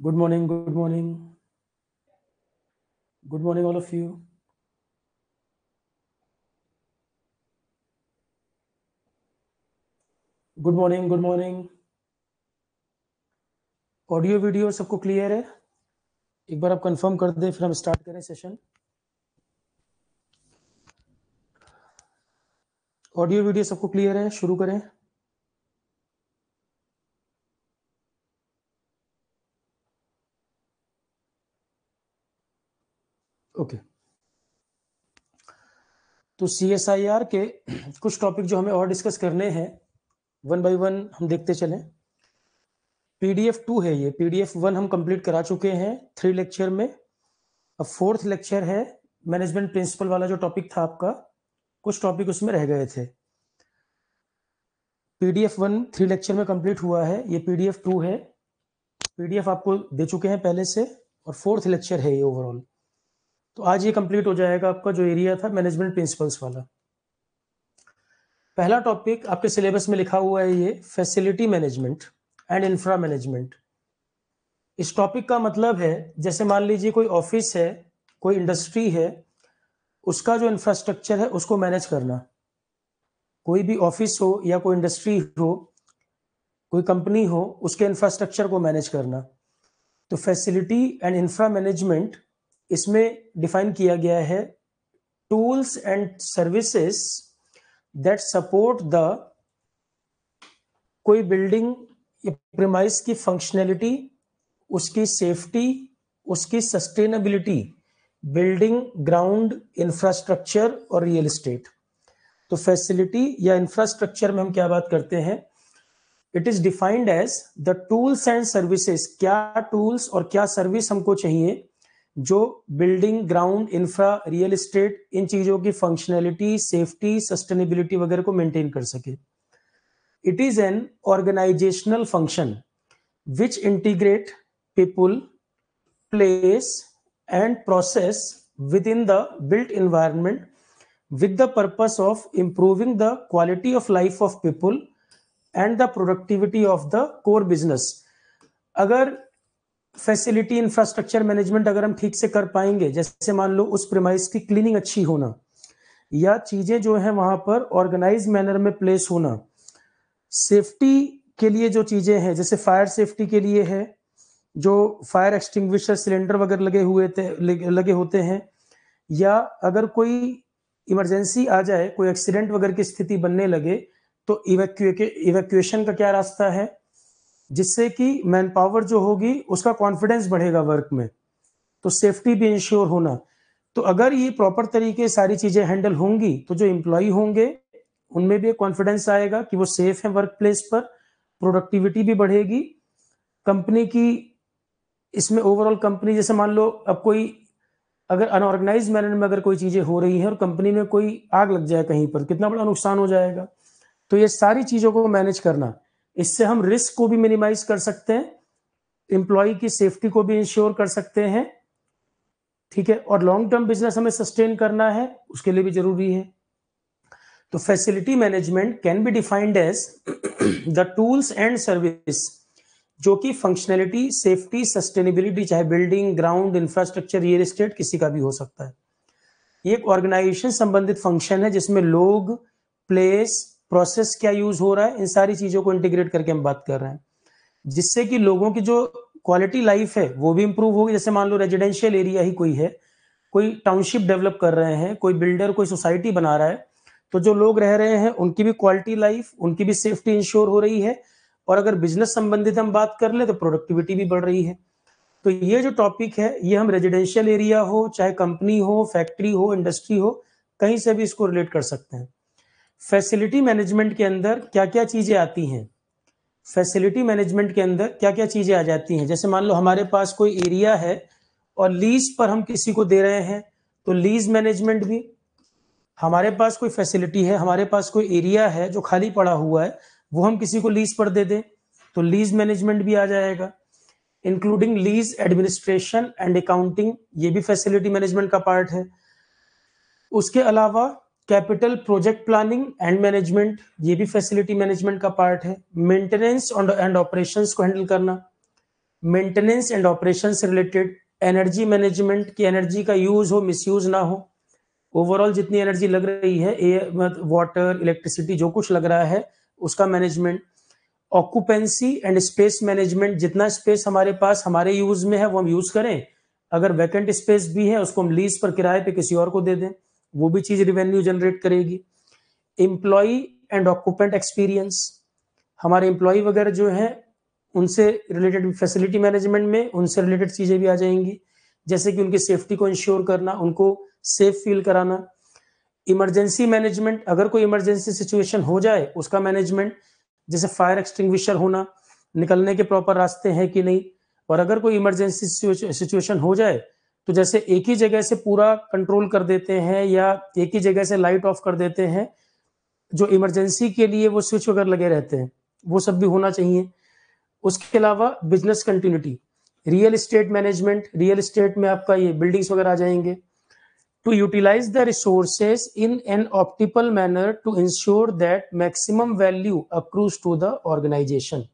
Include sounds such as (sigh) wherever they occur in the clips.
Good morning, good morning. Good morning, all of you. Good morning good morning audio video सबको clear है एक बार आप confirm कर दें फिर हम स्टार्ट करें सेशन ऑडियो वीडियो सबको क्लियर है शुरू करें तो सी एस आई आर के कुछ टॉपिक जो हमें और डिस्कस करने हैं वन बाई वन हम देखते चलें पी डी एफ टू है ये पी डी एफ वन हम कंप्लीट करा चुके हैं थ्री लेक्चर में अब फोर्थ लेक्चर है मैनेजमेंट प्रिंसिपल वाला जो टॉपिक था आपका कुछ टॉपिक उसमें रह गए थे पीडीएफ वन थ्री लेक्चर में कंप्लीट हुआ है ये पीडीएफ टू है पीडीएफ आपको दे चुके हैं पहले से और फोर्थ लेक्चर है ये ओवरऑल तो आज ये कंप्लीट हो जाएगा आपका जो एरिया था मैनेजमेंट प्रिंसिपल्स वाला पहला टॉपिक आपके सिलेबस में लिखा हुआ है ये facility management and infra management इस टॉपिक का मतलब है जैसे मान लीजिए कोई ऑफिस है कोई इंडस्ट्री है उसका जो इंफ्रास्ट्रक्चर है उसको मैनेज करना कोई भी ऑफिस हो या कोई इंडस्ट्री हो कोई कंपनी हो उसके इंफ्रास्ट्रक्चर को मैनेज करना तो फैसिलिटी एंड इंफ्रा मैनेजमेंट इसमें डिफाइन किया गया है tools and services that support the कोई बिल्डिंग प्रिमाइस की फंक्शनैलिटी उसकी सेफ्टी उसकी सस्टेनेबिलिटी बिल्डिंग ग्राउंड इंफ्रास्ट्रक्चर और रियल एस्टेट तो फैसिलिटी या इंफ्रास्ट्रक्चर में हम क्या बात करते हैं it is defined as the tools and services क्या टूल्स और क्या सर्विस हमको चाहिए जो building ground infra real estate इन चीजों की फंक्शनैलिटी सेफ्टी सस्टेनेबिलिटी वगैरह को मेंटेन कर सके it is an organizational function which integrate people place and process within the built environment with the purpose of improving the quality of life of people and the productivity of the core business अगर facility infrastructure management अगर हम ठीक से कर पाएंगे जैसे मान लो उस प्रेमाइस की क्लीनिंग अच्छी होना या चीजें जो है वहां पर ऑर्गेनाइज मैनर में प्लेस होना सेफ्टी के लिए जो चीजें हैं जैसे फायर सेफ्टी के लिए है जो फायर एक्सटिंग सिलेंडर वगैरह लगे हुए थे लगे होते हैं या अगर कोई इमरजेंसी आ जाए कोई एक्सीडेंट वगैरह की स्थिति बनने लगे तो इवैक्यूएशन का क्या रास्ता है जिससे कि मैन पावर जो होगी उसका कॉन्फिडेंस बढ़ेगा वर्क में तो सेफ्टी भी इंश्योर होना तो अगर ये प्रॉपर तरीके सारी चीज़ें हैंडल होंगी तो जो एम्प्लॉय होंगे उनमें भी कॉन्फिडेंस आएगा कि वो सेफ है वर्क प्लेस पर प्रोडक्टिविटी भी बढ़ेगी कंपनी की इसमें ओवरऑल कंपनी जैसे मान लो अब कोई अगर अनऑर्गेनाइज मैनर में अगर कोई चीज़ें हो रही हैं और कंपनी में कोई आग लग जाए कहीं पर कितना बड़ा नुकसान हो जाएगा तो ये सारी चीज़ों को मैनेज करना इससे हम रिस्क को भी मिनिमाइज कर सकते हैं एम्प्लॉय की सेफ्टी को भी इंश्योर कर सकते हैं ठीक है और लॉन्ग टर्म बिजनेस हमें सस्टेन करना है उसके लिए भी जरूरी है तो facility management can be defined as the tools and service जो कि फंक्शनैलिटी सेफ्टी सस्टेनेबिलिटी चाहे building ground infrastructure real estate किसी का भी हो सकता है ये एक ऑर्गेनाइजेशन संबंधित फंक्शन है जिसमें लोग प्लेस प्रोसेस क्या यूज हो रहा है इन सारी चीजों को इंटीग्रेट करके हम बात कर रहे हैं जिससे कि लोगों की जो क्वालिटी लाइफ है वो भी इंप्रूव होगी जैसे मान लो रेजिडेंशियल एरिया ही कोई है कोई टाउनशिप डेवलप कर रहे हैं कोई बिल्डर कोई सोसाइटी बना रहा है तो जो लोग रह रहे हैं उनकी भी क्वालिटी लाइफ उनकी भी सेफ्टी इंश्योर हो रही है और अगर बिजनेस संबंधित हम बात कर ले तो प्रोडक्टिविटी भी बढ़ रही है तो ये जो टॉपिक है ये हम रेजिडेंशियल एरिया हो चाहे कंपनी हो फैक्ट्री हो इंडस्ट्री हो कहीं से भी इसको रिलेट कर सकते हैं फैसिलिटी मैनेजमेंट के अंदर क्या क्या चीज़ें आती हैं फैसिलिटी मैनेजमेंट के अंदर क्या क्या चीज़ें आ जाती हैं जैसे मान लो हमारे पास कोई एरिया है और लीज पर हम किसी को दे रहे हैं तो लीज मैनेजमेंट भी हमारे पास कोई फैसिलिटी है हमारे पास कोई एरिया है जो खाली पड़ा हुआ है वो हम किसी को लीज पर दे दें तो लीज मैनेजमेंट भी आ जाएगा including lease administration and accounting ये भी फैसिलिटी मैनेजमेंट का पार्ट है उसके अलावा capital project planning and management ये भी फैसिलिटी मैनेजमेंट का पार्ट है मेंटेनेंस एंड ऑपरेशन को हैंडल करना मेंटेनेंस एंड ऑपरेशन से रिलेटेड एनर्जी मैनेजमेंट की एनर्जी का यूज हो मिसयूज ना हो ओवरऑल जितनी एनर्जी लग रही है एयर वाटर इलेक्ट्रिसिटी जो कुछ लग रहा है उसका management occupancy and space management जितना स्पेस हमारे पास हमारे यूज में है वो हम यूज करें अगर वैकेंट स्पेस भी है उसको हम लीज पर किराए पे किसी और को दे दें वो भी चीज रिवेन्यू जनरेट करेगी एम्प्लॉय एंड ऑक्यूपेंट एक्सपीरियंस हमारे एम्प्लॉय वगैरह जो हैं उनसे रिलेटेड फैसिलिटी मैनेजमेंट में उनसे रिलेटेड चीजें भी आ जाएंगी जैसे कि उनकी सेफ्टी को इंश्योर करना उनको सेफ फील कराना इमरजेंसी मैनेजमेंट अगर कोई इमरजेंसी सिचुएशन हो जाए उसका मैनेजमेंट जैसे फायर एक्सटिंग्विशर होना निकलने के प्रॉपर रास्ते हैं कि नहीं और अगर कोई इमरजेंसी सिचुएशन हो जाए तो जैसे एक ही जगह से पूरा कंट्रोल कर देते हैं या एक ही जगह से लाइट ऑफ कर देते हैं जो इमरजेंसी के लिए वो स्विच वगैरह लगे रहते हैं वो सब भी होना चाहिए उसके अलावा business continuity real estate management real estate में आपका ये बिल्डिंग्स वगैरह आ जाएंगे to utilize the resources in an optimal manner to ensure that maximum value accrues to the organization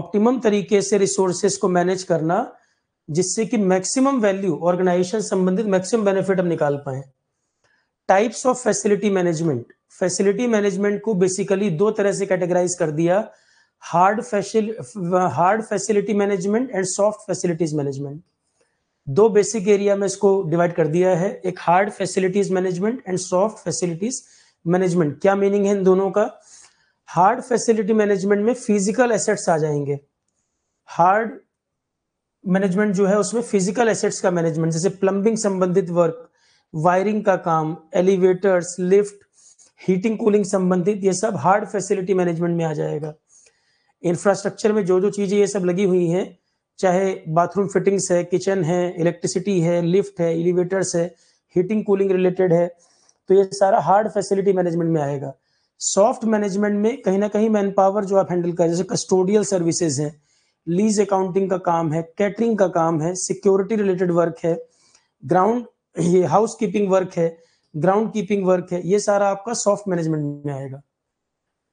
optimum तरीके से resources को manage करना जिससे कि मैक्सिमम वैल्यू ऑर्गेनाइजेशन संबंधित मैक्सिमम बेनिफिट हम निकाल पाए types of facility management facility management को बेसिकली दो तरह से कैटेगराइज कर दिया hard hard facility management and soft facilities management दो बेसिक एरिया में इसको डिवाइड कर दिया है एक hard facilities management and soft facilities management क्या मीनिंग है इन दोनों का हार्ड फैसिलिटी मैनेजमेंट में फिजिकल एसेट्स आ जाएंगे हार्ड मैनेजमेंट जो है उसमें फिजिकल एसेट्स का मैनेजमेंट जैसे प्लम्बिंग संबंधित वर्क वायरिंग का काम एलिवेटर्स लिफ्ट हीटिंग कूलिंग संबंधित ये सब हार्ड फैसिलिटी मैनेजमेंट में आ जाएगा इंफ्रास्ट्रक्चर में जो जो चीज़ें ये सब लगी हुई हैं चाहे बाथरूम फिटिंग्स है किचन है इलेक्ट्रिसिटी है लिफ्ट है एलिवेटर्स है हीटिंग कूलिंग रिलेटेड है तो ये सारा हार्ड फैसिलिटी मैनेजमेंट में आएगा सॉफ्ट मैनेजमेंट में कहीं ना कहीं मैन पावर जो आप हैंडल कर जैसे कस्टोडियल सर्विसेज हैं लीज अकाउंटिंग का काम है कैटरिंग का काम है सिक्योरिटी रिलेटेड वर्क है ग्राउंड ये हाउस कीपिंग वर्क है ग्राउंड कीपिंग वर्क है ये सारा आपका सॉफ्ट मैनेजमेंट में आएगा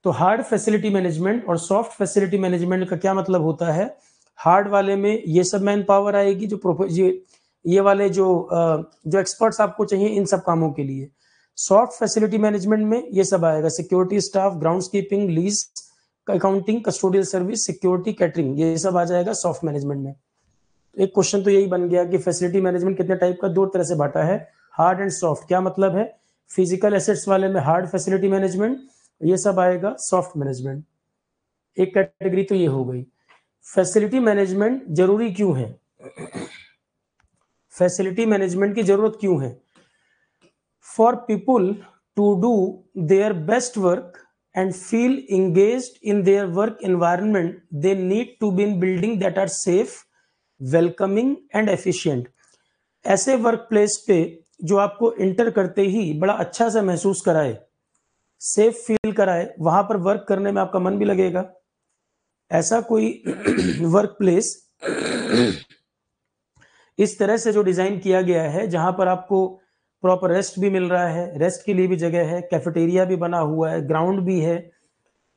तो हार्ड फैसिलिटी मैनेजमेंट और सॉफ्ट फैसिलिटी मैनेजमेंट का क्या मतलब होता है हार्ड वाले में ये सब मैन पावर आएगी जो ये ये वाले जो जो एक्सपर्ट्स आपको चाहिए इन सब कामों के लिए सॉफ्ट फैसिलिटी मैनेजमेंट में ये सब आएगा security staff ground keeping lease accounting custodial service security catering ये सब आ जाएगा सॉफ्ट मैनेजमेंट में एक क्वेश्चन तो यही बन गया कि फैसिलिटी मैनेजमेंट कितने टाइप का दो तरह से बांटा है हार्ड एंड सॉफ्ट क्या मतलब है फिजिकल एसेट्स वाले में हार्ड फैसिलिटी मैनेजमेंट ये सब आएगा सॉफ्ट मैनेजमेंट एक कैटेगरी तो ये हो गई फैसिलिटी मैनेजमेंट जरूरी क्यों है फैसिलिटी मैनेजमेंट की जरूरत क्यों है for people to do their best work and feel engaged in their work environment, they need to be in building that are safe, welcoming and efficient. ऐसे वर्कप्लेस पे जो आपको इंटर करते ही बड़ा अच्छा सा महसूस कराए सेफ फील कराए वहां पर वर्क करने में आपका मन भी लगेगा ऐसा कोई वर्क (clears throat) प्लेस इस तरह से जो डिजाइन किया गया है जहां पर आपको प्रॉपर रेस्ट भी मिल रहा है रेस्ट के लिए भी जगह है कैफेटेरिया भी बना हुआ है ग्राउंड भी है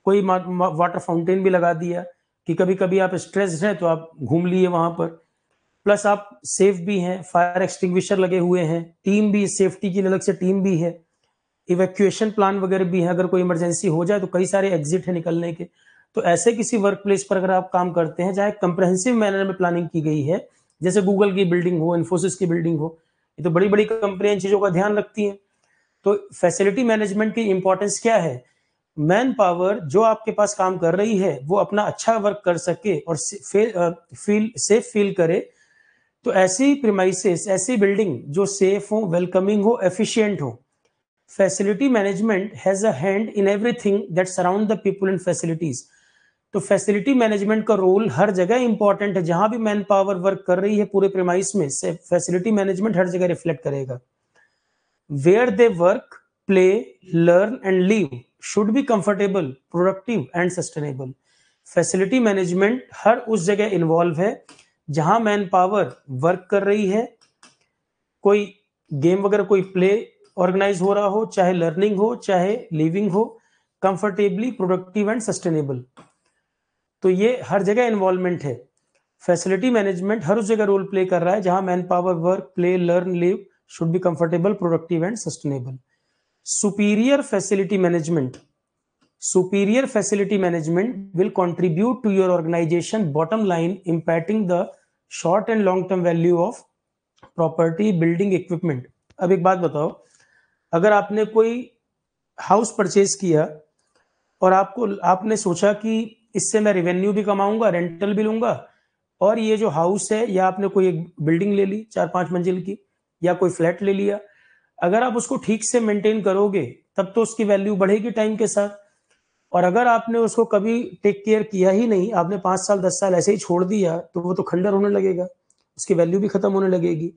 कोई वाटर फाउंटेन भी लगा दिया कि कभी कभी आप स्ट्रेस हैं तो आप घूम लिए वहां पर प्लस आप सेफ भी हैं फायर एक्सटिंग्विशर लगे हुए हैं टीम भी सेफ्टी की अलग से टीम भी है इवैक्यूएशन प्लान वगैरह भी है अगर कोई इमरजेंसी हो जाए तो कई सारे एग्जिट है निकलने के तो ऐसे किसी वर्क प्लेस पर अगर आप काम करते हैं जहाँ कंप्रहेंसिव मैनर में प्लानिंग की गई है जैसे गूगल की बिल्डिंग हो इन्फोसिस की बिल्डिंग हो ये तो बड़ी बड़ी कंपनियां इन चीज़ों का ध्यान रखती हैं तो फैसिलिटी मैनेजमेंट की इंपॉर्टेंस क्या है मैन पावर जो आपके पास काम कर रही है वो अपना अच्छा वर्क कर सके और फील सेफ फील करे तो ऐसी प्रिमाइसेस ऐसी बिल्डिंग जो सेफ हो वेलकमिंग हो एफिशिएंट हो facility management has a hand in everything that surround the people in facilities तो फैसिलिटी मैनेजमेंट का रोल हर जगह इंपॉर्टेंट है जहां भी मैन पावर वर्क कर रही है पूरे प्रेमाइस में फैसिलिटी मैनेजमेंट हर जगह रिफ्लेक्ट करेगा where they work play learn and live should be comfortable productive and sustainable facility management हर उस जगह इन्वॉल्व है जहां मैन पावर वर्क कर रही है कोई गेम वगैरह कोई प्ले ऑर्गेनाइज हो रहा हो चाहे लर्निंग हो चाहे लिविंग हो कंफर्टेबली प्रोडक्टिव एंड सस्टेनेबल तो ये हर जगह इन्वॉल्वमेंट है फैसिलिटी मैनेजमेंट हर उस जगह रोल प्ले कर रहा है जहां manpower work play learn live should be comfortable productive and sustainable superior facility management superior facility management will contribute to your organization bottom line impacting the short and long term value of property building equipment अब एक बात बताओ अगर आपने कोई house purchase किया और आपको आपने सोचा कि इससे मैं रेवेन्यू भी कमाऊंगा रेंटल भी लूंगा और ये जो हाउस है या आपने कोई एक बिल्डिंग ले ली चार पांच मंजिल की या कोई फ्लैट ले लिया अगर आप उसको ठीक से मेंटेन करोगे तब तो उसकी वैल्यू बढ़ेगी टाइम के साथ और अगर आपने उसको कभी टेक केयर किया ही नहीं आपने पांच साल दस साल ऐसे ही छोड़ दिया तो वो तो खंडर होने लगेगा उसकी वैल्यू भी खत्म होने लगेगी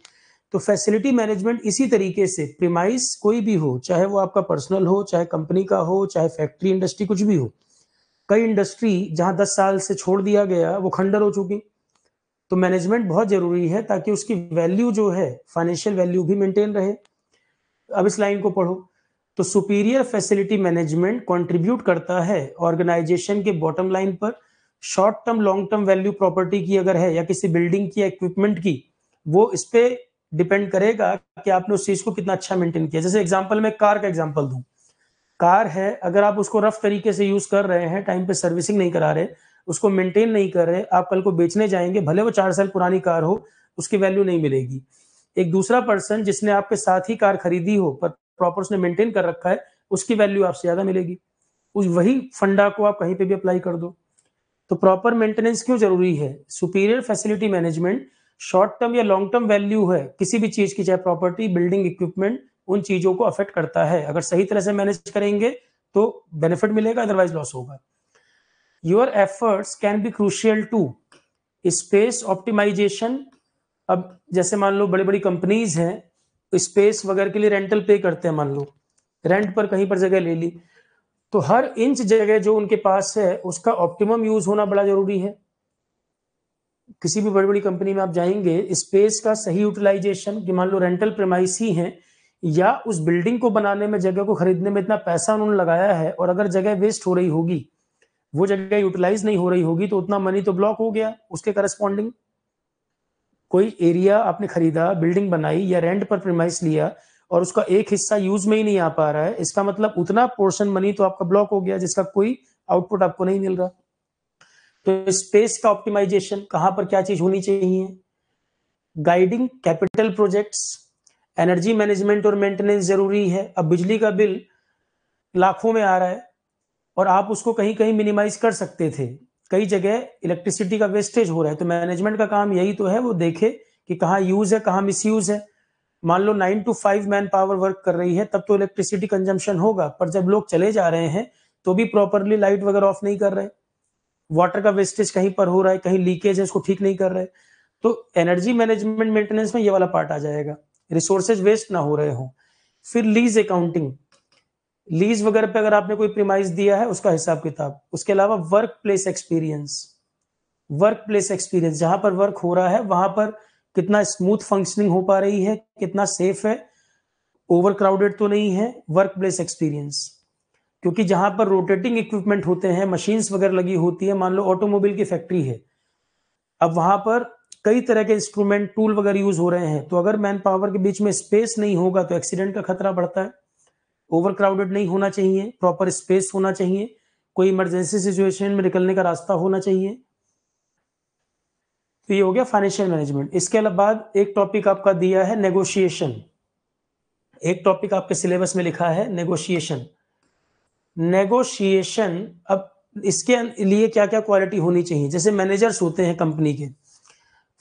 तो फैसिलिटी मैनेजमेंट इसी तरीके से प्रिमाइस कोई भी हो चाहे वो आपका पर्सनल हो चाहे कंपनी का हो चाहे फैक्ट्री इंडस्ट्री कुछ भी हो कई इंडस्ट्री जहां दस साल से छोड़ दिया गया वो खंडर हो चुकी तो मैनेजमेंट बहुत ज़रूरी है ताकि उसकी वैल्यू जो है फाइनेंशियल वैल्यू भी मेंटेन रहे अब इस लाइन को पढ़ो तो सुपीरियर फैसिलिटी मैनेजमेंट कंट्रीब्यूट करता है ऑर्गेनाइजेशन के बॉटम लाइन पर short term long term value property की अगर है या किसी बिल्डिंग की इक्विपमेंट की वो इस पर डिपेंड करेगा कि आपने उस चीज को कितना अच्छा मेंटेन किया जैसे एग्जाम्पल मैं कार का एग्जाम्पल दूँ कार है अगर आप उसको रफ तरीके से यूज कर रहे हैं टाइम पे सर्विसिंग नहीं करा रहे उसको मेंटेन नहीं कर रहे आप कल को बेचने जाएंगे भले वो चार साल पुरानी कार हो उसकी वैल्यू नहीं मिलेगी एक दूसरा पर्सन जिसने आपके साथ ही कार खरीदी हो पर प्रॉपर उसने मेंटेन कर रखा है उसकी वैल्यू आपसे ज्यादा मिलेगी उस वही फंडा को आप कहीं पे भी अप्लाई कर दो तो प्रॉपर मेंटेनेंस क्यों जरूरी है superior facility management short term या लॉन्ग टर्म वैल्यू है किसी भी चीज की चाहे प्रॉपर्टी बिल्डिंग इक्विपमेंट उन चीज़ों को अफेक्ट करता है अगर सही तरह से मैनेज करेंगे तो बेनिफिट मिलेगा अदरवाइज लॉस होगा your efforts can be crucial to space optimization अब जैसे मान लो बड़ी बड़ी कंपनीज हैं स्पेस वगैरह के लिए रेंटल पे करते हैं मान लो रेंट पर कहीं पर जगह ले ली तो हर इंच जगह जो उनके पास है उसका ऑप्टिमम यूज होना बड़ा जरूरी है किसी भी बड़ी बड़ी कंपनी में आप जाएंगे स्पेस का सही यूटिलाइजेशन कि मान लो रेंटल प्रेमाइस ही है या उस बिल्डिंग को बनाने में जगह को खरीदने में इतना पैसा उन्होंने लगाया है और अगर जगह वेस्ट हो रही होगी वो जगह यूटिलाइज नहीं हो रही होगी तो उतना मनी तो ब्लॉक हो गया उसके करस्पॉन्डिंग कोई एरिया आपने खरीदा बिल्डिंग बनाई या रेंट पर प्रीमाइस लिया और उसका एक हिस्सा यूज में ही नहीं आ पा रहा है इसका मतलब उतना पोर्शन मनी तो आपका ब्लॉक हो गया जिसका कोई आउटपुट आपको नहीं मिल रहा तो स्पेस का ऑप्टिमाइजेशन कहां पर क्या चीज होनी चाहिए guiding capital projects energy management और मेंटेनेंस ज़रूरी है अब बिजली का बिल लाखों में आ रहा है और आप उसको कहीं कहीं मिनिमाइज कर सकते थे कई जगह इलेक्ट्रिसिटी का वेस्टेज हो रहा है तो मैनेजमेंट का काम यही तो है वो देखे कि कहाँ यूज़ है कहाँ यूज है मान लो nine to five manpower work कर रही है तब तो इलेक्ट्रिसिटी कंजम्पशन होगा पर जब लोग चले जा रहे हैं तो भी प्रॉपरली लाइट वगैरह ऑफ नहीं कर रहे वाटर का वेस्टेज कहीं पर हो रहा है कहीं लीकेज है उसको ठीक नहीं कर रहे तो एनर्जी मैनेजमेंट मेंटेनेंस में ये वाला पार्ट आ जाएगा रिसोर्सेज वेस्ट ना हो रहे हो फिर लीज अकाउंटिंग लीज वगैरह पे अगर आपने कोई प्रीमाइज दिया है उसका हिसाब किताब उसके अलावा workplace experience workplace experience जहां पर वर्क हो रहा है वहां पर कितना स्मूथ फंक्शनिंग हो पा रही है कितना सेफ है ओवर क्राउडेड तो नहीं है वर्क प्लेस एक्सपीरियंस क्योंकि जहां पर रोटेटिंग इक्विपमेंट होते हैं मशीन्स वगैरह लगी होती है मान लो ऑटोमोबाइल की फैक्ट्री है अब वहां पर कई तरह के इंस्ट्रूमेंट टूल वगैरह यूज हो रहे हैं तो अगर मैन पावर के बीच में स्पेस नहीं होगा तो एक्सीडेंट का खतरा बढ़ता है ओवर क्राउडेड नहीं होना चाहिए प्रॉपर स्पेस होना चाहिए कोई इमरजेंसी सिचुएशन में निकलने का रास्ता होना चाहिए तो ये हो गया फाइनेंशियल मैनेजमेंट इसके अलावा एक टॉपिक आपका दिया है नेगोशिएशन एक टॉपिक आपके सिलेबस में लिखा है नेगोशिएशन नेगोशिएशन अब इसके लिए क्या क्या क्वालिटी होनी चाहिए जैसे मैनेजर्स होते हैं कंपनी के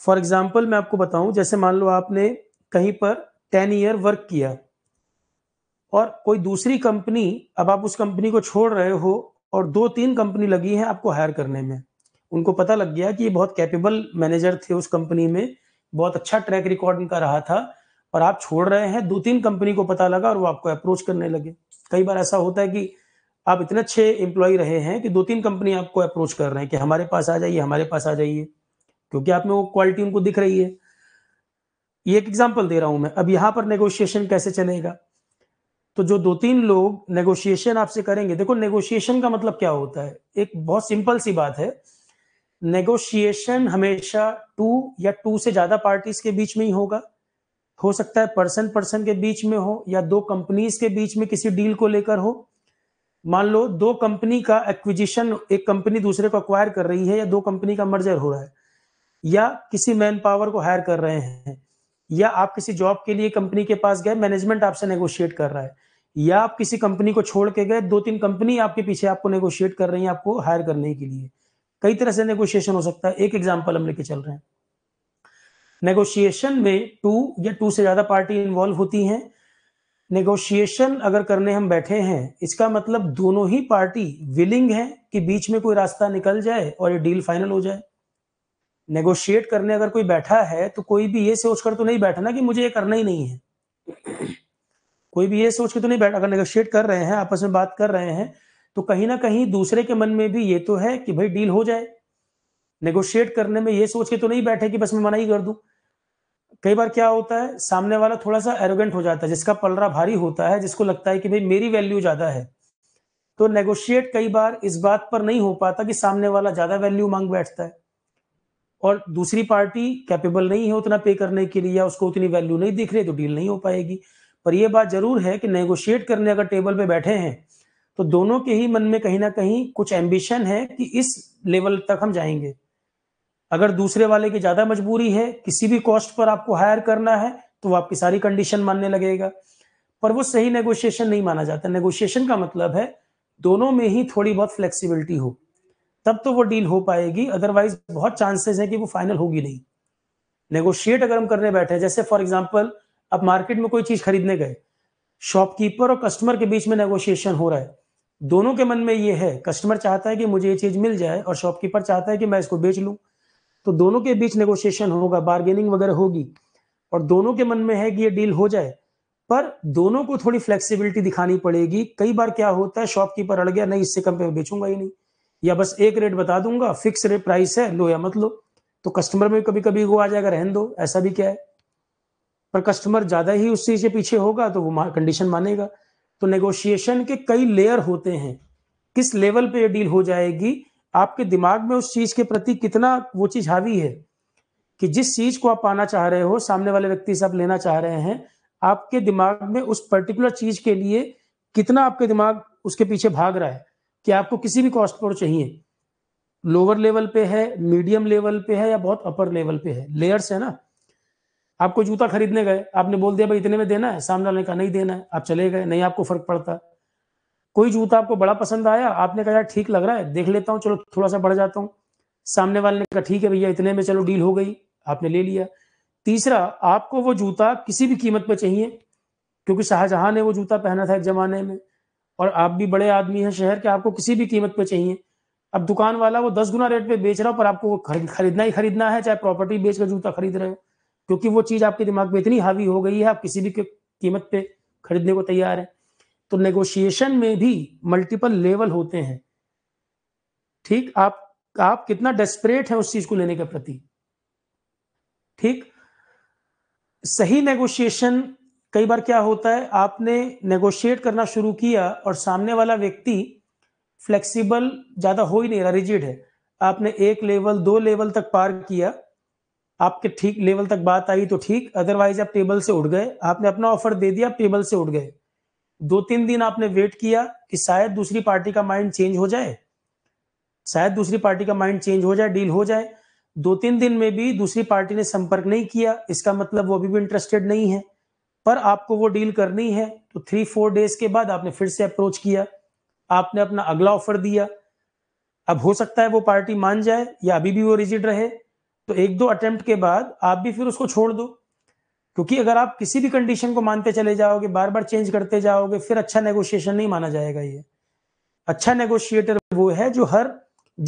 फॉर एग्जाम्पल मैं आपको बताऊं जैसे मान लो आपने कहीं पर टेन ईयर वर्क किया और कोई दूसरी कंपनी अब आप उस कंपनी को छोड़ रहे हो और दो तीन कंपनी लगी है आपको हायर करने में उनको पता लग गया कि ये बहुत कैपेबल मैनेजर थे उस कंपनी में बहुत अच्छा ट्रैक रिकॉर्ड इनका रहा था और आप छोड़ रहे हैं दो तीन कंपनी को पता लगा और वो आपको अप्रोच करने लगे कई बार ऐसा होता है कि आप इतने अच्छे एम्प्लॉय रहे हैं कि दो तीन कंपनी आपको अप्रोच कर रहे हैं कि हमारे पास आ जाइए हमारे पास आ जाइए क्योंकि आप में वो क्वालिटी उनको दिख रही है ये एक एग्जाम्पल दे रहा हूं मैं अब यहां पर नेगोशिएशन कैसे चलेगा तो जो दो तीन लोग नेगोशिएशन आपसे करेंगे देखो नेगोशिएशन का मतलब क्या होता है एक बहुत सिंपल सी बात है नेगोशिएशन हमेशा टू या टू से ज्यादा पार्टीज के बीच में ही होगा हो सकता है पर्सन पर्सन के बीच में हो या दो कंपनीज के बीच में किसी डील को लेकर हो मान लो दो कंपनी का एक्विजिशन एक कंपनी दूसरे को अक्वायर कर रही है या दो कंपनी का मर्जर हो रहा है या किसी मैन पावर को हायर कर रहे हैं या आप किसी जॉब के लिए कंपनी के पास गए मैनेजमेंट आपसे नेगोशिएट कर रहा है या आप किसी कंपनी को छोड़ के गए दो तीन कंपनी आपके पीछे आपको नेगोशिएट कर रही है आपको हायर करने के लिए कई तरह से नेगोशिएशन हो सकता है एक एग्जाम्पल हम लेके चल रहे हैं नेगोशिएशन में टू या टू से ज्यादा पार्टी इन्वॉल्व होती हैं नेगोशिएशन अगर करने हम बैठे हैं इसका मतलब दोनों ही पार्टी विलिंग है कि बीच में कोई रास्ता निकल जाए और ये डील फाइनल हो जाए नेगोशिएट करने अगर कोई बैठा है तो कोई भी ये सोचकर तो नहीं बैठा ना कि मुझे ये करना ही नहीं है कोई भी ये सोच के तो नहीं बैठा अगर नेगोशिएट कर रहे हैं आपस में बात कर रहे हैं तो कहीं ना कहीं दूसरे के मन में भी ये तो है कि भाई डील हो जाए नेगोशिएट करने में ये सोच के तो नहीं बैठे कि बस मैं मना ही कर दूं कई बार क्या होता है सामने वाला थोड़ा सा एरोगेंट हो जाता है जिसका पलरा भारी होता है जिसको लगता है कि भाई मेरी वैल्यू ज्यादा है तो नेगोशिएट कई बार इस बात पर नहीं हो पाता कि सामने वाला ज्यादा वैल्यू मांग बैठता है और दूसरी पार्टी कैपेबल नहीं है उतना पे करने के लिए या उसको उतनी वैल्यू नहीं दिख रही तो डील नहीं हो पाएगी पर यह बात जरूर है कि नेगोशिएट करने अगर टेबल पे बैठे हैं तो दोनों के ही मन में कहीं ना कहीं कुछ एम्बिशन है कि इस लेवल तक हम जाएंगे अगर दूसरे वाले की ज्यादा मजबूरी है किसी भी कॉस्ट पर आपको हायर करना है तो वो आपकी सारी कंडीशन मानने लगेगा पर वो सही नेगोशिएशन नहीं माना जाता नेगोशिएशन का मतलब है दोनों में ही थोड़ी बहुत फ्लेक्सिबिलिटी हो तब तो वो डील हो पाएगी अदरवाइज बहुत चांसेस है कि वो फाइनल होगी नहीं नेगोशिएट अगर हम करने बैठे जैसे फॉर एग्जाम्पल आप मार्केट में कोई चीज खरीदने गए शॉपकीपर और कस्टमर के बीच में नेगोशिएशन हो रहा है दोनों के मन में ये है कस्टमर चाहता है कि मुझे ये चीज मिल जाए और शॉपकीपर चाहता है कि मैं इसको बेच लूं तो दोनों के बीच नेगोशिएशन होगा बार्गेनिंग वगैरह होगी और दोनों के मन में है कि ये डील हो जाए पर दोनों को थोड़ी फ्लेक्सिबिलिटी दिखानी पड़ेगी कई बार क्या होता है शॉपकीपर अड़ गया नहीं इससे कम पे बेचूंगा ही नहीं या बस एक रेट बता दूंगा फिक्स रेट प्राइस है लो या मत लो तो कस्टमर में कभी कभी वो आ जाएगा रहन दो ऐसा भी क्या है पर कस्टमर ज्यादा ही उस चीज के पीछे होगा तो वो कंडीशन मानेगा तो नेगोशिएशन के कई लेयर होते हैं किस लेवल पे डील हो जाएगी आपके दिमाग में उस चीज के प्रति कितना वो चीज हावी है कि जिस चीज को आप पाना चाह रहे हो सामने वाले व्यक्ति से आप लेना चाह रहे हैं आपके दिमाग में उस पर्टिकुलर चीज के लिए कितना आपके दिमाग उसके पीछे भाग रहा है कि आपको किसी भी कॉस्ट पर चाहिए लोअर लेवल पे है मीडियम लेवल पे है या बहुत अपर लेवल पे है लेयर्स है ना आपको जूता खरीदने गए आपने बोल दिया भाई इतने में देना है सामने वाले का नहीं देना है आप चले गए नहीं आपको फर्क पड़ता कोई जूता आपको बड़ा पसंद आया आपने कहा यार ठीक लग रहा है देख लेता हूँ चलो थोड़ा सा बढ़ जाता हूँ सामने वाले ने कहा ठीक है भैया इतने में चलो डील हो गई आपने ले लिया तीसरा आपको वो जूता किसी भी कीमत पर चाहिए क्योंकि शाहजहां ने वो जूता पहना था एक जमाने में और आप भी बड़े आदमी हैं शहर के आपको किसी भी कीमत पे चाहिए अब दुकान वाला वो दस गुना रेट पे बेच रहा हो पर आपको वो खरीद खरीदना ही खरीदना है चाहे प्रॉपर्टी बेच कर जूता खरीद रहे हो क्योंकि वो चीज आपके दिमाग में इतनी हावी हो गई है आप किसी भी कीमत पे खरीदने को तैयार है तो नेगोशिएशन में भी मल्टीपल लेवल होते हैं ठीक आप आप कितना डेस्परेट है उस चीज को लेने के प्रति ठीक सही नेगोशिएशन कई बार क्या होता है आपने नेगोशिएट करना शुरू किया और सामने वाला व्यक्ति फ्लेक्सिबल ज़्यादा हो ही नहीं रहा रिजिड है आपने एक लेवल दो लेवल तक पार किया आपके ठीक लेवल तक बात आई तो ठीक अदरवाइज आप टेबल से उठ गए आपने अपना ऑफर दे दिया टेबल से उठ गए दो तीन दिन आपने वेट किया कि शायद दूसरी पार्टी का माइंड चेंज हो जाए शायद दूसरी पार्टी का माइंड चेंज हो जाए डील हो जाए दो तीन दिन में भी दूसरी पार्टी ने संपर्क नहीं किया इसका मतलब वो अभी भी इंटरेस्टेड नहीं है पर आपको वो डील करनी है तो थ्री फोर डेज के बाद आपने फिर से अप्रोच किया आपने अपना अगला ऑफर दिया अब हो सकता है वो पार्टी मान जाए या अभी भी वो रिजिड रहे तो एक दो अटेम्प्ट के बाद आप भी फिर उसको छोड़ दो क्योंकि अगर आप किसी भी कंडीशन को मानते चले जाओगे बार बार चेंज करते जाओगे फिर अच्छा नेगोशिएशन नहीं माना जाएगा ये अच्छा नेगोशिएटर वो है जो हर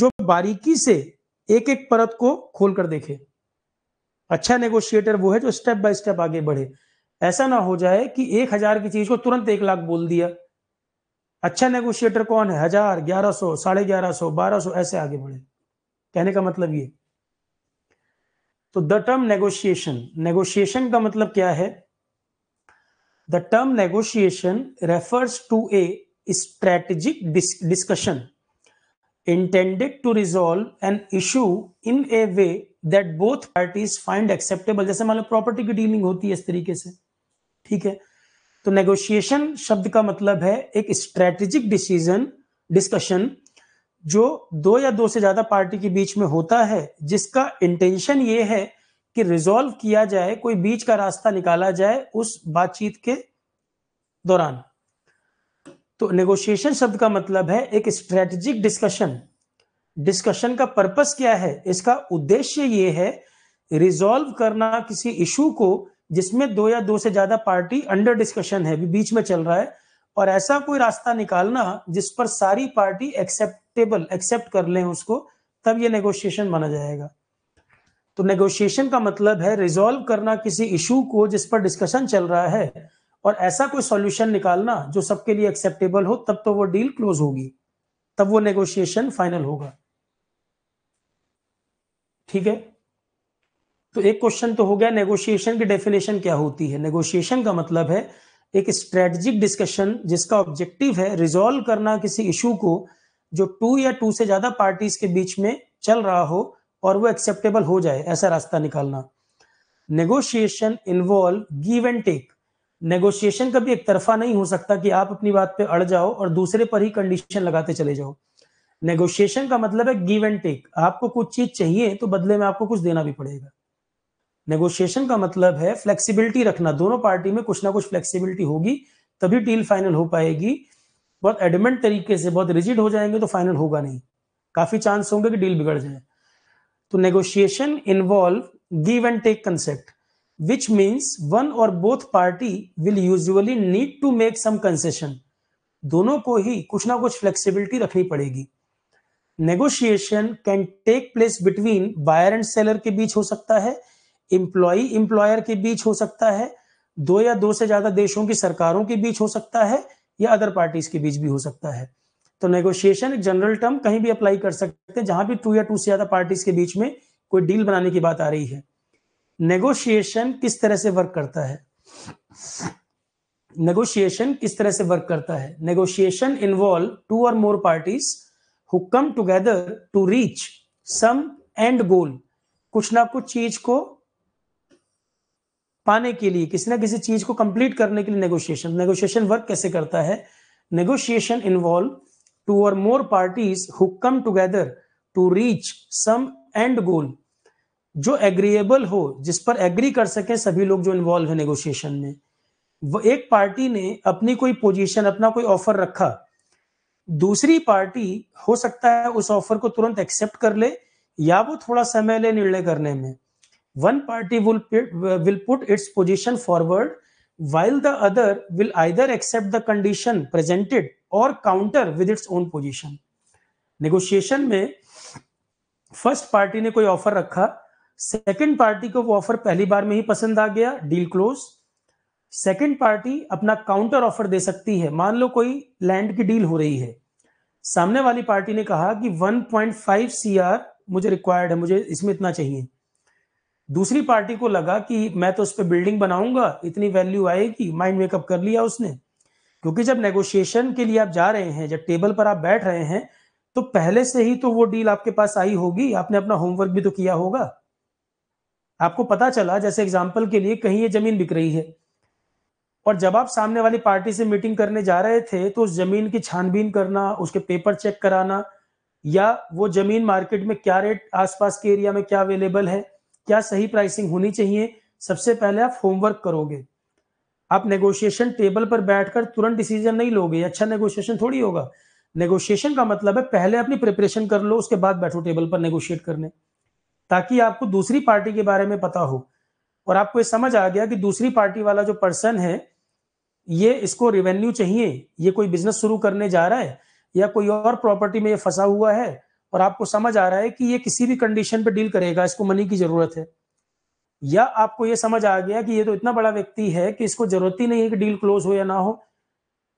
जो बारीकी से एक एक परत को खोल कर देखे अच्छा नेगोशिएटर वो है जो स्टेप बाय स्टेप आगे बढ़े ऐसा ना हो जाए कि एक हजार की चीज को तुरंत एक लाख बोल दिया अच्छा नेगोशिएटर कौन है हजार ग्यारह सौ साढ़े ग्यारह सौ बारह सौ ऐसे आगे बढ़े कहने का मतलब ये तो द टर्म नेगोशिएशन नेगोशिएशन का मतलब क्या है the term negotiation refers to a strategic discussion intended to resolve an issue in a way that both parties find acceptable जैसे मान लो प्रॉपर्टी की डीलिंग होती है इस तरीके से ठीक है तो नेगोशिएशन शब्द का मतलब है एक स्ट्रेटेजिक डिसीजन डिस्कशन जो दो या दो से ज्यादा पार्टी के बीच में होता है जिसका इंटेंशन ये है कि रिजॉल्व किया जाए कोई बीच का रास्ता निकाला जाए उस बातचीत के दौरान तो नेगोशिएशन शब्द का मतलब है एक स्ट्रेटेजिक डिस्कशन डिस्कशन का पर्पस क्या है इसका उद्देश्य ये है रिजॉल्व करना किसी इशू को जिसमें दो या दो से ज्यादा पार्टी अंडर डिस्कशन है भी बीच में चल रहा है और ऐसा कोई रास्ता निकालना जिस पर सारी पार्टी एक्सेप्टेबल एक्सेप्ट कर लें उसको तब ये नेगोशिएशन माना जाएगा तो नेगोशिएशन का मतलब है रिजॉल्व करना किसी इशू को जिस पर डिस्कशन चल रहा है और ऐसा कोई सॉल्यूशन निकालना जो सबके लिए एक्सेप्टेबल हो तब तो वो डील क्लोज होगी तब वो नेगोशिएशन फाइनल होगा ठीक है तो एक क्वेश्चन तो हो गया नेगोशिएशन की डेफिनेशन क्या होती है नेगोशिएशन का मतलब है एक स्ट्रेटजिक डिस्कशन जिसका ऑब्जेक्टिव है रिजोल्व करना किसी इशू को जो टू या टू से ज्यादा पार्टीज के बीच में चल रहा हो और वो एक्सेप्टेबल हो जाए ऐसा रास्ता निकालना negotiation involve give and take negotiation कभी एक तरफा नहीं हो सकता कि आप अपनी बात पे अड़ जाओ और दूसरे पर ही कंडीशन लगाते चले जाओ नेगोशिएशन का मतलब है गिव एंड टेक आपको कुछ चीज चाहिए तो बदले में आपको कुछ देना भी पड़ेगा नेगोशिएशन का मतलब है फ्लेक्सिबिलिटी रखना दोनों पार्टी में कुछ ना कुछ फ्लेक्सिबिलिटी होगी तभी डील फाइनल हो पाएगी बहुत एडमेंट तरीके से बहुत रिजिड हो जाएंगे तो फाइनल होगा नहीं काफी चांस होंगे कि डील बिगड़ जाए तो negotiation involve give and take concept which means one or both party will usually need to make some concession दोनों को ही कुछ ना कुछ फ्लेक्सिबिलिटी रखनी पड़ेगी negotiation can take place between buyer and seller के बीच हो सकता है एम्प्लॉय इंप्लॉयर के बीच हो सकता है दो या दो से ज्यादा देशों की सरकारों के बीच हो सकता है या अदर पार्टीज के बीच भी हो सकता है तो नेगोशिएशन एक जनरल टर्म कहीं भी अप्लाई कर सकते हैं जहां भी टू या टू से ज्यादा पार्टीज के बीच में कोई डील बनाने की बात आ रही है नेगोशिएशन किस तरह से वर्क करता है नेगोशिएशन किस तरह से वर्क करता है negotiation involve two or more parties who come together to reach some end goal कुछ ना कुछ चीज को पाने के लिए किसी ना किसी चीज को कंप्लीट करने के लिए नेगोशिएशन नेगोशिएशन वर्क कैसे करता है negotiation involve two or more parties who come together to reach some end goal जो एग्रीएबल हो जिस पर एग्री कर सके सभी लोग जो इन्वॉल्व है नेगोशिएशन में वो एक पार्टी ने अपनी कोई पोजीशन अपना कोई ऑफर रखा दूसरी पार्टी हो सकता है उस ऑफर को तुरंत एक्सेप्ट कर ले या वो थोड़ा समय ले निर्णय करने में one party will put its position forward while the other will either accept the condition presented or counter with its own position negotiation में फर्स्ट पार्टी ने कोई ऑफर रखा सेकेंड पार्टी को वो ऑफर पहली बार में ही पसंद आ गया डील क्लोज सेकेंड पार्टी अपना काउंटर ऑफर दे सकती है मान लो कोई लैंड की डील हो रही है सामने वाली पार्टी ने कहा कि 1.5 सीआर मुझे रिक्वायर्ड है मुझे इसमें इतना चाहिए दूसरी पार्टी को लगा कि मैं तो उस पर बिल्डिंग बनाऊंगा इतनी वैल्यू आएगी माइंड मेकअप कर लिया उसने क्योंकि जब नेगोशिएशन के लिए आप जा रहे हैं जब टेबल पर आप बैठ रहे हैं तो पहले से ही तो वो डील आपके पास आई होगी आपने अपना होमवर्क भी तो किया होगा आपको पता चला जैसे एग्जाम्पल के लिए कहीं ये जमीन बिक रही है और जब आप सामने वाली पार्टी से मीटिंग करने जा रहे थे तो उस जमीन की छानबीन करना उसके पेपर चेक कराना या वो जमीन मार्केट में क्या रेट आसपास के एरिया में क्या अवेलेबल है क्या सही प्राइसिंग होनी चाहिए सबसे पहले आप होमवर्क करोगे आप नेगोशिएशन टेबल पर बैठकर तुरंत डिसीजन नहीं लोगे अच्छा नेगोशिएशन थोड़ी होगा नेगोशिएशन का मतलब है पहले अपनी प्रिपरेशन कर लो उसके बाद बैठो टेबल पर नेगोशिएट करने ताकि आपको दूसरी पार्टी के बारे में पता हो और आपको ये समझ आ गया कि दूसरी पार्टी वाला जो पर्सन है ये इसको रेवेन्यू चाहिए ये कोई बिजनेस शुरू करने जा रहा है या कोई और प्रॉपर्टी में ये फंसा हुआ है और आपको समझ आ रहा है कि ये किसी भी कंडीशन पे डील करेगा इसको मनी की जरूरत है या आपको ये समझ आ गया कि ये तो इतना बड़ा व्यक्ति है कि इसको जरूरत ही नहीं है कि डील क्लोज हो या ना हो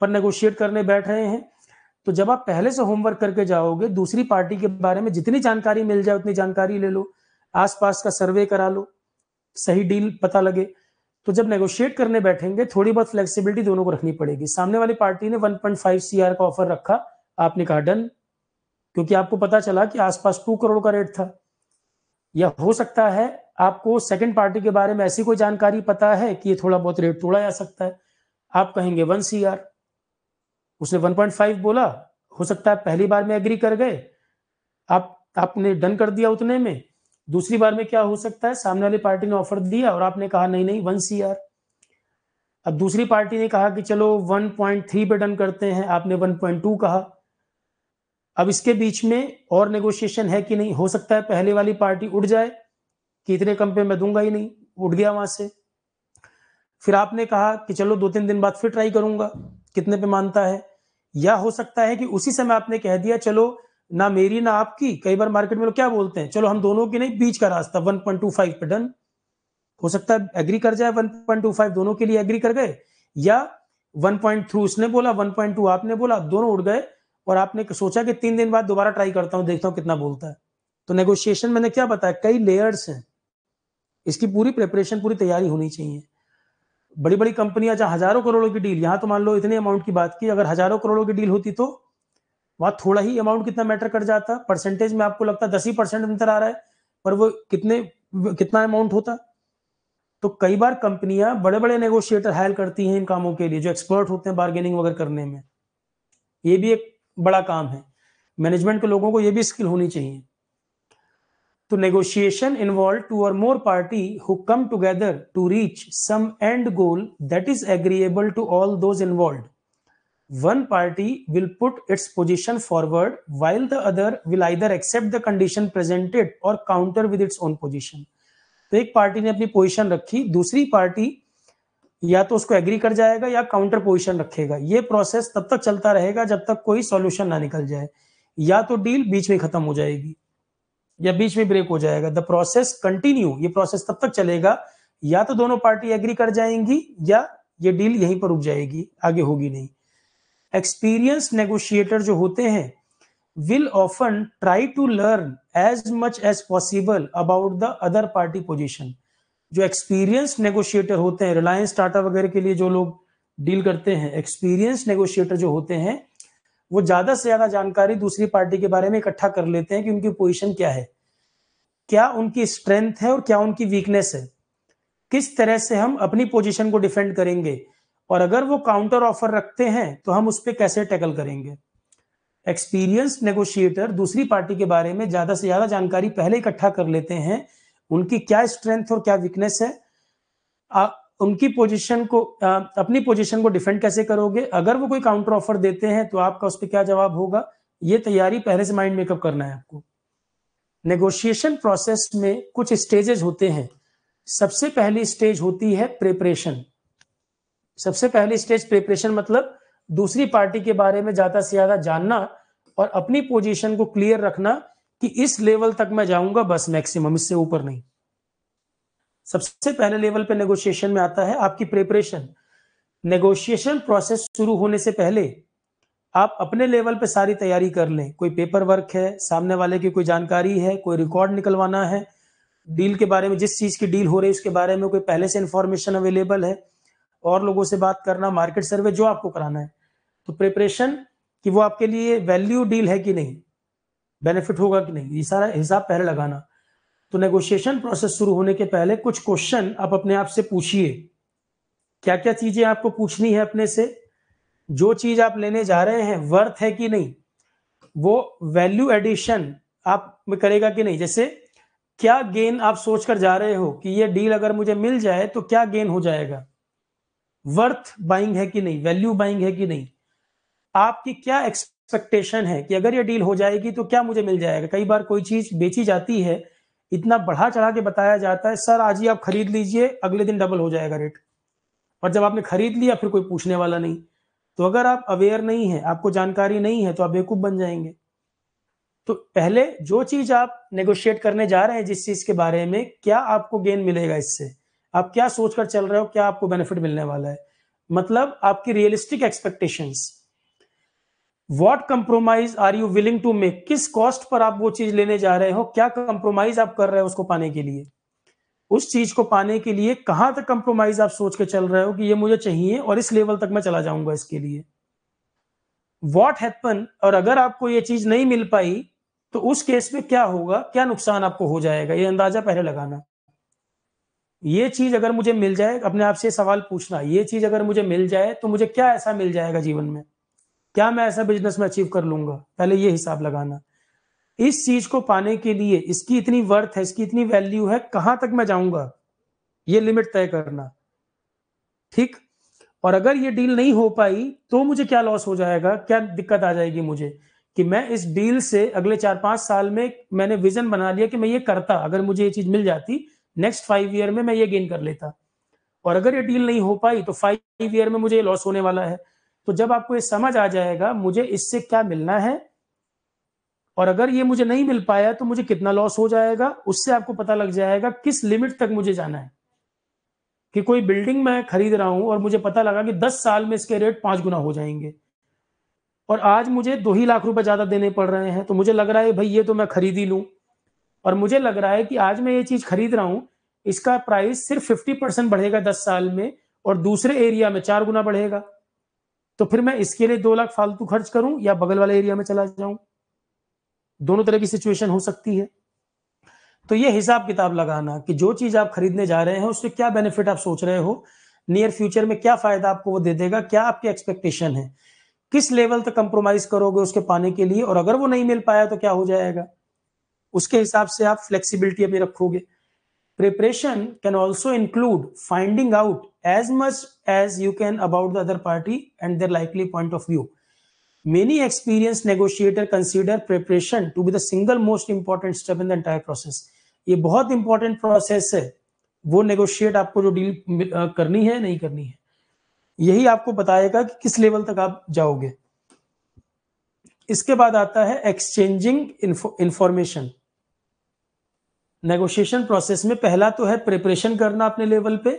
पर नेगोशिएट करने बैठ रहे हैं तो जब आप पहले से होमवर्क करके जाओगे दूसरी पार्टी के बारे में जितनी जानकारी मिल जाए उतनी जानकारी ले लो आसपास का सर्वे करा लो सही डील पता लगे तो जब नेगोशिएट करने बैठेंगे थोड़ी बहुत फ्लेक्सिबिलिटी दोनों को रखनी पड़ेगी सामने वाली पार्टी ने 1.5 सीआर का ऑफर रखा आपने कहा डन क्योंकि आपको पता चला कि आसपास टू करोड़ का रेट था या हो सकता है आपको सेकंड पार्टी के बारे में ऐसी कोई जानकारी पता है कि ये थोड़ा बहुत रेट तोड़ा जा सकता है आप कहेंगे वन सी आर उसने वन पॉइंट फाइव बोला हो सकता है पहली बार में एग्री कर गए आप आपने डन कर दिया उतने में दूसरी बार में क्या हो सकता है सामने वाली पार्टी ने ऑफर दिया और आपने कहा नहीं नहीं वन सी आर अब दूसरी पार्टी ने कहा कि चलो वन पॉइंट थ्री पे डन करते हैं आपने वन पॉइंट टू कहा अब इसके बीच में और नेगोशिएशन है कि नहीं हो सकता है पहले वाली पार्टी उड़ जाए कि इतने कम पे मैं दूंगा ही नहीं उड़ गया वहां से फिर आपने कहा कि चलो दो तीन दिन बाद फिर ट्राई करूंगा कितने पे मानता है या हो सकता है कि उसी समय आपने कह दिया चलो ना मेरी ना आपकी कई बार मार्केट में लोग क्या बोलते हैं चलो हम दोनों की नहीं बीच का रास्ता वन पॉइंट टू फाइव पे डन हो सकता है एग्री कर जाए फाइव दोनों के लिए एग्री कर गए या वन पॉइंट थ्रू उसने बोला वन पॉइंट टू आपने बोला दोनों उड़ गए और आपने सोचा कि तीन दिन बाद दोबारा ट्राई करता हूँ देखता हूँ कितना बोलता है तो नेगोशिएशन मैंने क्या बताया कई लेयर्स हैं इसकी पूरी प्रिपरेशन पूरी तैयारी होनी चाहिए बड़ी बड़ी कंपनियां जहां हजारों करोड़ों की डील यहां तो मान लो इतने अमाउंट की बात की अगर हजारों करोड़ों की डील होती तो वहां थोड़ा ही अमाउंट कितना मैटर कर जाता परसेंटेज में आपको लगता दस ही परसेंट अंतर आ रहा है पर वो कितने कितना अमाउंट होता तो कई बार कंपनियां बड़े बड़े नेगोशिएटर हायर करती हैं इन कामों के लिए जो एक्सपर्ट होते हैं बार्गेनिंग वगैरह करने में ये भी एक बड़ा काम है मैनेजमेंट के लोगों को ये भी स्किल होनी चाहिए तो negotiation involve two or more party who come together to reach some end goal that is agreeable to all those involve one party will put its position forward while the other will either accept the condition presented or counter with its own position तो एक party ने अपनी position रखी दूसरी party या तो उसको agree कर जाएगा या काउंटर पोजिशन रखेगा ये प्रोसेस तब तक चलता रहेगा जब तक कोई सोल्यूशन ना निकल जाए या तो डील बीच में खत्म हो जाएगी या बीच में ब्रेक हो जाएगा द प्रोसेस कंटिन्यू ये प्रोसेस तब तक चलेगा या तो दोनों पार्टी एग्री कर जाएंगी या ये डील यहीं पर रुक जाएगी आगे होगी नहीं एक्सपीरियंस नेगोशिएटर जो होते हैं will often try to learn as much as possible about the other party position जो एक्सपीरियंस नेगोशिएटर होते हैं रिलायंस टाटा वगैरह के लिए जो लोग डील करते हैं एक्सपीरियंस नेगोशिएटर जो होते हैं वो ज्यादा से ज्यादा जानकारी दूसरी पार्टी के बारे में इकट्ठा कर लेते हैं कि उनकी पोजिशन क्या है क्या उनकी स्ट्रेंथ है और क्या उनकी वीकनेस है किस तरह से हम अपनी पोजिशन को डिफेंड करेंगे और अगर वो काउंटर ऑफर रखते हैं तो हम उस पर कैसे टैकल करेंगे एक्सपीरियंस नेगोशिएटर दूसरी पार्टी के बारे में ज्यादा से ज्यादा जानकारी पहले इकट्ठा कर लेते हैं उनकी क्या स्ट्रेंथ और क्या वीकनेस है आ, उनकी पोजीशन को आ, अपनी पोजीशन को डिफेंड कैसे करोगे अगर वो कोई काउंटर ऑफर देते हैं तो आपका उस पर क्या जवाब होगा ये तैयारी पहले से माइंड मेकअप करना है आपको नेगोशिएशन प्रोसेस में कुछ स्टेजेस होते हैं सबसे पहली स्टेज होती है प्रिपरेशन सबसे पहली स्टेज प्रिपरेशन मतलब दूसरी पार्टी के बारे में ज्यादा से ज्यादा जानना और अपनी पोजीशन को क्लियर रखना कि इस लेवल तक मैं जाऊंगा बस मैक्सिमम इससे ऊपर नहीं सबसे पहले लेवल पे नेगोशिएशन में आता है आपकी प्रिपरेशन नेगोशिएशन प्रोसेस शुरू होने से पहले आप अपने लेवल पे सारी तैयारी कर लें कोई पेपर वर्क है सामने वाले की कोई जानकारी है कोई रिकॉर्ड निकलवाना है डील के बारे में जिस चीज़ की डील हो रही है उसके बारे में कोई पहले से इंफॉर्मेशन अवेलेबल है और लोगों से बात करना मार्केट सर्वे जो आपको कराना है तो प्रिपरेशन कि वो आपके लिए वैल्यू डील है कि नहीं बेनिफिट होगा कि नहीं ये सारा हिसाब पहले लगाना तो नेगोशिएशन प्रोसेस शुरू होने के पहले कुछ क्वेश्चन आप अपने आप से पूछिए क्या क्या चीजें आपको पूछनी है अपने से जो चीज आप लेने जा रहे हैं वर्थ है कि नहीं वो वैल्यू एडिशन आप में करेगा कि नहीं जैसे क्या गेन आप सोचकर जा रहे हो कि ये डील अगर मुझे मिल जाए तो क्या गेन हो जाएगा वर्थ बाइंग है कि नहीं वैल्यू बाइंग है कि नहीं आपकी क्या एक्सपेक्ट एक्सपेक्टेशन है कि अगर ये डील हो जाएगी तो क्या मुझे मिल जाएगा कई बार कोई चीज बेची जाती है इतना बढ़ा चढ़ा के बताया जाता है सर आज ही आप खरीद लीजिए अगले दिन डबल हो जाएगा रेट और जब आपने खरीद लिया फिर कोई पूछने वाला नहीं तो अगर आप अवेयर नहीं है आपको जानकारी नहीं है तो आप बेवकूफ बन जाएंगे तो पहले जो चीज आप नेगोशिएट करने जा रहे हैं जिस चीज के बारे में क्या आपको गेन मिलेगा इससे आप क्या सोचकर चल रहे हो क्या आपको बेनिफिट मिलने वाला है मतलब आपकी realistic expectations what compromise are you willing to make किस कॉस्ट पर आप वो चीज लेने जा रहे हो क्या कंप्रोमाइज आप कर रहे हो उसको पाने के लिए उस चीज को पाने के लिए कहां तक कंप्रोमाइज आप सोच के चल रहे हो कि ये मुझे चाहिए और इस लेवल तक मैं चला जाऊंगा इसके लिए वॉट हैपन और अगर आपको ये चीज नहीं मिल पाई तो उस केस में क्या होगा क्या नुकसान आपको हो जाएगा ये अंदाजा पहले लगाना ये चीज अगर मुझे मिल जाए अपने आप से सवाल पूछना ये चीज अगर मुझे मिल जाए तो मुझे क्या ऐसा मिल जाएगा जीवन में क्या मैं ऐसा बिजनेस में अचीव कर लूंगा पहले ये हिसाब लगाना इस चीज को पाने के लिए इसकी इतनी वर्थ है इसकी इतनी वैल्यू है कहां तक मैं जाऊंगा ये लिमिट तय करना ठीक और अगर ये डील नहीं हो पाई तो मुझे क्या लॉस हो जाएगा क्या दिक्कत आ जाएगी मुझे कि मैं इस डील से अगले चार पांच साल में मैंने विजन बना लिया कि मैं ये करता अगर मुझे ये चीज मिल जाती नेक्स्ट फाइव ईयर में मैं ये गेन कर लेता और अगर ये डील नहीं हो पाई तो फाइव ईयर में मुझे लॉस होने वाला है तो जब आपको ये समझ आ जाएगा मुझे इससे क्या मिलना है और अगर ये मुझे नहीं मिल पाया तो मुझे कितना लॉस हो जाएगा उससे आपको पता लग जाएगा किस लिमिट तक मुझे जाना है कि कोई बिल्डिंग मैं खरीद रहा हूं और मुझे पता लगा कि दस साल में इसके रेट पांच गुना हो जाएंगे और आज मुझे दो ही लाख रुपए ज्यादा देने पड़ रहे हैं तो मुझे लग रहा है भाई ये तो मैं खरीद ही लूं और मुझे लग रहा है कि आज मैं ये चीज खरीद रहा हूं इसका प्राइस सिर्फ फिफ्टी परसेंट बढ़ेगा दस साल में और दूसरे एरिया में चार गुना बढ़ेगा तो फिर मैं इसके लिए दो लाख फालतू खर्च करूं या बगल वाले एरिया में चला जाऊं दोनों तरह की सिचुएशन हो सकती है तो ये हिसाब किताब लगाना कि जो चीज आप खरीदने जा रहे हैं उससे क्या बेनिफिट आप सोच रहे हो नियर फ्यूचर में क्या फायदा आपको वो दे देगा क्या आपकी एक्सपेक्टेशन है किस लेवल तक कंप्रोमाइज करोगे उसके पाने के लिए और अगर वो नहीं मिल पाया तो क्या हो जाएगा उसके हिसाब से आप फ्लेक्सिबिलिटी अपनी रखोगे preparation can also include finding out as much as you can about the other party and their likely point of view. Many experienced negotiator consider preparation to be the single most important step in the entire process. ये बहुत important process है वो negotiate आपको जो deal करनी है नहीं करनी है यही आपको बताएगा कि किस लेवल तक आप जाओगे इसके बाद आता है एक्सचेंजिंग इंफॉर्मेशन नेगोशिएशन प्रोसेस में पहला तो है प्रिपरेशन करना अपने लेवल पे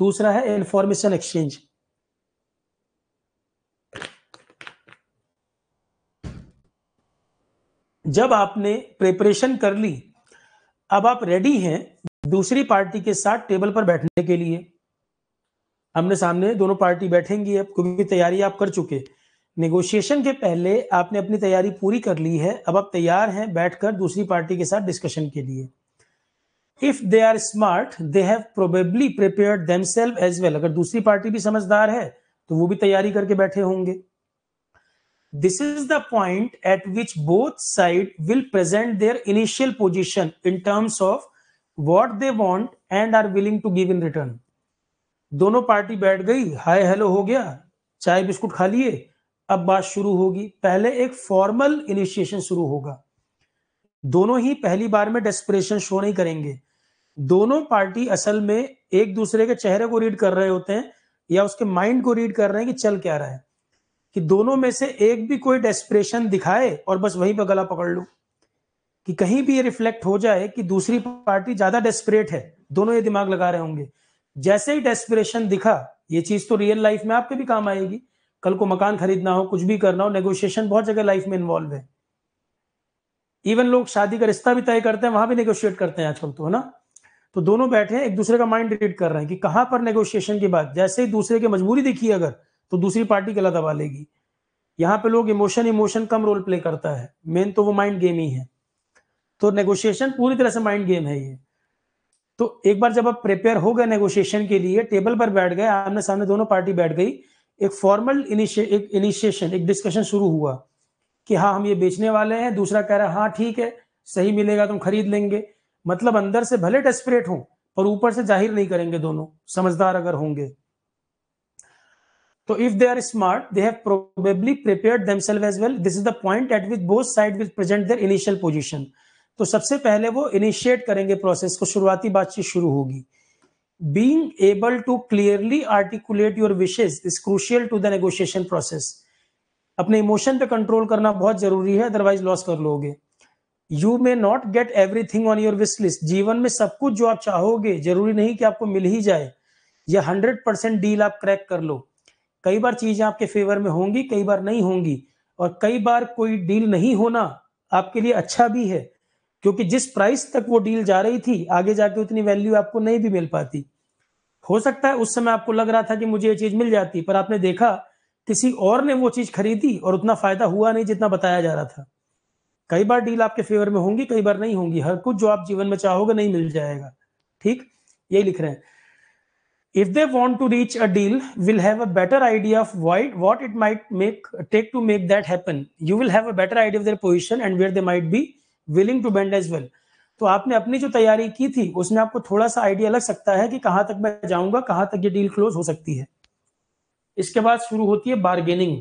दूसरा है इंफॉर्मेशन एक्सचेंज जब आपने प्रिपरेशन कर ली अब आप रेडी हैं दूसरी पार्टी के साथ टेबल पर बैठने के लिए हमने सामने दोनों पार्टी बैठेंगी अब क्योंकि तैयारी आप कर चुके नेगोशिएशन के पहले आपने अपनी तैयारी पूरी कर ली है अब आप तैयार हैं बैठकर दूसरी पार्टी के साथ डिस्कशन के लिए if they are smart they have probably prepare themselves as well अगर दूसरी पार्टी भी समझदार है तो वो भी तैयारी करके बैठे होंगे this is the point at which both side will present their initial position in terms of what they want and are willing to give in return दोनों पार्टी बैठ गई हाय हेलो हो गया चाय बिस्कुट खा लिए अब बात शुरू होगी पहले एक फॉर्मल इनिशिएशन शुरू होगा दोनों ही पहली बार में डेस्परेशन शो नहीं करेंगे दोनों पार्टी असल में एक दूसरे के चेहरे को रीड कर रहे होते हैं या उसके माइंड को रीड कर रहे हैं कि चल क्या रहा है कि दोनों में से एक भी कोई डेस्परेशन दिखाए और बस वहीं पर गला पकड़ लू कि कहीं भी ये रिफ्लेक्ट हो जाए कि दूसरी पार्टी ज्यादा डेस्परेट है दोनों ये दिमाग लगा रहे होंगे जैसे ही डेस्परेशन दिखा ये चीज तो रियल लाइफ में आपके भी काम आएगी कल को मकान खरीदना हो कुछ भी करना हो नेगोशिएशन बहुत जगह लाइफ में इन्वॉल्व है इवन लोग शादी का रिश्ता भी तय करते हैं वहां भी नेगोशिएट करते हैं आजकल तो है ना तो दोनों बैठे हैं एक दूसरे का माइंड रीड कर रहे हैं कि कहां पर नेगोशिएशन की बात जैसे ही दूसरे की मजबूरी दिखी अगर तो दूसरी पार्टी गला दबा लेगी यहाँ पे लोग इमोशन इमोशन कम रोल प्ले करता है मेन तो वो माइंड गेम ही है तो नेगोशिएशन पूरी तरह से माइंड गेम है ये तो एक बार जब आप प्रिपेयर हो गए नेगोशिएशन के लिए टेबल पर बैठ गए आमने सामने दोनों पार्टी बैठ गई एक फॉर्मल एक इनिशिएशन एक डिस्कशन शुरू हुआ कि हाँ हम ये बेचने वाले हैं दूसरा कह रहा है हाँ ठीक है सही मिलेगा तुम खरीद लेंगे मतलब अंदर से भले डेस्परेट हो पर ऊपर से जाहिर नहीं करेंगे दोनों समझदार अगर होंगे तो if they are smart they have probably prepared themself as well this is the point at which both side will present their initial position तो सबसे पहले वो इनिशिएट करेंगे प्रोसेस को शुरुआती बातचीत शुरू होगी being able to clearly articulate your wishes is crucial to the negotiation process अपने इमोशन पे कंट्रोल करना बहुत जरूरी है अदरवाइज लॉस कर लोगे you may not get everything on your wish list जीवन में सब कुछ जो आप चाहोगे जरूरी नहीं कि आपको मिल ही जाए या हंड्रेड परसेंट डील आप क्रैक कर लो कई बार चीजें आपके फेवर में होंगी कई बार नहीं होंगी और कई बार कोई डील नहीं होना आपके लिए अच्छा भी है क्योंकि जिस प्राइस तक वो डील जा रही थी आगे जाके उतनी वैल्यू आपको नहीं भी मिल पाती हो सकता है उस समय आपको लग रहा था कि मुझे ये चीज मिल जाती पर आपने देखा किसी और ने वो चीज खरीदी और उतना फायदा हुआ नहीं जितना बताया जा रहा था कई बार डील आपके फेवर में होंगी कई बार नहीं होंगी हर कुछ जो आप जीवन में चाहोगे नहीं मिल जाएगा ठीक यही लिख रहे हैं if they want to reach a deal will have a better idea of why what it might make take to make that happen you will have a better idea of their position and where they might be willing to bend as well तो आपने अपनी जो तैयारी की थी उसमें आपको थोड़ा सा आइडिया लग सकता है कि कहां तक मैं जाऊंगा कहां तक ये डील क्लोज हो सकती है इसके बाद शुरू होती है बार्गेनिंग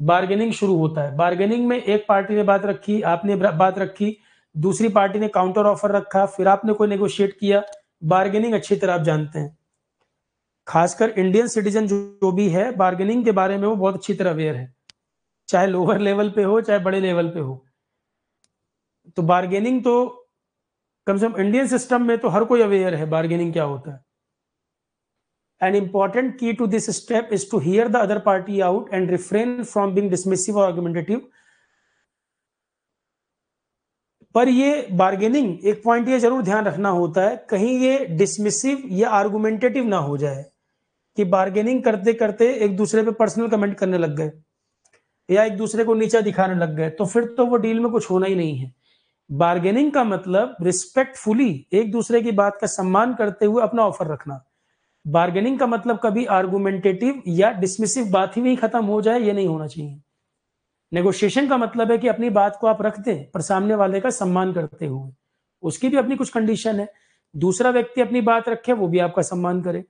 बार्गेनिंग शुरू होता है बार्गेनिंग में एक पार्टी ने बात रखी आपने बात रखी दूसरी पार्टी ने काउंटर ऑफर रखा फिर आपने कोई नेगोशिएट किया बार्गेनिंग अच्छी तरह आप जानते हैं खासकर इंडियन सिटीजन जो भी है बार्गेनिंग के बारे में वो बहुत अच्छी तरह अवेयर है चाहे लोअर लेवल पे हो चाहे बड़े लेवल पे हो तो बार्गेनिंग तो कम से कम इंडियन सिस्टम में तो हर कोई अवेयर है बार्गेनिंग क्या होता है An important key to this step is to hear the other party out and refrain from being dismissive or argumentative. पर ये बार्गेनिंग एक पॉइंट ये जरूर ध्यान रखना होता है कहीं ये डिसमिसिव या आर्गुमेंटेटिव ना हो जाए कि बार्गेनिंग करते करते एक दूसरे पे पर्सनल कमेंट करने लग गए या एक दूसरे को नीचा दिखाने लग गए तो फिर तो वो डील में कुछ होना ही नहीं है बार्गेनिंग का मतलब रिस्पेक्टफुली एक दूसरे की बात का सम्मान करते हुए अपना ऑफर रखना बार्गेनिंग का मतलब कभी आर्गुमेंटेटिव या डिसमिसिव बात ही नहीं खत्म हो जाए ये नहीं होना चाहिए नेगोशिएशन का मतलब है कि अपनी बात को आप रख दें पर सामने वाले का सम्मान करते हुए उसकी भी अपनी कुछ कंडीशन है दूसरा व्यक्ति अपनी बात रखे वो भी आपका सम्मान करे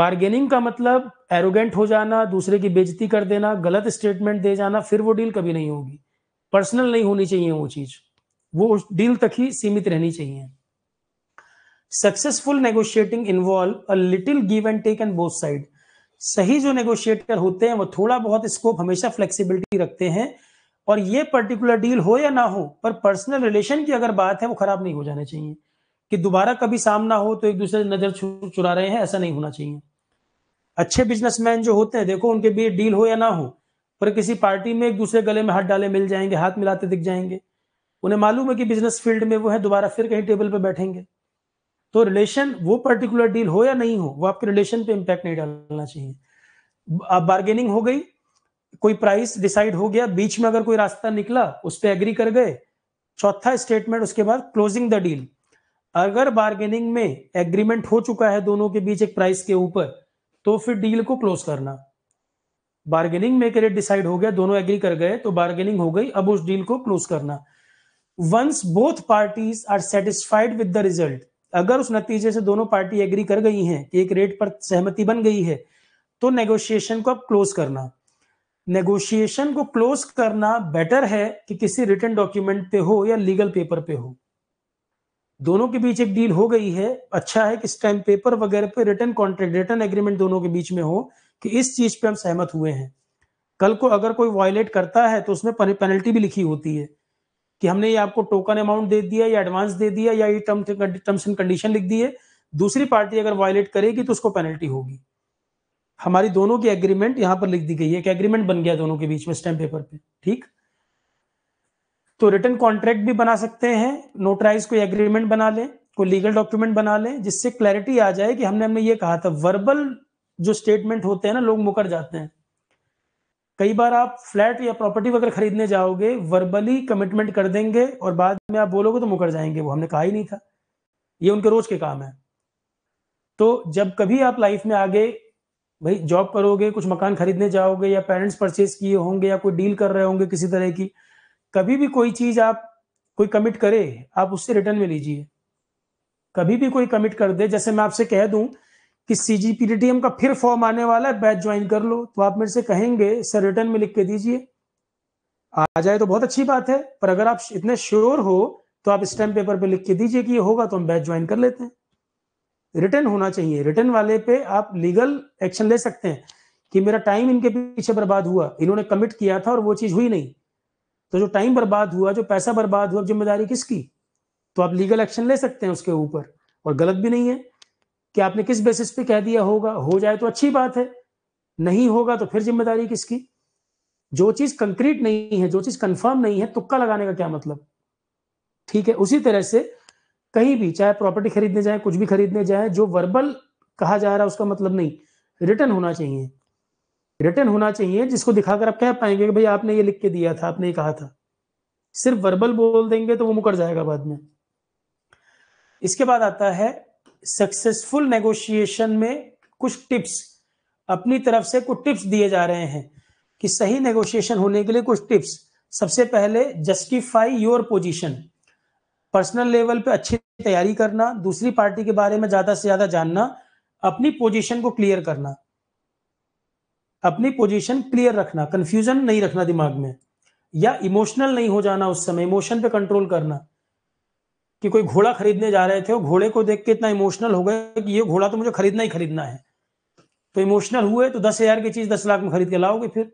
बार्गेनिंग का मतलब एरोगेंट हो जाना दूसरे की बेजती कर देना गलत स्टेटमेंट दे जाना फिर वो डील कभी नहीं होगी पर्सनल नहीं होनी चाहिए वो चीज वो उस डील तक ही सीमित रहनी चाहिए successful negotiating involve a little give and take on both side सही जो नेगोशिएटर होते हैं वो थोड़ा बहुत स्कोप हमेशा फ्लेक्सिबिलिटी रखते हैं और ये पर्टिकुलर डील हो या ना हो पर पर्सनल रिलेशन की अगर बात है वो खराब नहीं हो जाने चाहिए कि दोबारा कभी सामना हो तो एक दूसरे नजर चुरा रहे हैं ऐसा नहीं होना चाहिए अच्छे बिजनेसमैन जो होते हैं देखो उनके बीच डील हो या ना हो पर किसी पार्टी में एक दूसरे गले में हाथ डाले मिल जाएंगे हाथ मिलाते दिख जाएंगे उन्हें मालूम है कि बिजनेस फील्ड में वो है दोबारा फिर कहीं टेबल पर बैठेंगे तो रिलेशन वो पर्टिकुलर डील हो या नहीं हो वो आपके रिलेशन पे इम्पैक्ट नहीं डालना चाहिए आप बार्गेनिंग हो गई कोई प्राइस डिसाइड हो गया बीच में अगर कोई रास्ता निकला उस पर एग्री कर गए चौथा स्टेटमेंट उसके बाद क्लोजिंग द डील अगर बार्गेनिंग में एग्रीमेंट हो चुका है दोनों के बीच एक प्राइस के ऊपर तो फिर डील को क्लोज करना बार्गेनिंग में रेट डिसाइड हो गया दोनों एग्री कर गए तो बार्गेनिंग हो गई अब उस डील को क्लोज करना once both parties are satisfied with the result अगर उस नतीजे से दोनों पार्टी एग्री कर गई हैं कि एक रेट पर सहमति बन गई है तो नेगोशिएशन को अब क्लोज करना नेगोशिएशन को क्लोज करना बेटर है कि किसी रिटर्न डॉक्यूमेंट पे हो या लीगल पेपर पे हो दोनों के बीच एक डील हो गई है अच्छा है कि टाइम पेपर वगैरह पे रिटर्न कॉन्ट्रैक्ट रिटर्न एग्रीमेंट दोनों के बीच में हो कि इस चीज पे हम सहमत हुए हैं कल को अगर कोई वायलेट करता है तो उसमें पेनल्टी भी लिखी होती है कि हमने ये आपको टोकन अमाउंट दे दिया या एडवांस दे दिया या ये टर्म टर्म्स एंड कंडीशन लिख दिए दूसरी पार्टी अगर वायलेट करेगी तो उसको पेनल्टी होगी हमारी दोनों की एग्रीमेंट यहां पर लिख दी गई है कि एग्रीमेंट बन गया दोनों के बीच में स्टैम्प पेपर पे ठीक तो रिटर्न कॉन्ट्रैक्ट भी बना सकते हैं नोटराइज कोई एग्रीमेंट बना लें कोई लीगल डॉक्यूमेंट बना लें जिससे क्लैरिटी आ जाए कि हमने हमने ये कहा था वर्बल जो स्टेटमेंट होते हैं ना लोग मुकर जाते हैं कई बार आप फ्लैट या प्रॉपर्टी वगैरह खरीदने जाओगे वर्बली कमिटमेंट कर देंगे और बाद में आप बोलोगे तो मुकर जाएंगे वो हमने कहा ही नहीं था ये उनके रोज के काम है तो जब कभी आप लाइफ में आगे भाई जॉब करोगे कुछ मकान खरीदने जाओगे या पेरेंट्स परचेज किए होंगे या कोई डील कर रहे होंगे किसी तरह की कभी भी कोई चीज आप कोई कमिट करे आप उससे रिटर्न में लीजिए कभी भी कोई कमिट कर दे जैसे मैं आपसे कह दूं कि सीजीपीडीटीएम का फिर फॉर्म आने वाला है बैच ज्वाइन कर लो तो आप मेरे से कहेंगे सर रिटर्न में लिख के दीजिए आ जाए तो बहुत अच्छी बात है पर अगर आप इतने श्योर हो तो आप स्टैम्प पेपर पे लिख के दीजिए कि ये होगा तो हम बैच ज्वाइन कर लेते हैं रिटर्न होना चाहिए रिटर्न वाले पे आप लीगल एक्शन ले सकते हैं कि मेरा टाइम इनके पीछे बर्बाद हुआ इन्होंने कमिट किया था और वो चीज हुई नहीं तो जो टाइम बर्बाद हुआ जो पैसा बर्बाद हुआ जिम्मेदारी किसकी तो आप लीगल एक्शन ले सकते हैं उसके ऊपर और गलत भी नहीं है कि आपने किस बेसिस पे कह दिया होगा हो जाए तो अच्छी बात है नहीं होगा तो फिर जिम्मेदारी किसकी जो चीज कंक्रीट नहीं है जो चीज कंफर्म नहीं है तुक्का लगाने का क्या मतलब ठीक है उसी तरह से कहीं भी चाहे प्रॉपर्टी खरीदने जाए कुछ भी खरीदने जाए जो वर्बल कहा जा रहा है उसका मतलब नहीं रिटर्न होना चाहिए रिटर्न होना चाहिए जिसको दिखाकर आप कह पाएंगे कि भाई आपने ये लिख के दिया था आपने ये कहा था सिर्फ वर्बल बोल देंगे तो वो मुकर जाएगा बाद में इसके बाद आता है सक्सेसफुल नेगोशिएशन में कुछ टिप्स अपनी तरफ से कुछ टिप्स दिए जा रहे हैं कि सही नेगोशिएशन होने के लिए कुछ टिप्स सबसे पहले justify your position personal level पे अच्छी तैयारी करना दूसरी पार्टी के बारे में ज्यादा से ज्यादा जानना अपनी पोजीशन को क्लियर करना अपनी पोजीशन क्लियर रखना कंफ्यूजन नहीं रखना दिमाग में या इमोशनल नहीं हो जाना उस समय इमोशन पे कंट्रोल करना कि कोई घोड़ा खरीदने जा रहे थे और घोड़े को देख के इतना इमोशनल हो गए कि ये घोड़ा तो मुझे खरीदना ही खरीदना है तो इमोशनल हुए तो दस हजार की चीज दस लाख में खरीद के लाओगे फिर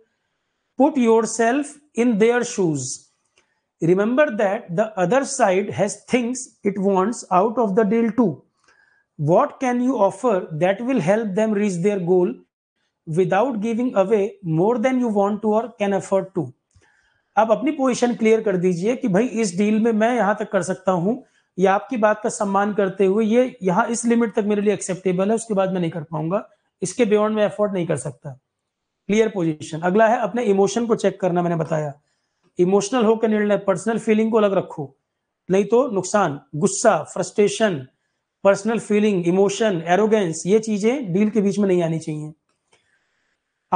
put yourself in their shoes remember that the other side has things it wants out of the deal to what can you offer that will help them reach their goal without giving away more than you want to और can afford to आप अपनी position clear कर दीजिए कि भाई इस deal में मैं यहां तक कर सकता हूं या आपकी बात का सम्मान करते हुए ये यहाँ इस लिमिट तक मेरे लिए एक्सेप्टेबल है उसके बाद मैं नहीं कर पाऊंगा इसके बियॉन्ड मैं एफोर्ड नहीं कर सकता क्लियर पोजिशन अगला है अपने इमोशन को चेक करना मैंने बताया इमोशनल होकर निर्णय पर्सनल फीलिंग को अलग रखो नहीं तो नुकसान गुस्सा frustration personal feeling emotion arrogance ये चीजें डील के बीच में नहीं आनी चाहिए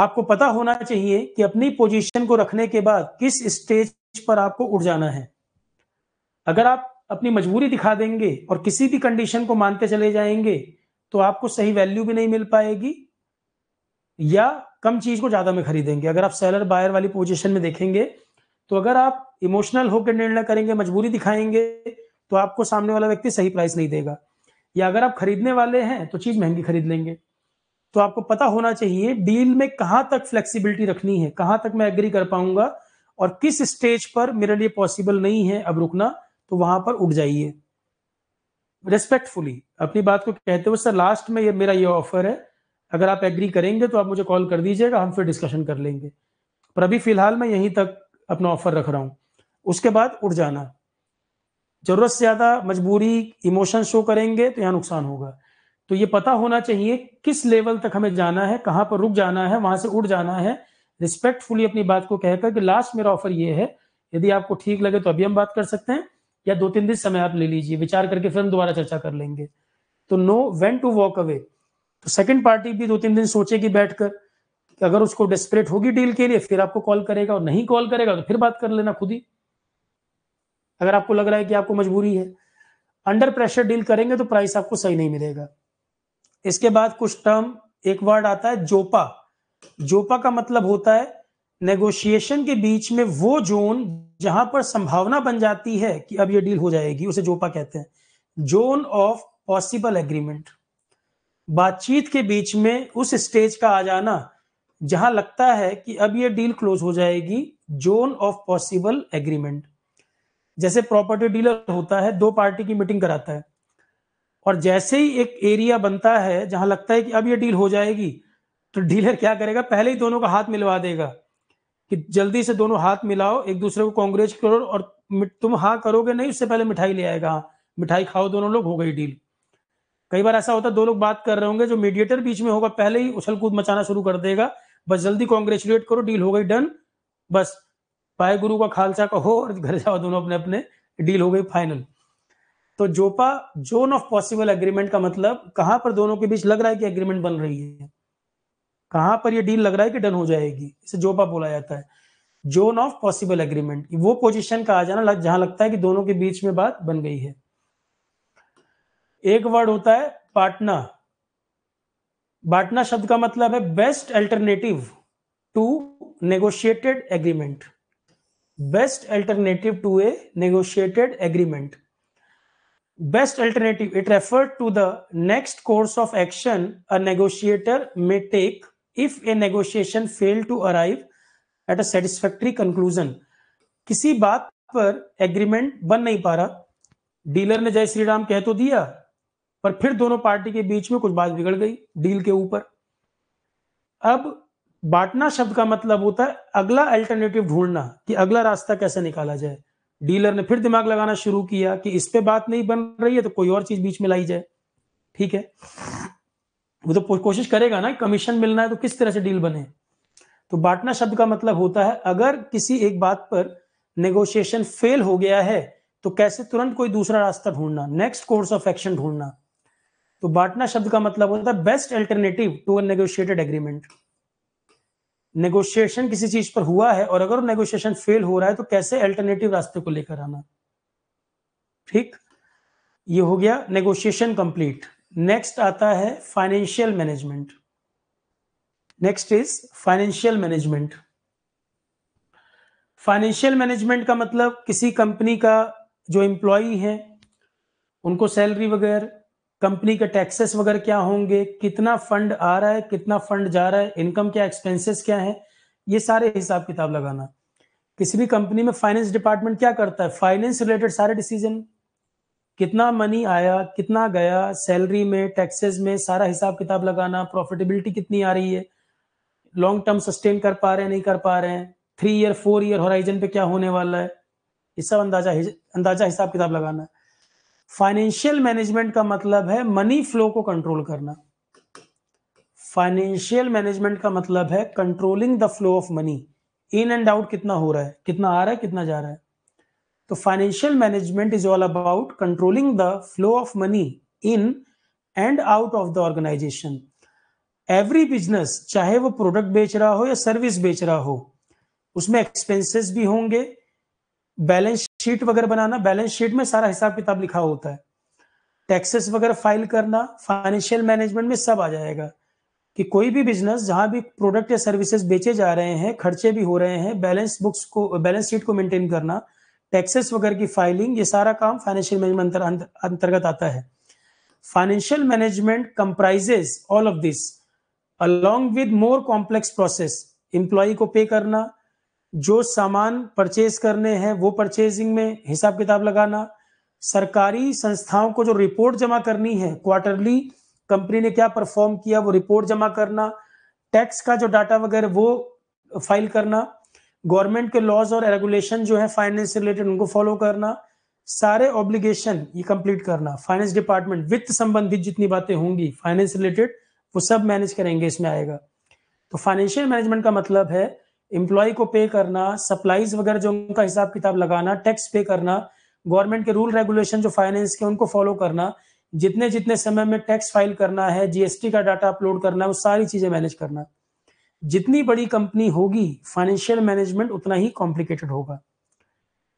आपको पता होना चाहिए कि अपनी पोजीशन को रखने के बाद किस स्टेज पर आपको उठ जाना है अगर आप अपनी मजबूरी दिखा देंगे और किसी भी कंडीशन को मानते चले जाएंगे तो आपको सही वैल्यू भी नहीं मिल पाएगी या कम चीज को ज्यादा में खरीदेंगे अगर आप सेलर बायर वाली पोजिशन में देखेंगे तो अगर आप इमोशनल होकर निर्णय करेंगे मजबूरी दिखाएंगे तो आपको सामने वाला व्यक्ति सही प्राइस नहीं देगा या अगर आप खरीदने वाले हैं तो चीज महंगी खरीद लेंगे तो आपको पता होना चाहिए डील में कहां तक फ्लेक्सिबिलिटी रखनी है कहां तक मैं एग्री कर पाऊंगा और किस स्टेज पर मेरे लिए पॉसिबल नहीं है अब रुकना तो वहां पर उठ जाइए रेस्पेक्टफुली अपनी बात को कहते हुए सर लास्ट में ये मेरा ये ऑफर है अगर आप एग्री करेंगे तो आप मुझे कॉल कर दीजिएगा हम फिर डिस्कशन कर लेंगे पर अभी फिलहाल मैं यहीं तक अपना ऑफर रख रहा हूं उसके बाद उठ जाना जरूरत से ज़्यादा मजबूरी इमोशन शो करेंगे तो यहाँ नुकसान होगा तो ये पता होना चाहिए किस लेवल तक हमें जाना है कहां पर रुक जाना है वहां से उठ जाना है रिस्पेक्टफुली अपनी बात को कहकर कि लास्ट मेरा ऑफर ये है यदि आपको ठीक लगे तो अभी हम बात कर सकते हैं या दो तीन दिन समय आप ले लीजिए विचार करके फिर हम दोबारा चर्चा कर लेंगे तो no when to walk away तो सेकेंड पार्टी भी दो तीन दिन सोचेगी बैठकर अगर उसको डेस्परेट होगी डील के लिए फिर आपको कॉल करेगा और नहीं कॉल करेगा तो फिर बात कर लेना खुद ही अगर आपको लग रहा है कि आपको मजबूरी है अंडर प्रेशर डील करेंगे तो प्राइस आपको सही नहीं मिलेगा इसके बाद कुछ टर्म एक वर्ड आता है जोपा जोपा का मतलब होता है नेगोशिएशन के बीच में वो जोन जहां पर संभावना बन जाती है कि अब ये डील हो जाएगी उसे जोपा कहते हैं जोन ऑफ पॉसिबल एग्रीमेंट बातचीत के बीच में उस स्टेज का आ जाना जहां लगता है कि अब ये डील क्लोज हो जाएगी जोन ऑफ पॉसिबल एग्रीमेंट जैसे प्रॉपर्टी डीलर होता है दो पार्टी की मीटिंग कराता है और जैसे ही एक एरिया बनता है जहां लगता है कि अब ये डील हो जाएगी तो डीलर क्या करेगा पहले ही दोनों का हाथ मिलवा देगा कि जल्दी से दोनों हाथ मिलाओ एक दूसरे को कांग्रेस करो और तुम हाँ करोगे नहीं उससे पहले मिठाई ले आएगा हाँ मिठाई खाओ दोनों लोग हो गई डील कई बार ऐसा होता है दो लोग बात कर रहे होंगे जो मीडिएटर बीच में होगा पहले ही उछल कूद मचाना शुरू कर देगा बस जल्दी कॉन्ग्रेचुलेट करो डील हो गई डन बस पाए गुरु का खालसा का हो और घर जाओ दोनों अपने अपने डील हो गई फाइनल तो ZOPA zone of possible agreement का मतलब कहां पर दोनों के बीच लग रहा है कि एग्रीमेंट बन रही है कहां पर यह डील लग रहा है कि डन हो जाएगी इसे जोपा बोला जाता है जोन ऑफ पॉसिबल एग्रीमेंट वो पोजिशन का आ जाना लग, जहां लगता है कि दोनों के बीच में बात बन गई है एक वर्ड होता है पार्टना बांटना शब्द का मतलब है best alternative to negotiated agreement best alternative to a negotiated agreement best alternative it refer to the next course of action a negotiator may take if a negotiation fail to arrive at a satisfactory conclusion किसी बात पर agreement बन नहीं पा रहा dealer ने जय श्री राम कह तो दिया पर फिर दोनों पार्टी के बीच में कुछ बात बिगड़ गई डील के ऊपर अब बांटना शब्द का मतलब होता है अगला अल्टरनेटिव ढूंढना कि अगला रास्ता कैसे निकाला जाए डीलर ने फिर दिमाग लगाना शुरू किया कि इस पे बात नहीं बन रही है तो कोई और चीज बीच में लाई जाए ठीक है वो तो कोशिश करेगा ना कमीशन मिलना है तो किस तरह से डील बने तो बांटना शब्द का मतलब होता है अगर किसी एक बात पर नेगोशिएशन फेल हो गया है तो कैसे तुरंत कोई दूसरा रास्ता ढूंढना नेक्स्ट कोर्स ऑफ एक्शन ढूंढना तो बांटना शब्द का मतलब होता है best alternative to a negotiated agreement negotiation किसी चीज पर हुआ है और अगर नेगोशिएशन फेल हो रहा है तो कैसे अल्टरनेटिव रास्ते को लेकर आना ठीक ये हो गया नेगोशिएशन कंप्लीट नेक्स्ट आता है financial management next is financial management financial management का मतलब किसी कंपनी का जो एम्प्लॉई है उनको सैलरी वगैरह कंपनी के टैक्सेस वगैरह क्या होंगे कितना फंड आ रहा है कितना फंड जा रहा है इनकम क्या एक्सपेंसेस क्या है ये सारे हिसाब किताब लगाना किसी भी कंपनी में फाइनेंस डिपार्टमेंट क्या करता है फाइनेंस रिलेटेड सारे डिसीजन कितना मनी आया कितना गया सैलरी में टैक्सेस में सारा हिसाब किताब लगाना प्रॉफिटेबिलिटी कितनी आ रही है लॉन्ग टर्म सस्टेन कर पा रहे हैं नहीं कर पा रहे हैं three year four year horizon पे क्या होने वाला है ये सब अंदाजा अंदाजा हिसाब किताब लगाना है फाइनेंशियल मैनेजमेंट का मतलब है मनी फ्लो को कंट्रोल करना फाइनेंशियल मैनेजमेंट का मतलब है controlling the flow of money in and out कितना हो रहा है कितना आ रहा है कितना जा रहा है तो financial management is all about controlling the flow of money in and out of the organisation every business चाहे वो प्रोडक्ट बेच रहा हो या सर्विस बेच रहा हो उसमें एक्सपेंसेस भी होंगे बैलेंस शीट वगैरह बनाना बैलेंस शीट में सारा हिसाब किताब लिखा होता है टैक्सेस वगैरह फाइल करना फाइनेंशियल मैनेजमेंट में सब आ जाएगा कि कोई भी बिजनेस जहां भी प्रोडक्ट या सर्विसेज बेचे जा रहे हैं खर्चे भी हो रहे हैं बैलेंस बुक्स को बैलेंस शीट को मेंटेन करना टैक्सेस वगैरह की फाइलिंग ये सारा काम फाइनेंशियल मैनेजमेंट अंतर्गत आता है financial management comprises all of this along with more complex process employee को पे करना जो सामान परचेज करने हैं वो परचेजिंग में हिसाब किताब लगाना सरकारी संस्थाओं को जो रिपोर्ट जमा करनी है क्वार्टरली कंपनी ने क्या परफॉर्म किया वो रिपोर्ट जमा करना टैक्स का जो डाटा वगैरह वो फाइल करना गवर्नमेंट के लॉज और रेगुलेशन जो है फाइनेंस से रिलेटेड उनको फॉलो करना सारे ऑब्लिगेशन ये कंप्लीट करना फाइनेंस डिपार्टमेंट वित्त संबंधित जितनी बातें होंगी फाइनेंस रिलेटेड वो सब मैनेज करेंगे इसमें आएगा तो फाइनेंशियल मैनेजमेंट का मतलब है एम्प्लॉय को पे करना सप्लाईज वगैरह जो उनका हिसाब किताब लगाना टैक्स पे करना गवर्नमेंट के रूल रेगुलेशन जो फाइनेंस के उनको फॉलो करना जितने जितने समय में टैक्स फाइल करना है जीएसटी का डाटा अपलोड करना है वो सारी चीजें मैनेज करना जितनी बड़ी कंपनी होगी फाइनेंशियल मैनेजमेंट उतना ही कॉम्प्लिकेटेड होगा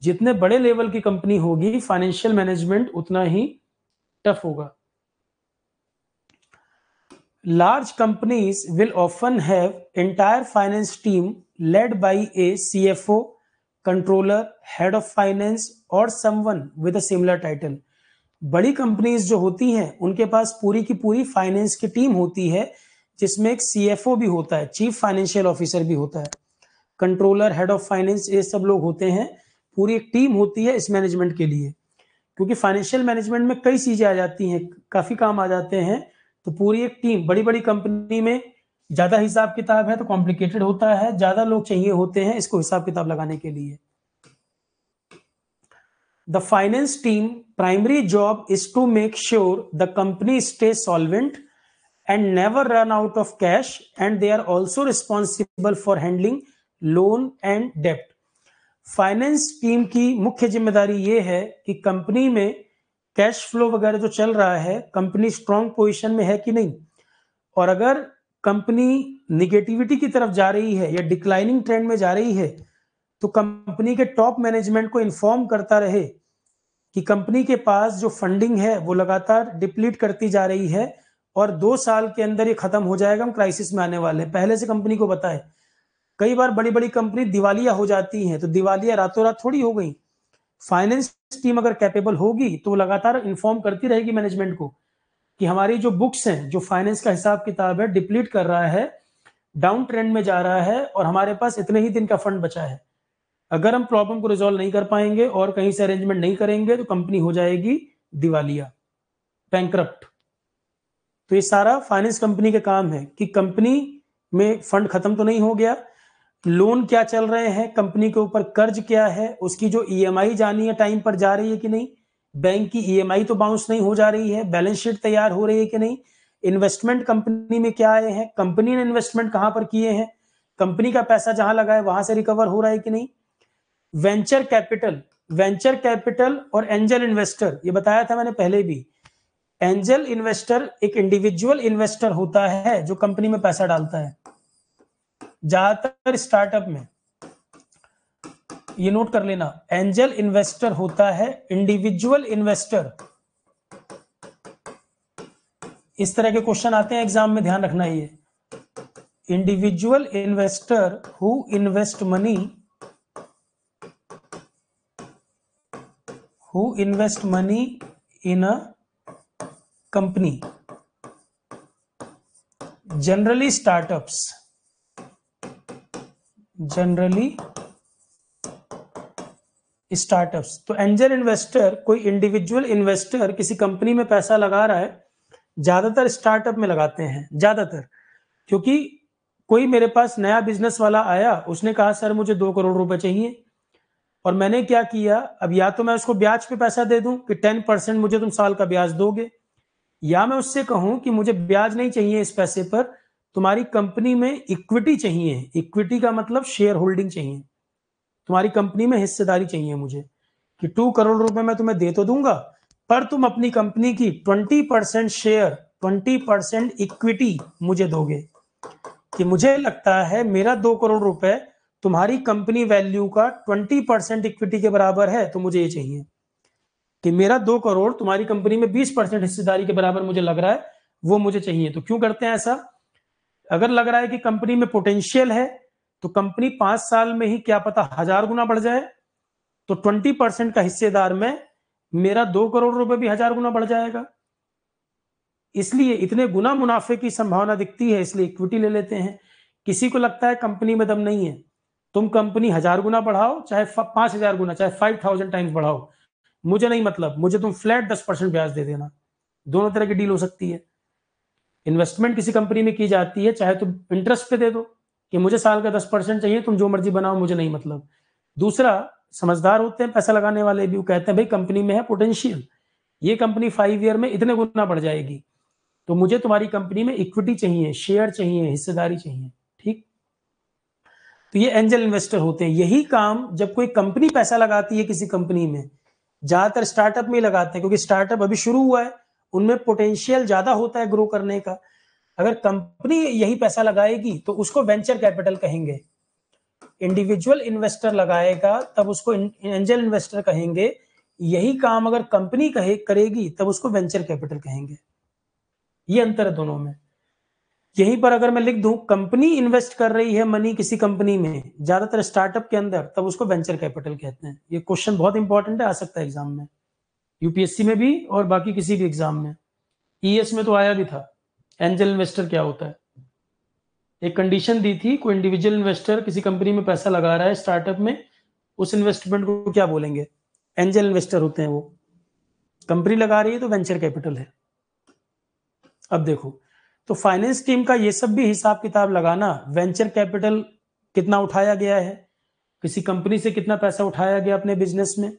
जितने बड़े लेवल की कंपनी होगी फाइनेंशियल मैनेजमेंट उतना ही टफ होगा large companies will often have entire finance team led by a C F O controller head of finance और someone with a similar title बड़ी कंपनीज जो होती हैं उनके पास पूरी की पूरी फाइनेंस की टीम होती है जिसमें एक ओ भी होता है चीफ फाइनेंशियल ऑफिसर भी होता है कंट्रोलर हेड ऑफ फाइनेंस ये सब लोग होते हैं पूरी एक टीम होती है इस मैनेजमेंट के लिए क्योंकि फाइनेंशियल मैनेजमेंट में कई चीज़ें आ जाती हैं काफ़ी काम आ जाते हैं तो पूरी एक टीम बड़ी बड़ी कंपनी में ज़्यादा हिसाब किताब है तो कॉम्प्लिकेटेड होता है ज़्यादा लोग चाहिए होते हैं इसको हिसाब किताब लगाने के लिए the finance team primary job is to make sure the company stay solvent and never run out of cash and they are also responsible for handling loan and डेप्ट फाइनेंस टीम की मुख्य जिम्मेदारी ये है कि कंपनी में cash flow वगैरह जो चल रहा है कंपनी स्ट्रॉन्ग पोजीशन में है कि नहीं और अगर कंपनी निगेटिविटी की तरफ जा रही है या डिक्लाइनिंग ट्रेंड में जा रही है तो कंपनी के टॉप मैनेजमेंट को इन्फॉर्म करता रहे कि कंपनी के पास जो फंडिंग है वो लगातार डिप्लीट करती जा रही है और दो साल के अंदर ये खत्म हो जाएगा हम क्राइसिस में आने वाले हैं पहले से कंपनी को बताए कई बार बड़ी बड़ी कंपनी दिवालिया हो जाती हैं तो दिवालिया रातों रात थोड़ी हो गई फाइनेंस टीम अगर कैपेबल होगी तो लगातार इन्फॉर्म करती रहेगी मैनेजमेंट को कि हमारी जो बुक्स हैं जो फाइनेंस का हिसाब किताब है डिप्लीट कर रहा है डाउन ट्रेंड में जा रहा है और हमारे पास इतने ही दिन का फंड बचा है अगर हम प्रॉब्लम को रिजोल्व नहीं कर पाएंगे और कहीं से अरेंजमेंट नहीं करेंगे तो कंपनी हो जाएगी दिवालिया बैंक्रप्ट तो ये सारा फाइनेंस कंपनी का काम है कि कंपनी में फंड खत्म तो नहीं हो गया लोन क्या चल रहे हैं कंपनी के ऊपर कर्ज क्या है उसकी जो ईएमआई e जानी है टाइम पर जा रही है कि नहीं बैंक की ईएमआई e तो बाउंस नहीं हो जा रही है बैलेंस शीट तैयार हो रही है कि नहीं इन्वेस्टमेंट कंपनी में क्या आए हैं कंपनी ने इन्वेस्टमेंट कहां पर किए हैं कंपनी का पैसा जहां लगा है वहां से रिकवर हो रहा है कि नहीं वेंचर कैपिटल वेंचर कैपिटल और एंजल इन्वेस्टर ये बताया था मैंने पहले भी एंजल इन्वेस्टर एक इंडिविजुअल इन्वेस्टर होता है जो कंपनी में पैसा डालता है ज्यादातर स्टार्टअप में ये नोट कर लेना एंजल इन्वेस्टर होता है इंडिविजुअल इन्वेस्टर इस तरह के क्वेश्चन आते हैं एग्जाम में ध्यान रखना ये individual investor who invest money who invest money in a company generally startups generally startups तो एंजल इन्वेस्टर कोई इंडिविजुअल इन्वेस्टर किसी कंपनी में पैसा लगा रहा है ज्यादातर स्टार्टअप में लगाते हैं ज्यादातर क्योंकि कोई मेरे पास नया बिजनेस वाला आया उसने कहा सर मुझे दो करोड़ रुपए चाहिए और मैंने क्या किया अब या तो मैं उसको ब्याज पे पैसा दे दूं कि टेन परसेंट मुझे तुम साल का ब्याज दोगे या मैं उससे कहूं कि मुझे ब्याज नहीं चाहिए इस पैसे पर तुम्हारी कंपनी में इक्विटी चाहिए इक्विटी का मतलब शेयर होल्डिंग चाहिए तुम्हारी कंपनी में हिस्सेदारी चाहिए मुझे कि टू करोड़ रुपए मैं तुम्हें दे तो दूंगा पर तुम अपनी कंपनी की twenty percent share twenty percent equity मुझे दोगे कि मुझे लगता है मेरा दो करोड़ रुपए तुम्हारी कंपनी वैल्यू का ट्वेंटी परसेंट इक्विटी के बराबर है तो मुझे ये चाहिए कि मेरा दो करोड़ तुम्हारी कंपनी में बीस परसेंट हिस्सेदारी के बराबर मुझे लग रहा है वो मुझे चाहिए तो क्यों करते हैं ऐसा अगर लग रहा है कि कंपनी में पोटेंशियल है तो कंपनी पांच साल में ही क्या पता हजार गुना बढ़ जाए तो ट्वेंटी परसेंट का हिस्सेदार में मेरा दो करोड़ रुपए भी हजार गुना बढ़ जाएगा इसलिए इतने गुना मुनाफे की संभावना दिखती है इसलिए इक्विटी ले लेते हैं किसी को लगता है कंपनी में दम नहीं है तुम कंपनी हजार गुना बढ़ाओ चाहे पांच हजार गुना चाहे फाइव थाउजेंड टाइम्स बढ़ाओ मुझे नहीं मतलब मुझे तुम फ्लैट दस परसेंट ब्याज दे देना दोनों तरह की डील हो सकती है इन्वेस्टमेंट किसी कंपनी में की जाती है चाहे तुम इंटरेस्ट पे दे दो कि मुझे साल का दस परसेंट चाहिए तुम जो मर्जी बनाओ मुझे नहीं मतलब दूसरा समझदार होते हैं पैसा लगाने वाले भी वो कहते हैं भाई कंपनी में है पोटेंशियल ये कंपनी फाइव ईयर में इतने गुना बढ़ जाएगी तो मुझे तुम्हारी कंपनी में इक्विटी चाहिए शेयर चाहिए हिस्सेदारी चाहिए ठीक तो ये एंजल इन्वेस्टर होते हैं यही काम जब कोई कंपनी पैसा लगाती है किसी कंपनी में ज्यादातर स्टार्टअप में लगाते हैं क्योंकि स्टार्टअप अभी शुरू हुआ है उनमें पोटेंशियल ज्यादा होता है ग्रो करने का अगर कंपनी यही पैसा लगाएगी तो उसको वेंचर कैपिटल कहेंगे इंडिविजुअल इन्वेस्टर लगाएगा तब उसको एंजल इन्वेस्टर कहेंगे यही काम अगर कंपनी कहे करेगी तब उसको वेंचर कैपिटल कहेंगे ये अंतर है दोनों में यहीं पर अगर मैं लिख दूं कंपनी इन्वेस्ट कर रही है मनी किसी कंपनी में ज्यादातर स्टार्टअप के अंदर तब उसको वेंचर कैपिटल कहते हैं ये क्वेश्चन बहुत इंपॉर्टेंट है आ सकता है एग्जाम में यूपीएससी में भी और बाकी किसी भी एग्जाम में ईएस e में तो आया भी था एंजल इन्वेस्टर क्या होता है एक कंडीशन दी थी कोई इंडिविजुअल इन्वेस्टर किसी कंपनी में पैसा लगा रहा है स्टार्टअप में उस इन्वेस्टमेंट को क्या बोलेंगे एंजल इन्वेस्टर होते हैं वो कंपनी लगा रही है तो वेंचर कैपिटल है अब देखो तो फाइनेंस टीम का ये सब भी हिसाब किताब लगाना वेंचर कैपिटल कितना उठाया गया है किसी कंपनी से कितना पैसा उठाया गया अपने बिजनेस में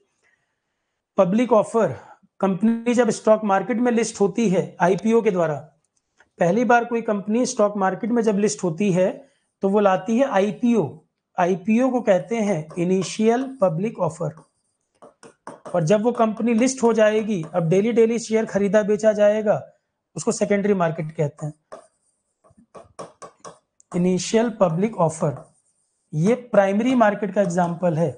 पब्लिक ऑफर कंपनी जब स्टॉक मार्केट में लिस्ट होती है आईपीओ के द्वारा पहली बार कोई कंपनी स्टॉक मार्केट में जब लिस्ट होती है तो वो लाती है आईपीओ आईपीओ को कहते हैं इनिशियल पब्लिक ऑफर और जब वो कंपनी लिस्ट हो जाएगी अब डेली डेली शेयर खरीदा बेचा जाएगा उसको सेकेंडरी मार्केट कहते हैं इनिशियल पब्लिक ऑफर ये प्राइमरी मार्केट का एग्जाम्पल है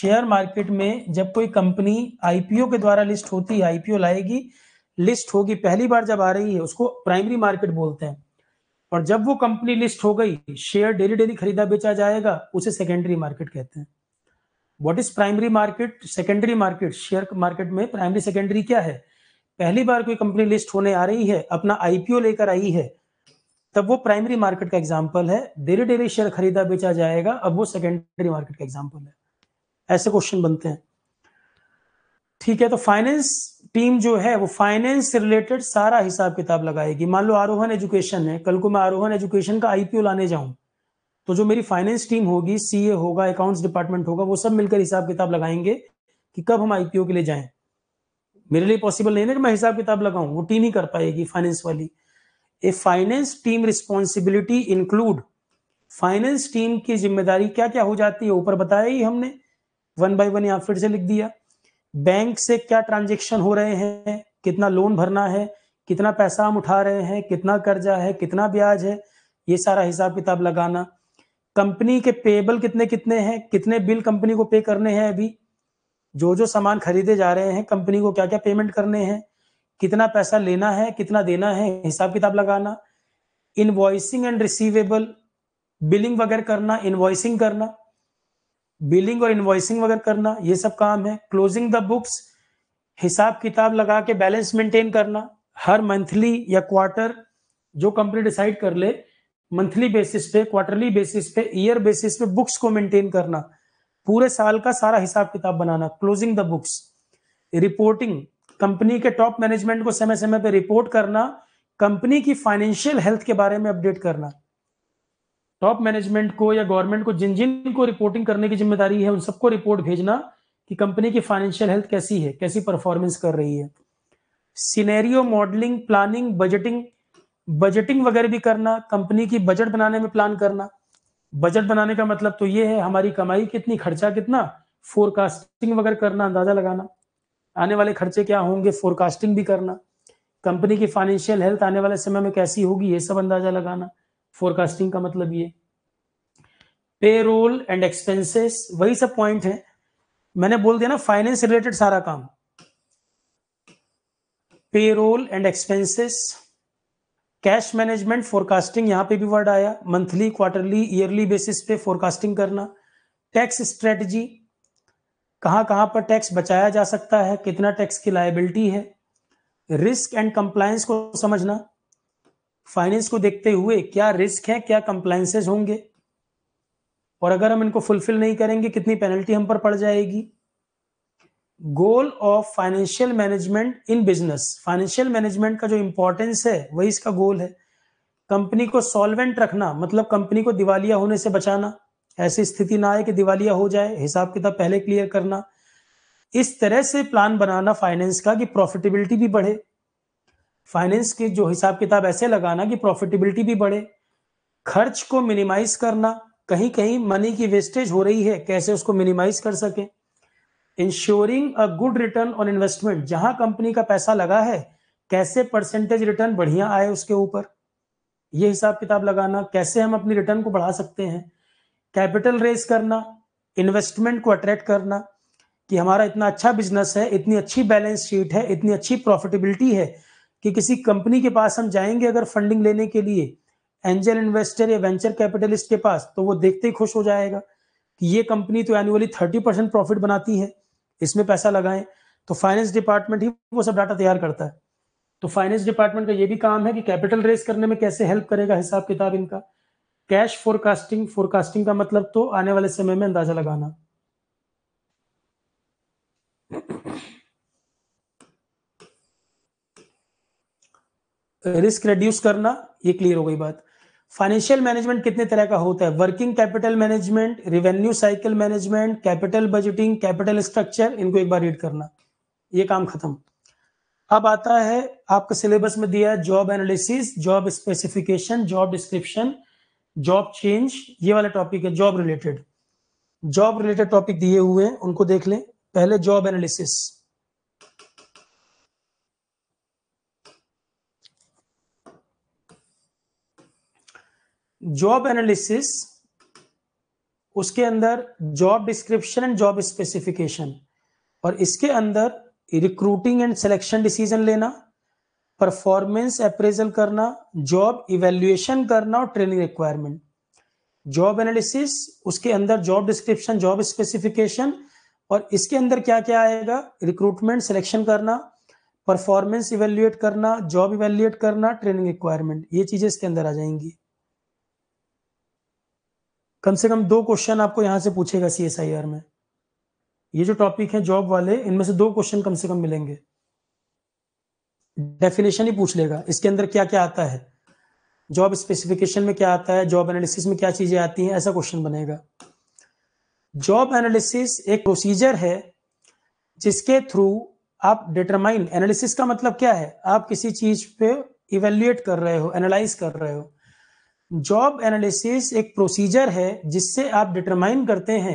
शेयर मार्केट में जब कोई कंपनी आईपीओ के द्वारा लिस्ट होती है आईपीओ लाएगी लिस्ट होगी पहली बार जब आ रही है उसको प्राइमरी मार्केट बोलते हैं और जब वो कंपनी लिस्ट हो गई शेयर डेली डेली खरीदा बेचा जाएगा उसे सेकेंडरी मार्केट कहते हैं what is primary market secondary market share market में प्राइमरी सेकेंडरी क्या है पहली बार कोई कंपनी लिस्ट होने आ रही है अपना आईपीओ लेकर आई है तब वो प्राइमरी मार्केट का एग्जाम्पल है धीरे धीरे शेयर खरीदा बेचा जाएगा अब वो सेकेंडरी मार्केट का एग्जाम्पल है ऐसे क्वेश्चन बनते हैं ठीक है तो फाइनेंस टीम जो है वो फाइनेंस से रिलेटेड सारा हिसाब किताब लगाएगी मान लो आरोहन एजुकेशन है कल को मैं आरोहन एजुकेशन का आईपीओ लाने जाऊं तो जो मेरी फाइनेंस टीम होगी सीए होगा अकाउंट्स डिपार्टमेंट होगा वो सब मिलकर हिसाब किताब लगाएंगे कि कब हम आईपीओ के लिए जाएं मेरे लिए पॉसिबल नहीं ना कि मैं हिसाब किताब लगाऊं वो टीम ही कर पाएगी फाइनेंस वाली a finance team responsibility include finance team की जिम्मेदारी क्या क्या हो जाती है ऊपर बताया ही हमने वन बाय वन यहाँ फिर से लिख दिया बैंक से क्या ट्रांजेक्शन हो रहे हैं कितना लोन भरना है कितना पैसा हम उठा रहे हैं कितना कर्जा है कितना ब्याज है ये सारा हिसाब किताब लगाना कंपनी के पेबल कितने कितने हैं कितने बिल कंपनी को पे करने हैं अभी जो जो सामान खरीदे जा रहे हैं कंपनी को क्या क्या पेमेंट करने हैं कितना पैसा लेना है कितना देना है हिसाब किताब लगाना इनवॉइसिंग एंड रिसीवेबल बिलिंग वगैरह करना इनवॉइसिंग करना बिलिंग और इनवॉइसिंग वगैरह करना ये सब काम है क्लोजिंग द बुक्स हिसाब किताब लगा के बैलेंस मेंटेन करना हर मंथली या क्वार्टर जो कंपनी डिसाइड कर ले मंथली बेसिस पे क्वार्टरली बेसिस पे ईयर बेसिस पे बुक्स को मेंटेन करना पूरे साल का सारा हिसाब किताब बनाना closing the books reporting company के टॉप मैनेजमेंट को समय समय पर रिपोर्ट करना कंपनी की फाइनेंशियल हेल्थ के बारे में अपडेट करना टॉप मैनेजमेंट को या गवर्नमेंट को जिन जिन को रिपोर्टिंग करने की जिम्मेदारी है उन सबको रिपोर्ट भेजना कि कंपनी की फाइनेंशियल हेल्थ कैसी है कैसी परफॉर्मेंस कर रही है scenario modelling planning budgeting budgeting वगैरह भी करना कंपनी की बजट बनाने में प्लान करना बजट बनाने का मतलब तो ये है हमारी कमाई कितनी खर्चा कितना फोरकास्टिंग वगैरह करना अंदाजा लगाना आने वाले खर्चे क्या होंगे फोरकास्टिंग भी करना कंपनी की फाइनेंशियल हेल्थ आने वाले समय में कैसी होगी ये सब अंदाजा लगाना फोरकास्टिंग का मतलब ये पे रोल एंड एक्सपेंसेस वही सब पॉइंट है मैंने बोल दिया ना फाइनेंस रिलेटेड सारा काम payroll and expenses cash management forecasting यहाँ पे भी वर्ड आया मंथली क्वार्टरली ईयरली बेसिस पे फोरकास्टिंग करना टैक्स स्ट्रेटजी कहाँ कहाँ पर टैक्स बचाया जा सकता है कितना टैक्स की लाइबिलिटी है रिस्क एंड कंप्लायंस को समझना फाइनेंस को देखते हुए क्या रिस्क है क्या कंप्लायंसेज होंगे और अगर हम इनको फुलफिल नहीं करेंगे कितनी पेनल्टी हम पर पड़ जाएगी goal of financial management in business financial management का जो इंपॉर्टेंस है वही इसका गोल है कंपनी को सॉल्वेंट रखना मतलब कंपनी को दिवालिया होने से बचाना ऐसी स्थिति ना आए कि दिवालिया हो जाए हिसाब किताब पहले क्लियर करना इस तरह से प्लान बनाना फाइनेंस का कि प्रॉफिटेबिलिटी भी बढ़े फाइनेंस के जो हिसाब किताब ऐसे लगाना कि प्रॉफिटेबिलिटी भी बढ़े खर्च को मिनिमाइज करना कहीं कहीं मनी की वेस्टेज हो रही है कैसे उसको मिनिमाइज कर सकें ensuring a good return on investment जहां कंपनी का पैसा लगा है कैसे परसेंटेज रिटर्न बढ़िया आए उसके ऊपर ये हिसाब किताब लगाना कैसे हम अपनी रिटर्न को बढ़ा सकते हैं कैपिटल रेज करना इन्वेस्टमेंट को अट्रैक्ट करना कि हमारा इतना अच्छा बिजनेस है इतनी अच्छी बैलेंस शीट है इतनी अच्छी प्रॉफिटेबिलिटी है कि किसी कंपनी के पास हम जाएंगे अगर फंडिंग लेने के लिए एंजल इन्वेस्टर या वेंचर कैपिटलिस्ट के पास तो वो देखते ही खुश हो जाएगा कि ये कंपनी तो एनुअली थर्टी परसेंट प्रॉफिट बनाती है इसमें पैसा लगाएं तो फाइनेंस डिपार्टमेंट ही वो सब डाटा तैयार करता है तो फाइनेंस डिपार्टमेंट का ये भी काम है कि कैपिटल रेस करने में कैसे हेल्प करेगा हिसाब किताब इनका कैश फोरकास्टिंग फोरकास्टिंग का मतलब तो आने वाले समय में अंदाजा लगाना रिस्क रिड्यूस करना ये क्लियर हो गई बात फाइनेंशियल मैनेजमेंट कितने तरह का होता है working capital management revenue cycle management capital budgeting capital structure इनको एक बार रीड करना ये काम खत्म अब आता है आपका सिलेबस में दिया है job analysis job specification job description job change ये वाला टॉपिक है job related job related topic दिए हुए हैं उनको देख लें पहले जॉब एनालिसिस जॉब एनालिसिस उसके अंदर job description and job specification और इसके अंदर रिक्रूटिंग एंड सिलेक्शन डिसीजन लेना परफॉर्मेंस अप्रेजल करना जॉब इवेल्युएशन करना और ट्रेनिंग रिक्वायरमेंट जॉब एनालिसिस उसके अंदर जॉब डिस्क्रिप्शन जॉब स्पेसिफिकेशन और इसके अंदर क्या क्या आएगा रिक्रूटमेंट सिलेक्शन करना परफॉर्मेंस इवेल्युएट करना जॉब इवेल्युएट करना ट्रेनिंग रिक्वायरमेंट ये चीजें इसके अंदर आ जाएंगी कम से कम दो क्वेश्चन आपको यहां से पूछेगा सी एस आई आर में ये जो टॉपिक है जॉब वाले इनमें से दो क्वेश्चन कम से कम मिलेंगे डेफिनेशन ही पूछ लेगा इसके अंदर क्या क्या आता है जॉब स्पेसिफिकेशन में क्या आता है जॉब एनालिसिस में क्या चीजें आती हैं ऐसा क्वेश्चन बनेगा जॉब एनालिसिस एक प्रोसीजर है जिसके थ्रू आप डिटरमाइन एनालिसिस का मतलब क्या है आप किसी चीज पे इवेल्युएट कर रहे हो एनालाइज कर रहे हो जॉब एनालिसिस एक प्रोसीजर है जिससे आप डिटरमाइन करते हैं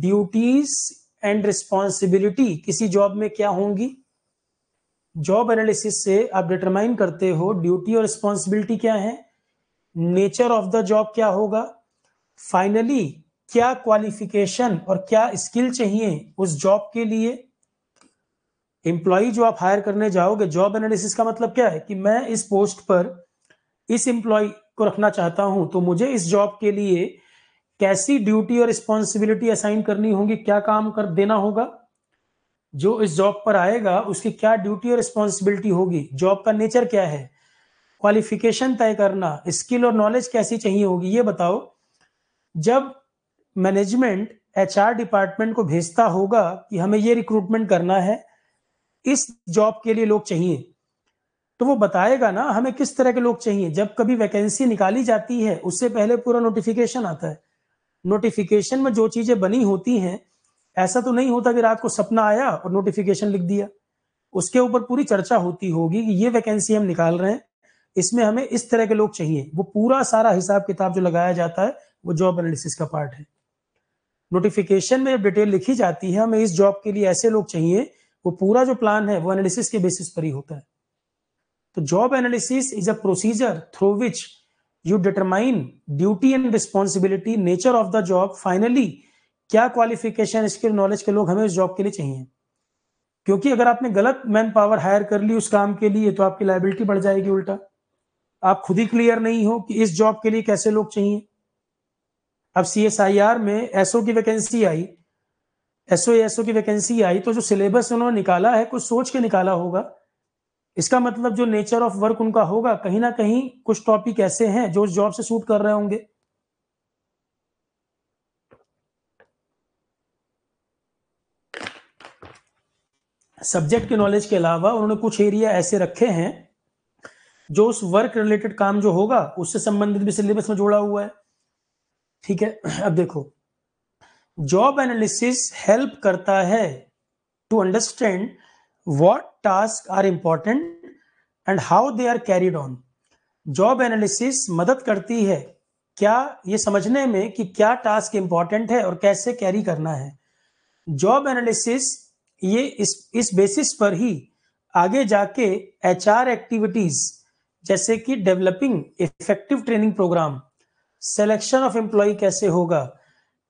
ड्यूटीज एंड रिस्पॉन्सिबिलिटी किसी जॉब में क्या होंगी जॉब एनालिसिस से आप डिटरमाइन करते हो ड्यूटी और रिस्पॉन्सिबिलिटी क्या है नेचर ऑफ द जॉब क्या होगा फाइनली क्या क्वालिफिकेशन और क्या स्किल चाहिए उस जॉब के लिए एम्प्लॉय जो आप हायर करने जाओगे जॉब एनालिसिस का मतलब क्या है कि मैं इस पोस्ट पर इस एम्प्लॉय को रखना चाहता हूं तो मुझे इस जॉब के लिए कैसी ड्यूटी और रिस्पॉन्सिबिलिटी असाइन करनी होगी क्या काम कर देना होगा जो इस जॉब पर आएगा उसकी क्या ड्यूटी और रिस्पॉन्सिबिलिटी होगी जॉब का नेचर क्या है क्वालिफिकेशन तय करना स्किल और नॉलेज कैसी चाहिए होगी ये बताओ जब मैनेजमेंट एचआर डिपार्टमेंट को भेजता होगा कि हमें ये रिक्रूटमेंट करना है इस जॉब के लिए लोग चाहिए तो वो बताएगा ना हमें किस तरह के लोग चाहिए जब कभी वैकेंसी निकाली जाती है उससे पहले पूरा नोटिफिकेशन आता है नोटिफिकेशन में जो चीजें बनी होती हैं ऐसा तो नहीं होता कि रात को सपना आया और नोटिफिकेशन लिख दिया उसके ऊपर पूरी चर्चा होती होगी कि ये वैकेंसी हम निकाल रहे हैं इसमें हमें इस तरह के लोग चाहिए वो पूरा सारा हिसाब किताब जो लगाया जाता है वो जॉब एनालिसिस का पार्ट है नोटिफिकेशन में जब डिटेल लिखी जाती है हमें इस जॉब के लिए ऐसे लोग चाहिए वो पूरा जो प्लान है वो एनालिसिस के बेसिस पर ही होता है तो job analysis is a procedure through which you determine duty and responsibility nature of the job finally क्या क्वालिफिकेशन स्किल नॉलेज के लोग हमें उस जॉब के लिए चाहिए क्योंकि अगर आपने गलत मैन पावर हायर कर ली उस काम के लिए तो आपकी लाइबिलिटी बढ़ जाएगी उल्टा आप खुद ही क्लियर नहीं हो कि इस जॉब के लिए कैसे लोग चाहिए अब सी एस आई आर में एसओ की वैकेंसी आई एसओ एसओ की वैकेंसी आई तो जो सिलेबस उन्होंने निकाला है कुछ सोच के निकाला होगा इसका मतलब जो नेचर ऑफ वर्क उनका होगा कहीं ना कहीं कुछ टॉपिक ऐसे हैं जो जॉब से सूट कर रहे होंगे सब्जेक्ट के नॉलेज के अलावा उन्होंने कुछ एरिया ऐसे रखे हैं जो उस वर्क रिलेटेड काम जो होगा उससे संबंधित भी सिलेबस में जोड़ा हुआ है ठीक है अब देखो जॉब एनालिसिस हेल्प करता है to understand what tasks are important and how they are carried on. Job analysis मदद करती है क्या ये समझने में कि क्या टास्क इंपॉर्टेंट है और कैसे कैरी करना है जॉब एनालिसिस ये इस इस बेसिस पर ही आगे जाके एचआर एक्टिविटीज जैसे कि developing effective training programme selection of employee कैसे होगा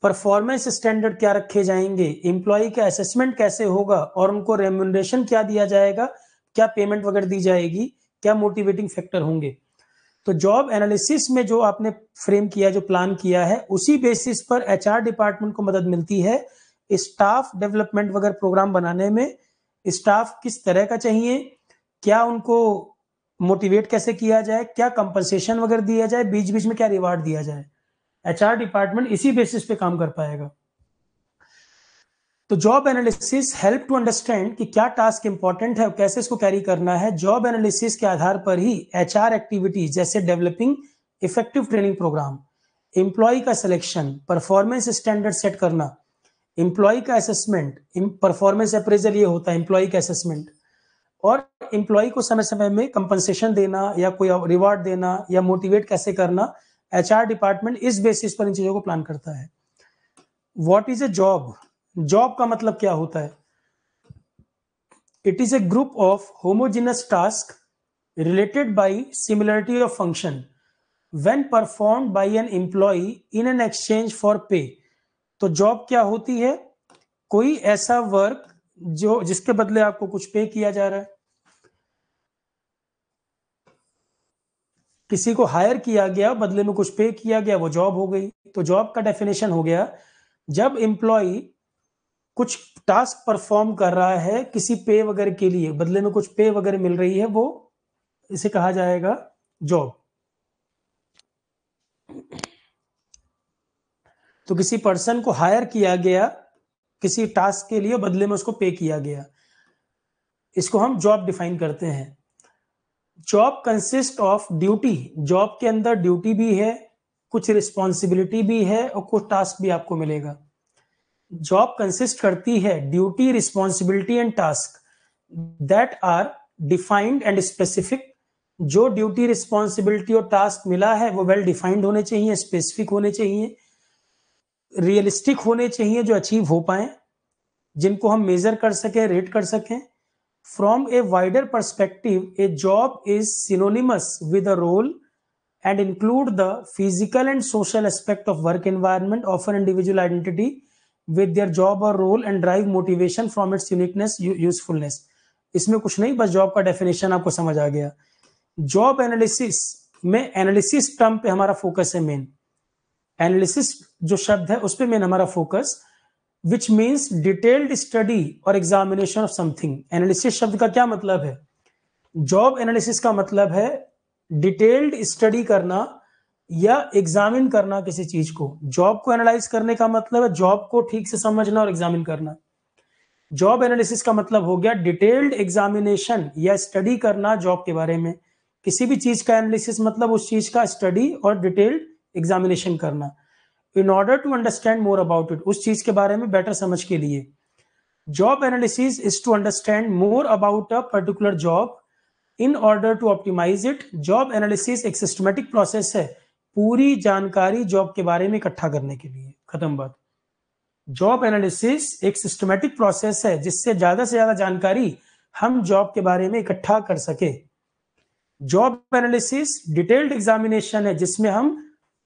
परफॉर्मेंस स्टैंडर्ड क्या रखे जाएंगे एम्प्लॉय का असेसमेंट कैसे होगा और उनको रेम्यूनरेशन क्या दिया जाएगा क्या पेमेंट वगैरह दी जाएगी क्या मोटिवेटिंग फैक्टर होंगे तो जॉब एनालिसिस में जो आपने फ्रेम किया जो प्लान किया है उसी बेसिस पर एच डिपार्टमेंट को मदद मिलती है स्टाफ डेवलपमेंट वगैरह प्रोग्राम बनाने में स्टाफ किस तरह का चाहिए क्या उनको मोटिवेट कैसे किया जाए क्या कंपनसेशन वगैरह दिया जाए बीच बीच में क्या रिवार्ड दिया जाए एचआर डिपार्टमेंट इसी बेसिस पे काम कर पाएगा तो job analysis help to understand कि क्या टास्क इंपॉर्टेंट है और कैसे इसको कैरी करना है जॉब एनालिसिस के आधार पर ही एचआर एक्टिविटीज जैसे developing effective training programme employee का सिलेक्शन परफॉर्मेंस स्टैंडर्ड सेट करना एम्प्लॉय का असेसमेंट परफॉर्मेंस अप्रेजल ये होता है एम्प्लॉय का असेसमेंट और एम्प्लॉय को समय समय में कंपनसेशन देना या कोई रिवार्ड देना या मोटिवेट कैसे करना एच डिपार्टमेंट इस बेसिस पर इन चीज़ों को प्लान करता है what is a job job का मतलब क्या होता है it is a group of homogeneous task related by similarity of function when perform by an employee in an exchange for pay तो जॉब क्या होती है कोई ऐसा वर्क जो जिसके बदले आपको कुछ पे किया जा रहा है किसी को हायर किया गया बदले में कुछ पे किया गया वो जॉब हो गई तो जॉब का डेफिनेशन हो गया जब एम्प्लॉय कुछ टास्क परफॉर्म कर रहा है किसी पे वगैरह के लिए बदले में कुछ पे वगैरह मिल रही है वो इसे कहा जाएगा जॉब तो किसी पर्सन को हायर किया गया किसी टास्क के लिए बदले में उसको पे किया गया इसको हम जॉब डिफाइन करते हैं job consist of duty job के अंदर ड्यूटी भी है कुछ रिस्पॉन्सिबिलिटी भी है और कुछ टास्क भी आपको मिलेगा जॉब कंसिस्ट करती है duty responsibility and task that are defined and specific जो ड्यूटी रिस्पॉन्सिबिलिटी और टास्क मिला है वो वेल well डिफाइंड होने चाहिए स्पेसिफिक होने चाहिए रियलिस्टिक होने चाहिए जो अचीव हो पाए जिनको हम मेजर कर सकें रेट कर सकें From a wider perspective, a job is synonymous with a role and include the physical and social aspect of work environment, offer individual identity with their job or role and drive motivation from its uniqueness, usefulness. इसमें कुछ नहीं बस job का definition आपको समझ आ गया job analysis में एनालिसिस टर्म पे हमारा फोकस है मेन एनालिसिस जो शब्द है उस पर मेन हमारा focus which means detailed study और एग्जामिनेशन ऑफ समथिंग एनालिसिस शब्द का क्या मतलब है जॉब एनालिसिस का मतलब है डिटेल्ड स्टडी करना या एग्जामिन करना किसी चीज को जॉब को एनालाइज करने का मतलब है जॉब को ठीक से समझना और एग्जामिन करना जॉब एनालिसिस का मतलब हो गया डिटेल्ड एग्जामिनेशन या स्टडी करना जॉब के बारे में किसी भी चीज का एनालिसिस मतलब उस चीज का स्टडी और डिटेल्ड एग्जामिनेशन करना in order to understand more about it उस चीज के बारे में बेटर समझ के लिए job analysis is to understand more about a particular job in order to optimise it job analysis एक सिस्टमेटिक प्रोसेस है पूरी जानकारी जॉब के बारे में इकट्ठा करने के लिए खत्म बात जॉब एनालिसिस एक सिस्टमेटिक प्रोसेस है जिससे ज्यादा से ज्यादा जानकारी हम जॉब के बारे में इकट्ठा कर सके जॉब एनालिसिस डिटेल्ड एग्जामिनेशन है जिसमें हम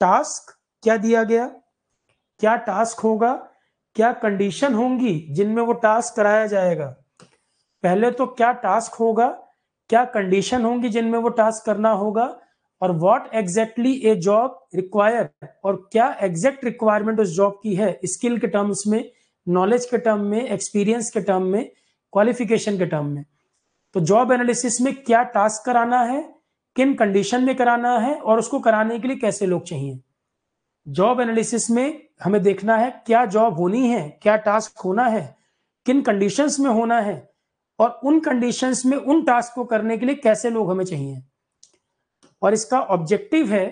टास्क क्या दिया गया क्या टास्क होगा क्या कंडीशन होंगी जिनमें वो टास्क कराया जाएगा पहले तो क्या टास्क होगा क्या कंडीशन होंगी जिनमें वो टास्क करना होगा और what exactly a job require और क्या एग्जैक्ट रिक्वायरमेंट उस जॉब की है स्किल के टर्म्स में नॉलेज के टर्म में एक्सपीरियंस के टर्म में क्वालिफिकेशन के टर्म में तो जॉब एनालिसिस में क्या टास्क कराना है किन कंडीशन में कराना है और उसको कराने के लिए कैसे लोग चाहिए जॉब एनालिसिस में हमें देखना है क्या जॉब होनी है क्या टास्क होना है किन कंडीशंस में होना है और उन कंडीशंस में उन टास्क को करने के लिए कैसे लोग हमें चाहिए और इसका ऑब्जेक्टिव है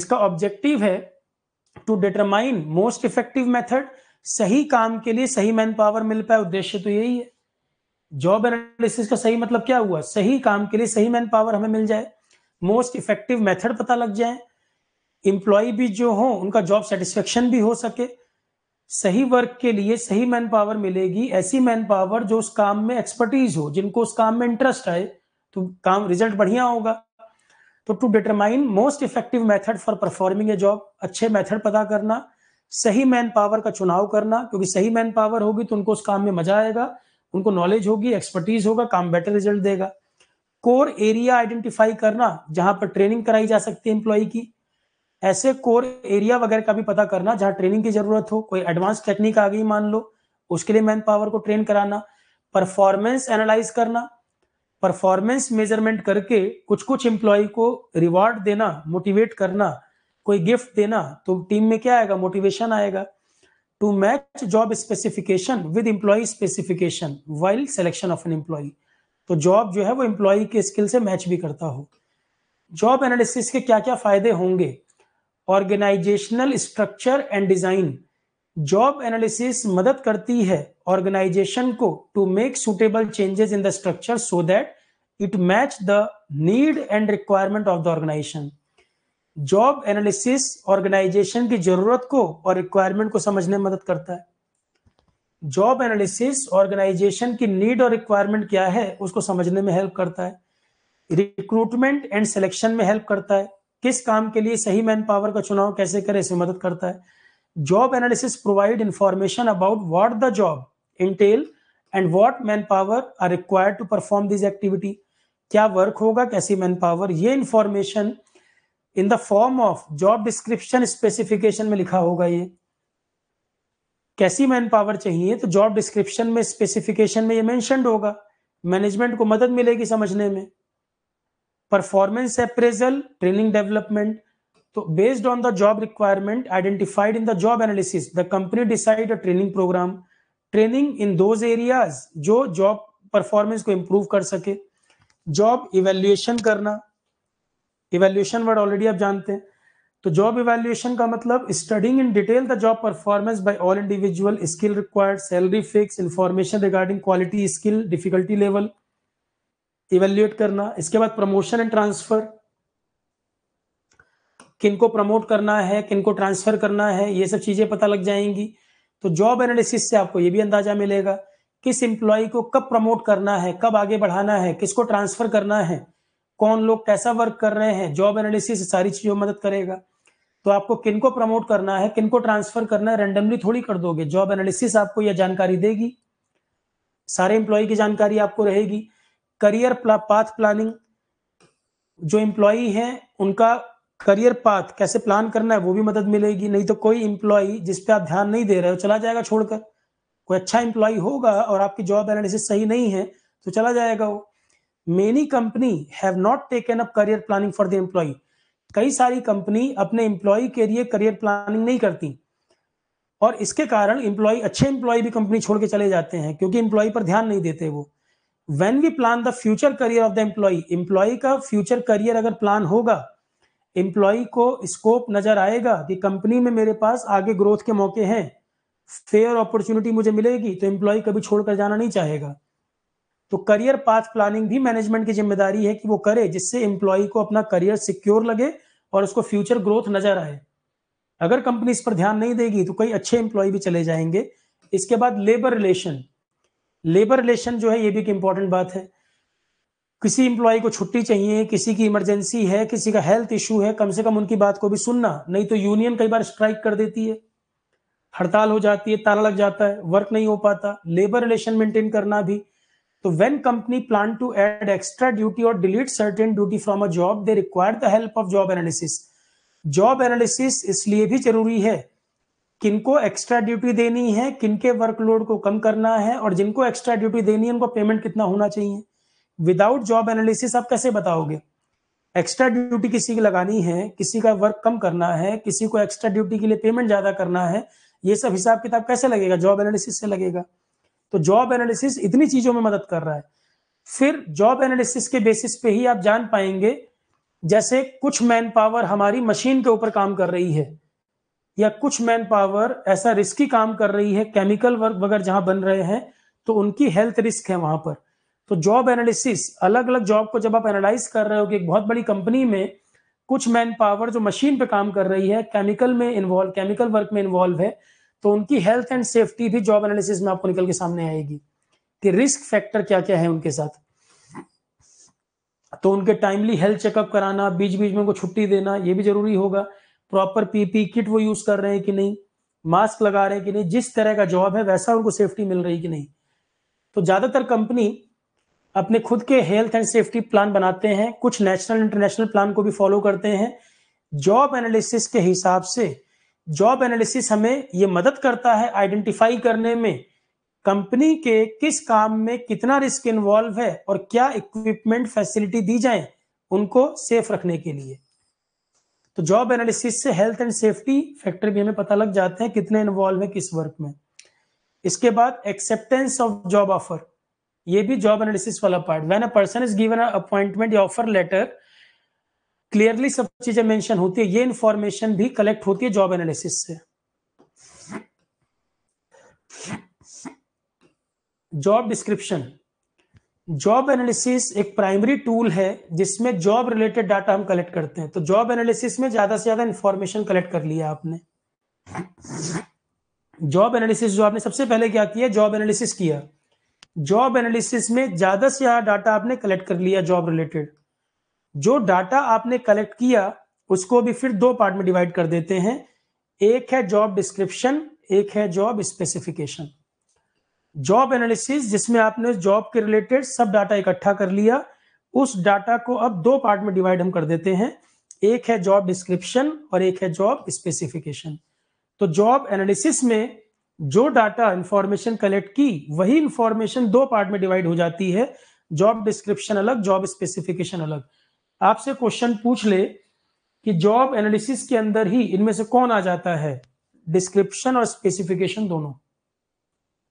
इसका ऑब्जेक्टिव है to determine most effective method सही काम के लिए सही मैन पावर मिल पाए उद्देश्य तो यही है जॉब एनालिसिस का सही मतलब क्या हुआ सही काम के लिए सही मैन पावर हमें मिल जाए मोस्ट इफेक्टिव मेथड पता लग जाए इम्प्लॉय भी जो हो उनका जॉब सेटिस्फेक्शन भी हो सके सही वर्क के लिए सही मैन पावर मिलेगी ऐसी मैन पावर जो उस काम में एक्सपर्टीज हो जिनको उस काम में इंटरेस्ट आए तो काम रिजल्ट बढ़िया होगा तो to determine most effective method for performing a job अच्छे मेथड पता करना सही मैन पावर का चुनाव करना क्योंकि सही मैन पावर होगी तो उनको उस काम में मजा आएगा उनको नॉलेज होगी एक्सपर्टीज होगा काम बेटर रिजल्ट देगा कोर एरिया आइडेंटिफाई करना जहां पर ट्रेनिंग कराई जा सकती है एम्प्लॉय की ऐसे कोर एरिया वगैरह का भी पता करना जहां ट्रेनिंग की जरूरत हो कोई एडवांस टेक्निक आ गई मान लो उसके लिए मैन पावर को ट्रेन कराना परफॉर्मेंस एनालाइज करना परफॉर्मेंस मेजरमेंट करके कुछ कुछ एम्प्लॉय को रिवॉर्ड देना मोटिवेट करना कोई गिफ्ट देना तो टीम में क्या आएगा मोटिवेशन आएगा to match job specification with employee specification while selection of an employee तो जॉब जो है वो एम्प्लॉय के स्किल से मैच भी करता हो जॉब एनालिसिस के क्या क्या फायदे होंगे organisational structure and design job analysis मदद करती है ऑर्गेनाइजेशन को to make suitable changes in the structure so that it match the need and requirement of the organisation job analysis organisation की जरूरत को और रिक्वायरमेंट को समझने में मदद करता है जॉब एनालिसिस ऑर्गेनाइजेशन की नीड और रिक्वायरमेंट क्या है उसको समझने में हेल्प करता है रिक्रूटमेंट एंड सिलेक्शन में हेल्प करता है किस काम के लिए सही मैन पावर का चुनाव कैसे करें इसमें मदद करता है job analysis provide information about what the job entail and what man power are required to perform this activity क्या वर्क होगा कैसी मैन पावर ये information in the form of job description specification में लिखा होगा ये कैसी मैन पावर चाहिए तो जॉब डिस्क्रिप्शन में स्पेसिफिकेशन में ये मेंशनड होगा मैनेजमेंट को मदद मिलेगी समझने में परफॉर्मेंस appraisal ट्रेनिंग डेवलपमेंट तो based on the job requirement identified in the job analysis the company decide a training programme training in those areas जो जॉब परफॉर्मेंस को इम्प्रूव कर सके जॉब इवेल्युएशन करना इवेल्युएशन वर्ड ऑलरेडी आप जानते हैं तो जॉब इवेल्युएशन का मतलब studying in detail the job performance by all individual skill required salary fix information regarding quality skill difficulty level evaluate करना इसके बाद प्रमोशन एंड ट्रांसफर किनको प्रमोट करना है किनको ट्रांसफर करना है ये सब चीजें पता लग जाएंगी तो जॉब एनालिसिस से आपको ये भी अंदाजा मिलेगा किस एम्प्लॉय को कब प्रमोट करना है कब आगे बढ़ाना है किसको ट्रांसफर करना है कौन लोग कैसा वर्क कर रहे हैं जॉब एनालिसिस सारी चीजों में मदद करेगा तो आपको किनको प्रमोट करना है किनको ट्रांसफर करना है रेंडमली थोड़ी कर दोगे जॉब एनालिसिस आपको यह जानकारी देगी सारे एम्प्लॉय की जानकारी आपको रहेगी करियर पाथ प्लानिंग जो एम्प्लॉई है उनका करियर पाथ कैसे प्लान करना है वो भी मदद मिलेगी नहीं तो कोई एम्प्लॉय जिसपे आप ध्यान नहीं दे रहे हो चला जाएगा छोड़कर कोई अच्छा एम्प्लॉय होगा और आपकी जॉब एनालिसिस सही नहीं है तो चला जाएगा वो many company have not taken up career planning for the employee कई सारी कंपनी अपने एम्प्लॉय के लिए करियर प्लानिंग नहीं करती और इसके कारण एम्प्लॉय अच्छे एम्प्लॉय भी कंपनी छोड़ के चले जाते हैं क्योंकि एम्प्लॉय पर ध्यान नहीं देते वो when we plan the future career of the employee employee का फ्यूचर करियर अगर प्लान होगा एम्प्लॉय को स्कोप नजर आएगा कि कंपनी में मेरे पास आगे ग्रोथ के मौके हैं फेयर अपॉर्चुनिटी मुझे मिलेगी तो एम्प्लॉय कभी छोड़कर जाना नहीं चाहेगा तो करियर पाथ प्लानिंग भी मैनेजमेंट की जिम्मेदारी है कि वो करे जिससे एम्प्लॉय को अपना करियर सिक्योर लगे और उसको फ्यूचर ग्रोथ नजर आए अगर कंपनी इस पर ध्यान नहीं देगी तो कई अच्छे एम्प्लॉय भी चले जाएंगे इसके बाद लेबर रिलेशन लेबर रिलेशन जो है ये भी एक इंपॉर्टेंट बात है किसी इंप्लॉय को छुट्टी चाहिए किसी की इमरजेंसी है किसी का हेल्थ इशू है कम से कम उनकी बात को भी सुनना नहीं तो यूनियन कई बार स्ट्राइक कर देती है हड़ताल हो जाती है ताला लग जाता है वर्क नहीं हो पाता लेबर रिलेशन मेंटेन करना भी तो when company plan to add extra duty और delete certain duty from a job they require the help of job analysis job analysis इसलिए भी जरूरी है किनको एक्स्ट्रा ड्यूटी देनी है किनके वर्कलोड को कम करना है और जिनको एक्स्ट्रा ड्यूटी देनी है उनको पेमेंट कितना होना चाहिए विदाउट जॉब एनालिसिस आप कैसे बताओगे एक्स्ट्रा ड्यूटी किसी की लगानी है किसी का वर्क कम करना है किसी को एक्स्ट्रा ड्यूटी के लिए पेमेंट ज्यादा करना है ये सब हिसाब किताब कैसे लगेगा जॉब एनालिसिस से लगेगा तो जॉब एनालिसिस इतनी चीजों में मदद कर रहा है फिर जॉब एनालिसिस के बेसिस पे ही आप जान पाएंगे जैसे कुछ मैन पावर हमारी मशीन के ऊपर काम कर रही है या कुछ मैन पावर ऐसा रिस्की काम कर रही है केमिकल वर्क वगैरह जहां बन रहे हैं तो उनकी हेल्थ रिस्क है वहां पर तो जॉब एनालिसिस अलग अलग जॉब को जब आप एनालाइज कर रहे हो कि एक बहुत बड़ी कंपनी में कुछ मैन पावर जो मशीन पे काम कर रही है केमिकल में इन्वॉल्व केमिकल वर्क में इन्वॉल्व है तो उनकी हेल्थ एंड सेफ्टी भी जॉब एनालिसिस में आपको निकल के सामने आएगी कि रिस्क फैक्टर क्या क्या है उनके साथ तो उनके टाइमली हेल्थ चेकअप कराना बीच बीच में उनको छुट्टी देना ये भी जरूरी होगा प्रॉपर पीपी किट वो यूज कर रहे हैं कि नहीं मास्क लगा रहे हैं कि नहीं जिस तरह का जॉब है वैसा उनको सेफ्टी मिल रही कि नहीं तो ज्यादातर कंपनी अपने खुद के हेल्थ एंड सेफ्टी प्लान बनाते हैं कुछ नेशनल इंटरनेशनल प्लान को भी फॉलो करते हैं जॉब एनालिसिस के हिसाब से जॉब एनालिसिस हमें ये मदद करता है आइडेंटिफाई करने में कंपनी के किस काम में कितना रिस्क इन्वॉल्व है और क्या इक्विपमेंट फैसिलिटी दी जाए उनको सेफ रखने के लिए तो जॉब एनालिसिस से हेल्थ एंड सेफ्टी फैक्टर भी हमें पता लग जाते हैं कितने इन्वॉल्व है किस वर्क में इसके बाद एक्सेप्टेंस ऑफ जॉब ऑफर ये भी जॉब एनालिसिस वाला part when a person is given appointment या ऑफर लेटर क्लियरली सब चीजें मेंशन होती है ये इंफॉर्मेशन भी कलेक्ट होती है जॉब एनालिसिस से जॉब डिस्क्रिप्शन जॉब एनालिसिस एक प्राइमरी टूल है जिसमें जॉब रिलेटेड डाटा हम कलेक्ट करते हैं तो जॉब एनालिसिस में ज्यादा से ज्यादा इंफॉर्मेशन कलेक्ट कर लिया आपने जॉब एनालिसिस जो आपने सबसे पहले क्या किया जॉब एनालिसिस किया जॉब एनालिसिस में ज्यादा से ज्यादा डाटा आपने कलेक्ट कर लिया जॉब रिलेटेड जो डाटा आपने कलेक्ट किया उसको भी फिर दो पार्ट में डिवाइड कर देते हैं एक है जॉब डिस्क्रिप्शन एक है जॉब स्पेसिफिकेशन जॉब एनालिसिस जिसमें आपने जॉब के रिलेटेड सब डाटा इकट्ठा कर लिया उस डाटा को अब दो पार्ट में डिवाइड हम कर देते हैं एक है जॉब डिस्क्रिप्शन और एक है जॉब स्पेसिफिकेशन तो जॉब एनालिसिस में जो डाटा इंफॉर्मेशन कलेक्ट की वही इंफॉर्मेशन दो पार्ट में डिवाइड हो जाती है जॉब डिस्क्रिप्शन अलग जॉब स्पेसिफिकेशन अलग आपसे क्वेश्चन पूछ ले कि जॉब एनालिसिस के अंदर ही इनमें से कौन आ जाता है डिस्क्रिप्शन और स्पेसिफिकेशन दोनों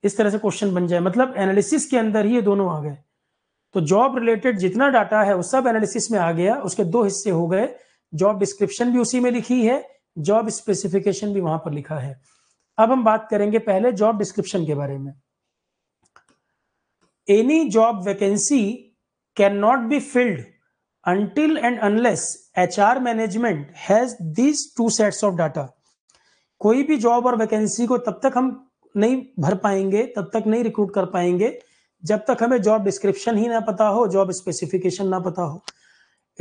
इस तरह से क्वेश्चन बन जाए मतलब एनालिसिस के अंदर ही ये दोनों आ गए तो जॉब रिलेटेड जितना डाटा है वो सब एनालिसिस में आ गया उसके दो हिस्से हो गए जॉब डिस्क्रिप्शन भी उसी में लिखी है जॉब स्पेसिफिकेशन भी वहां पर लिखा है अब हम बात करेंगे पहले जॉब डिस्क्रिप्शन के बारे में any job vacancy can not be filled and unless H R management has these two sets of data कोई भी जॉब और वैकेंसी को तब तक हम नहीं भर पाएंगे तब तक नहीं रिक्रूट कर पाएंगे जब तक हमें जॉब डिस्क्रिप्शन ही ना पता हो जॉब स्पेसिफिकेशन ना पता हो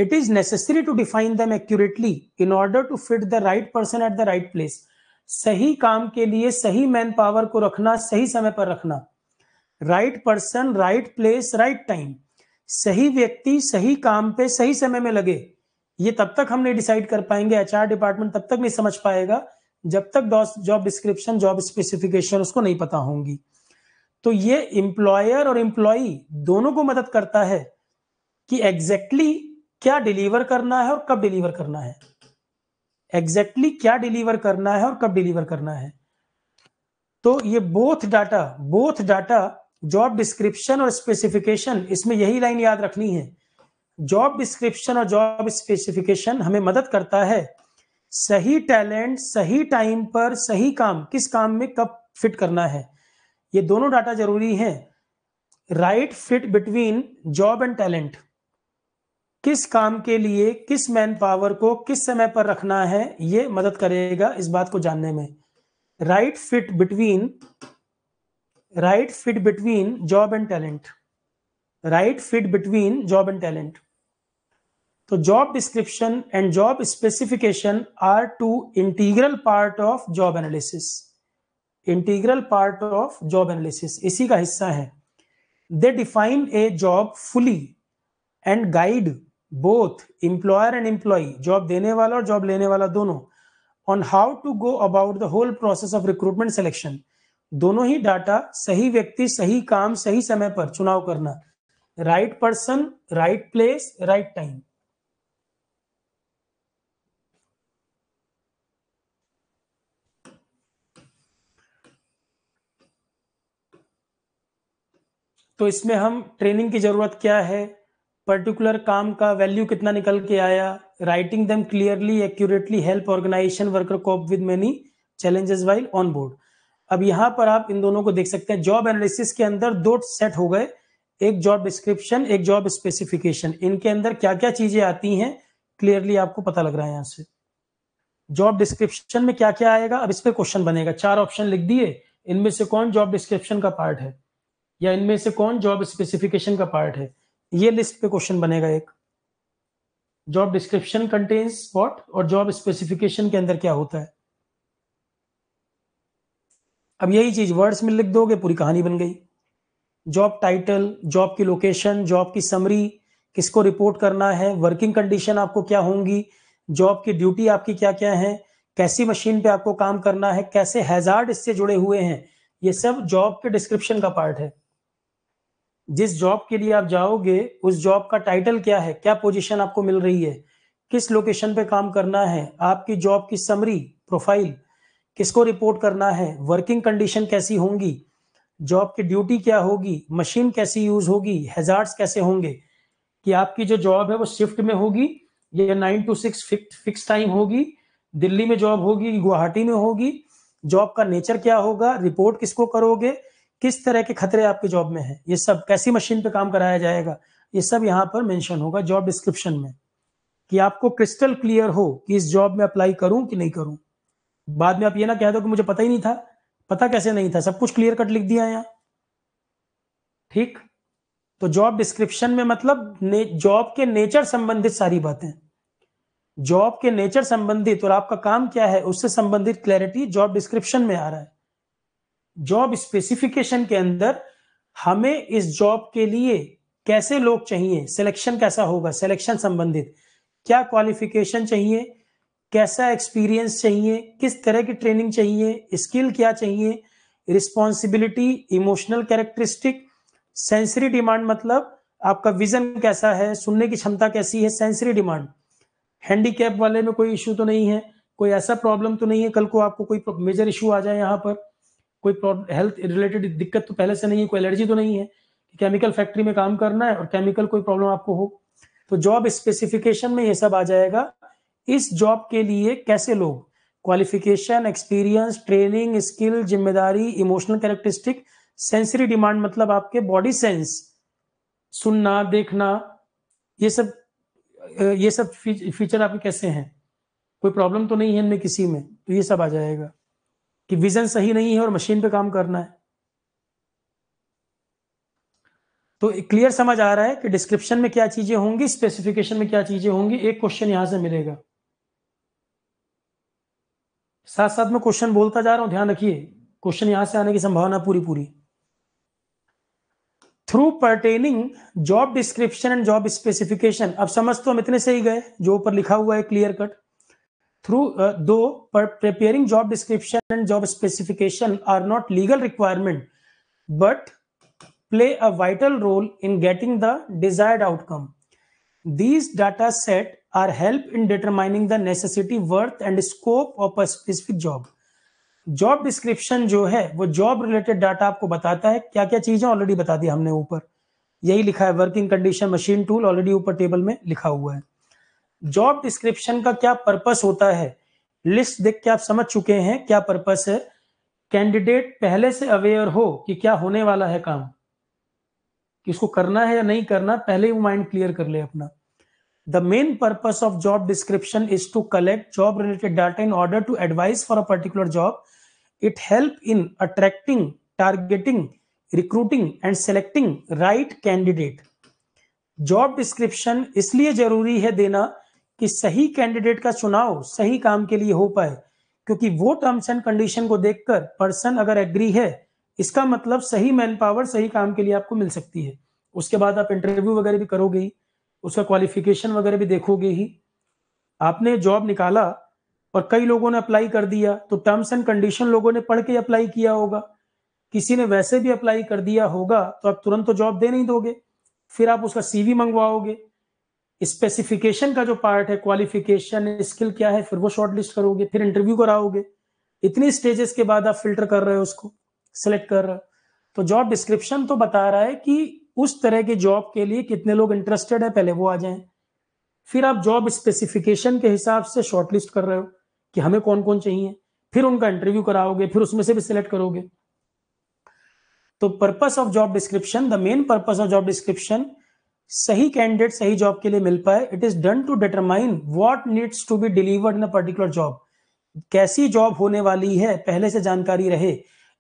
it is necessary to define them accurately in order to fit the right person at the right place सही काम के लिए सही मैन पावर को रखना सही समय पर रखना right person right place right time सही व्यक्ति सही काम पे सही समय में लगे ये तब तक हम नहीं डिसाइड कर पाएंगे एचआर डिपार्टमेंट तब तक नहीं समझ पाएगा जब तक जॉब डिस्क्रिप्शन जॉब स्पेसिफिकेशन उसको नहीं पता होंगी तो ये एम्प्लॉयर और एम्प्लॉय दोनों को मदद करता है कि एग्जैक्टली exactly क्या डिलीवर करना है और कब डिलीवर करना है एग्जैक्टली exactly क्या डिलीवर करना है और कब डिलीवर करना है तो ये both data both data job description और स्पेसिफिकेशन इसमें यही लाइन याद रखनी है जॉब डिस्क्रिप्शन और जॉब स्पेसिफिकेशन हमें मदद करता है सही टैलेंट सही टाइम पर सही काम किस काम में कब फिट करना है ये दोनों डाटा जरूरी है right fit between job and talent किस काम के लिए किस मैन पावर को किस समय पर रखना है ये मदद करेगा इस बात को जानने में right fit between right fit between job and talent right fit between job and talent तो job description and job specification are two integral part of job analysis integral part of job analysis इसी का हिस्सा है they define a job fully and guide both employer and employee job देने वाला और job लेने वाला दोनों on how to go about the whole process of recruitment selection दोनों ही डाटा सही व्यक्ति सही काम सही समय पर चुनाव करना right person right place right time तो इसमें हम ट्रेनिंग की जरूरत क्या है पर्टिकुलर काम का वैल्यू कितना निकल के आया writing them clearly accurately help organisation worker cope with many challenges while on board अब यहाँ पर आप इन दोनों को देख सकते हैं जॉब एनालिसिस के अंदर दो सेट हो गए एक जॉब डिस्क्रिप्शन एक जॉब स्पेसिफिकेशन इनके अंदर क्या क्या चीजें आती हैं क्लियरली आपको पता लग रहा है यहाँ से जॉब डिस्क्रिप्शन में क्या क्या आएगा अब इस पर क्वेश्चन बनेगा चार ऑप्शन लिख दिए इनमें से कौन जॉब डिस्क्रिप्शन का पार्ट है या इनमें से कौन जॉब स्पेसिफिकेशन का पार्ट है ये लिस्ट पे क्वेश्चन बनेगा एक जॉब डिस्क्रिप्शन कंटेन्स व्हाट और जॉब स्पेसिफिकेशन के अंदर क्या होता है अब यही चीज वर्ड्स में लिख दोगे पूरी कहानी बन गई जॉब टाइटल जॉब की लोकेशन जॉब की समरी किसको रिपोर्ट करना है वर्किंग कंडीशन आपको क्या होंगी जॉब की ड्यूटी आपकी क्या क्या है कैसी मशीन पे आपको काम करना है कैसे हैजार्ड इससे जुड़े हुए हैं ये सब जॉब के डिस्क्रिप्शन का पार्ट है जिस जॉब के लिए आप जाओगे उस जॉब का टाइटल क्या है क्या पोजीशन आपको मिल रही है किस लोकेशन पे काम करना है आपकी जॉब की समरी प्रोफाइल किसको रिपोर्ट करना है वर्किंग कंडीशन कैसी होंगी जॉब की ड्यूटी क्या होगी मशीन कैसी यूज होगी हेजार्ड कैसे होंगे कि आपकी जो जॉब है वो शिफ्ट में होगी या nine to six fix time होगी दिल्ली में जॉब होगी गुवाहाटी में होगी जॉब का नेचर क्या होगा रिपोर्ट किसको करोगे किस तरह के खतरे आपके जॉब में है ये सब कैसी मशीन पे काम कराया जाएगा ये सब यहाँ पर मेंशन होगा जॉब डिस्क्रिप्शन में कि आपको क्रिस्टल क्लियर हो कि इस जॉब में अप्लाई करूं कि नहीं करूं बाद में आप ये ना कह दो कि मुझे पता ही नहीं था पता कैसे नहीं था सब कुछ क्लियर कट लिख दिया यहाँ ठीक तो जॉब डिस्क्रिप्शन में मतलब जॉब के नेचर संबंधित सारी बातें जॉब के नेचर संबंधित और आपका काम क्या है उससे संबंधित क्लैरिटी जॉब डिस्क्रिप्शन में आ रहा है जॉब स्पेसिफिकेशन के अंदर हमें इस जॉब के लिए कैसे लोग चाहिए सिलेक्शन कैसा होगा सिलेक्शन संबंधित क्या क्वालिफिकेशन चाहिए कैसा एक्सपीरियंस चाहिए किस तरह की ट्रेनिंग चाहिए स्किल क्या चाहिए responsibility emotional characteristic sensory demand मतलब आपका विजन कैसा है सुनने की क्षमता कैसी है सेंसरी डिमांड हैंडीकैप वाले में कोई इशू तो नहीं है कोई ऐसा प्रॉब्लम तो नहीं है कल को आपको कोई मेजर इशू आ जाए यहाँ पर कोई हेल्थ रिलेटेड दिक्कत तो पहले से नहीं है कोई एलर्जी तो नहीं है केमिकल फैक्ट्री में काम करना है और केमिकल कोई प्रॉब्लम आपको हो तो जॉब स्पेसिफिकेशन में ये सब आ जाएगा इस जॉब के लिए कैसे लोग क्वालिफिकेशन एक्सपीरियंस ट्रेनिंग स्किल जिम्मेदारी इमोशनल कैरेक्टरिस्टिक सेंसरी डिमांड मतलब आपके बॉडी सेंस सुनना देखना ये सब ये सब फीचर आपके कैसे हैं कोई प्रॉब्लम तो नहीं है इनमें किसी में तो ये सब आ जाएगा कि विजन सही नहीं है और मशीन पे काम करना है तो क्लियर समझ आ रहा है कि डिस्क्रिप्शन में क्या चीजें होंगी स्पेसिफिकेशन में क्या चीजें होंगी एक क्वेश्चन यहां से मिलेगा साथ साथ में क्वेश्चन बोलता जा रहा हूं ध्यान रखिए क्वेश्चन यहां से आने की संभावना पूरी पूरी through pertaining job description and job specification अब समझ तो हम इतने से ही गए जो ऊपर लिखा हुआ है clear cut through uh, though preparing job description and job specification are not legal requirement but play a vital role in getting the desired outcome these data set are help in determining the necessity worth and scope of a specific job job description जो है वो job related data आपको बताता है क्या क्या चीजें already बता दी हमने ऊपर यही लिखा है working condition machine tool already ऊपर टेबल में लिखा हुआ है जॉब डिस्क्रिप्शन का क्या पर्पस होता है लिस्ट देख के आप समझ चुके हैं क्या पर्पस है कैंडिडेट पहले से अवेयर हो कि क्या होने वाला है काम कि उसको करना है या नहीं करना पहले ही वो माइंड क्लियर कर ले अपना the main purpose of job description is to collect job related data in order to advice for a particular job it help in attracting targeting recruiting and selecting right candidate job description इसलिए जरूरी है देना कि सही candidate का चुनाव सही काम के लिए हो पाए क्योंकि वो टर्म्स एंड कंडीशन को देखकर पर्सन अगर एग्री है इसका मतलब सही मैन पावर सही काम के लिए आपको मिल सकती है उसके बाद आप इंटरव्यू वगैरह भी करोगे ही उसका क्वालिफिकेशन वगैरह भी देखोगे ही आपने जॉब निकाला और कई लोगों ने अप्लाई कर दिया तो टर्म्स एंड कंडीशन लोगों ने पढ़ के अप्लाई किया होगा किसी ने वैसे भी अप्लाई कर दिया होगा तो आप तुरंत तो जॉब दे नहीं दोगे फिर आप उसका सीवी मंगवाओगे स्पेसिफिकेशन का जो पार्ट है क्वालिफिकेशन स्किल क्या है फिर वो शॉर्ट लिस्ट करोगे फिर इंटरव्यू कराओगे इतनी स्टेजेस के बाद आप फिल्टर कर रहे हो उसको सेलेक्ट कर रहे हो तो जॉब डिस्क्रिप्शन तो बता रहा है कि उस तरह के जॉब के लिए कितने लोग इंटरेस्टेड है पहले वो आ जाए फिर आप जॉब स्पेसिफिकेशन के हिसाब से शॉर्टलिस्ट कर रहे हो कि हमें कौन कौन चाहिए फिर उनका इंटरव्यू कराओगे फिर उसमें से भी सिलेक्ट करोगे तो purpose of job description the main purpose of job description सही कैंडिडेट सही जॉब के लिए मिल पाए it is done to determine what needs to be delivered in a particular job कैसी जॉब होने वाली है पहले से जानकारी रहे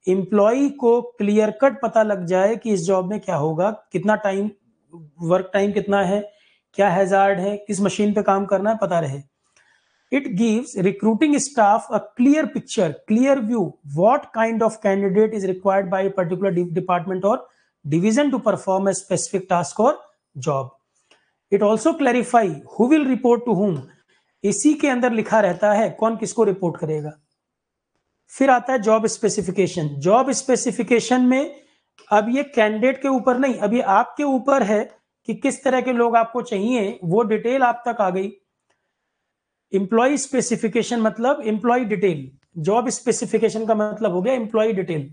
एम्प्लॉय को क्लियर कट पता लग जाए कि इस जॉब में क्या होगा कितना टाइम वर्क टाइम कितना है क्या हैजार्ड है किस मशीन पे काम करना है पता रहे it gives recruiting staff a clear picture clear view what kind of candidate is required by particular department और division to perform a specific task और job it also clarify who will report to whom. इसी के अंदर लिखा रहता है कौन किसको रिपोर्ट करेगा फिर आता है जॉब स्पेसिफिकेशन जॉब स्पेसिफिकेशन में अब ये कैंडिडेट के ऊपर नहीं अब ये आपके ऊपर है कि किस तरह के लोग आपको चाहिए वो डिटेल आप तक आ गई इंप्लॉय स्पेसिफिकेशन मतलब इंप्लॉय डिटेल जॉब स्पेसिफिकेशन का मतलब हो गया employee detail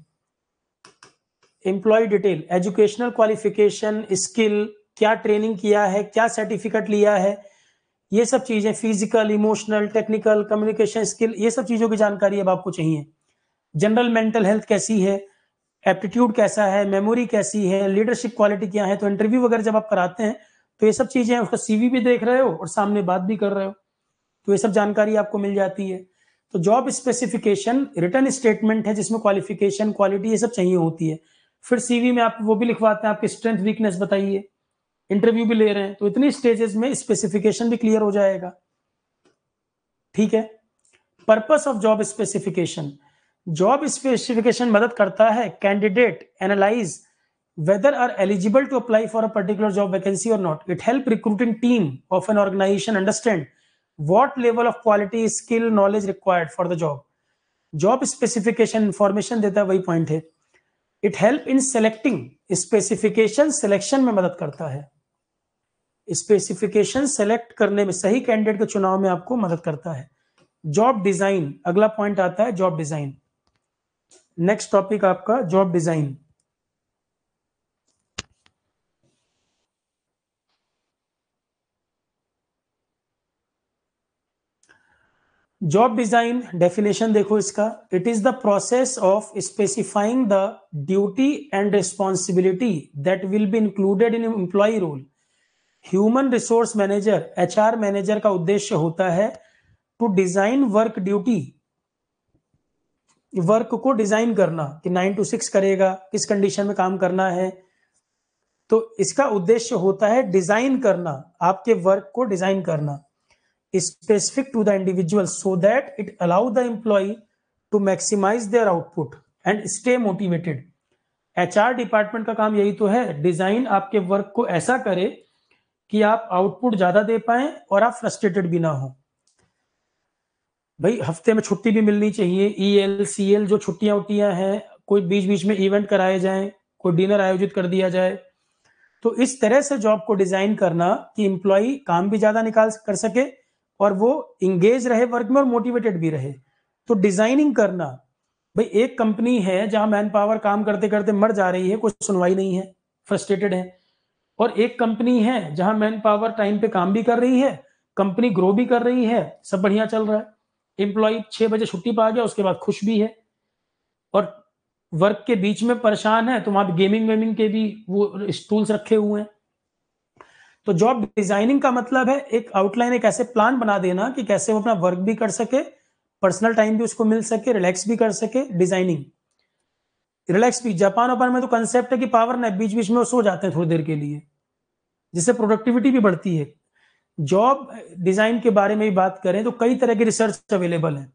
employee detail educational qualification skill क्या ट्रेनिंग किया है क्या सर्टिफिकेट लिया है ये सब चीज़ें physical emotional technical communication skill ये सब चीज़ों की जानकारी अब आपको चाहिए जनरल मेंटल हेल्थ कैसी है एप्टीट्यूड कैसा है मेमोरी कैसी है लीडरशिप क्वालिटी क्या है तो इंटरव्यू वगैरह जब आप कराते हैं तो ये सब चीज़ें उसका सीवी भी देख रहे हो और सामने बात भी कर रहे हो तो ये सब जानकारी आपको मिल जाती है तो जॉब स्पेसिफिकेशन रिटर्न स्टेटमेंट है जिसमें क्वालिफिकेशन क्वालिटी ये सब चाहिए होती है फिर सीवी में आप वो भी लिखवाते हैं आपकी स्ट्रेंथ वीकनेस बताइए इंटरव्यू भी ले रहे हैं तो इतनी स्टेजेस में स्पेसिफिकेशन भी क्लियर हो जाएगा ठीक है purpose of job specification job specification मदद करता है candidate analyse whether are eligible to apply for a particular job vacancy और not it help recruiting team of an organisation understand what level of quality skill knowledge required for the job job specification information देता है वही point है it help in selecting specification selection में मदद करता है specification select करने में सही कैंडिडेट के चुनाव में आपको मदद करता है जॉब डिजाइन अगला पॉइंट आता है जॉब डिजाइन नेक्स्ट टॉपिक आपका job design job design definition देखो इसका it is the process of specifying the duty and responsibility that will be included in employee role human resource manager H manager का उद्देश्य होता है to design work duty work को design करना कि nine to six करेगा किस condition में काम करना है तो इसका उद्देश्य होता है डिजाइन करना आपके वर्क को डिजाइन करना specific to the individual so that it allow the employee to maximise their output and stay motivated HR department का काम यही तो है डिजाइन आपके वर्क को ऐसा करे कि आप आउटपुट ज्यादा दे पाए और आप फ्रस्ट्रेटेड भी ना हो भाई हफ्ते में छुट्टी भी मिलनी चाहिए ई एल सी एल जो छुट्टियां उट्टियां हैं कोई बीच बीच में इवेंट कराए जाए कोई डिनर आयोजित कर दिया जाए तो इस तरह से जॉब को डिजाइन करना कि इम्प्लॉय काम भी ज्यादा निकाल कर सके और वो इंगेज रहे वर्क में और मोटिवेटेड भी रहे तो डिजाइनिंग करना भाई एक कंपनी है जहां मैन पावर काम करते करते मर जा रही है कोई सुनवाई नहीं है फ्रस्ट्रेटेड है और एक कंपनी है जहां मैन पावर टाइम पे काम भी कर रही है कंपनी ग्रो भी कर रही है सब बढ़िया चल रहा है एम्प्लॉय छह बजे छुट्टी पा गया उसके बाद खुश भी है और वर्क के बीच में परेशान है तो वहां गेमिंग वेमिंग के भी वो टूल्स रखे हुए हैं तो जॉब डिजाइनिंग का मतलब है एक आउटलाइन एक ऐसे प्लान बना देना कि कैसे वो अपना वर्क भी कर सके पर्सनल टाइम भी उसको मिल सके रिलैक्स भी कर सके डिजाइनिंग रिलैक्स पीस जापान वापान में तो कंसेप्ट है कि पावर नैप बीच बीच में सो जाते हैं थोड़ी देर के लिए जिससे प्रोडक्टिविटी भी बढ़ती है जॉब डिजाइन के बारे में भी बात करें तो कई तरह के रिसर्च अवेलेबल है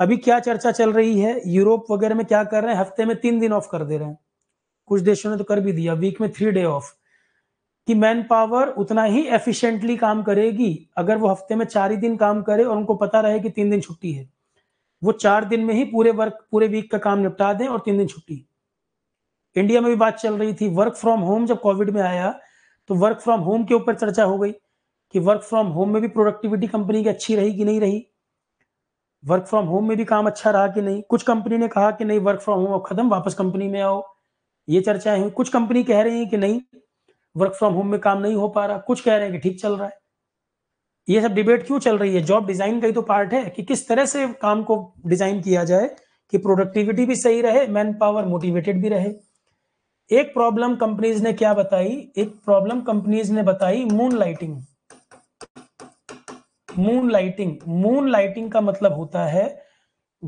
अभी क्या चर्चा चल रही है यूरोप वगैरह में क्या कर रहे हैं हफ्ते में तीन दिन ऑफ कर दे रहे हैं कुछ देशों ने तो कर भी दिया वीक में थ्री डे ऑफ कि मैन पावर उतना ही एफिशिएंटली काम करेगी अगर वो हफ्ते में चार ही दिन काम करे और उनको पता रहे कि तीन दिन छुट्टी है वो चार दिन में ही पूरे वर्क पूरे वीक का काम निपटा दें और तीन दिन छुट्टी इंडिया में भी बात चल रही थी वर्क फ्रॉम होम जब कोविड में आया तो वर्क फ्रॉम होम के ऊपर चर्चा हो गई कि वर्क फ्रॉम होम में भी प्रोडक्टिविटी कंपनी की अच्छी रही कि नहीं रही वर्क फ्रॉम होम में भी काम अच्छा रहा कि नहीं कुछ कंपनी ने कहा कि नहीं वर्क फ्रॉम होम अब खत्म वापस कंपनी में आओ ये चर्चाएं हुई कुछ कंपनी कह रही है कि नहीं वर्क फ्रॉम होम में काम नहीं हो पा रहा कुछ कह रहे हैं कि ठीक चल रहा है ये सब डिबेट क्यों चल रही है जॉब डिजाइन का ही तो पार्ट है कि किस तरह से काम को डिजाइन किया जाए कि प्रोडक्टिविटी भी सही रहे मैन पावर मोटिवेटेड भी रहे एक प्रॉब्लम कंपनीज ने क्या बताई एक प्रॉब्लम कंपनीज ने बताई moonlighting moonlighting moonlighting का मतलब होता है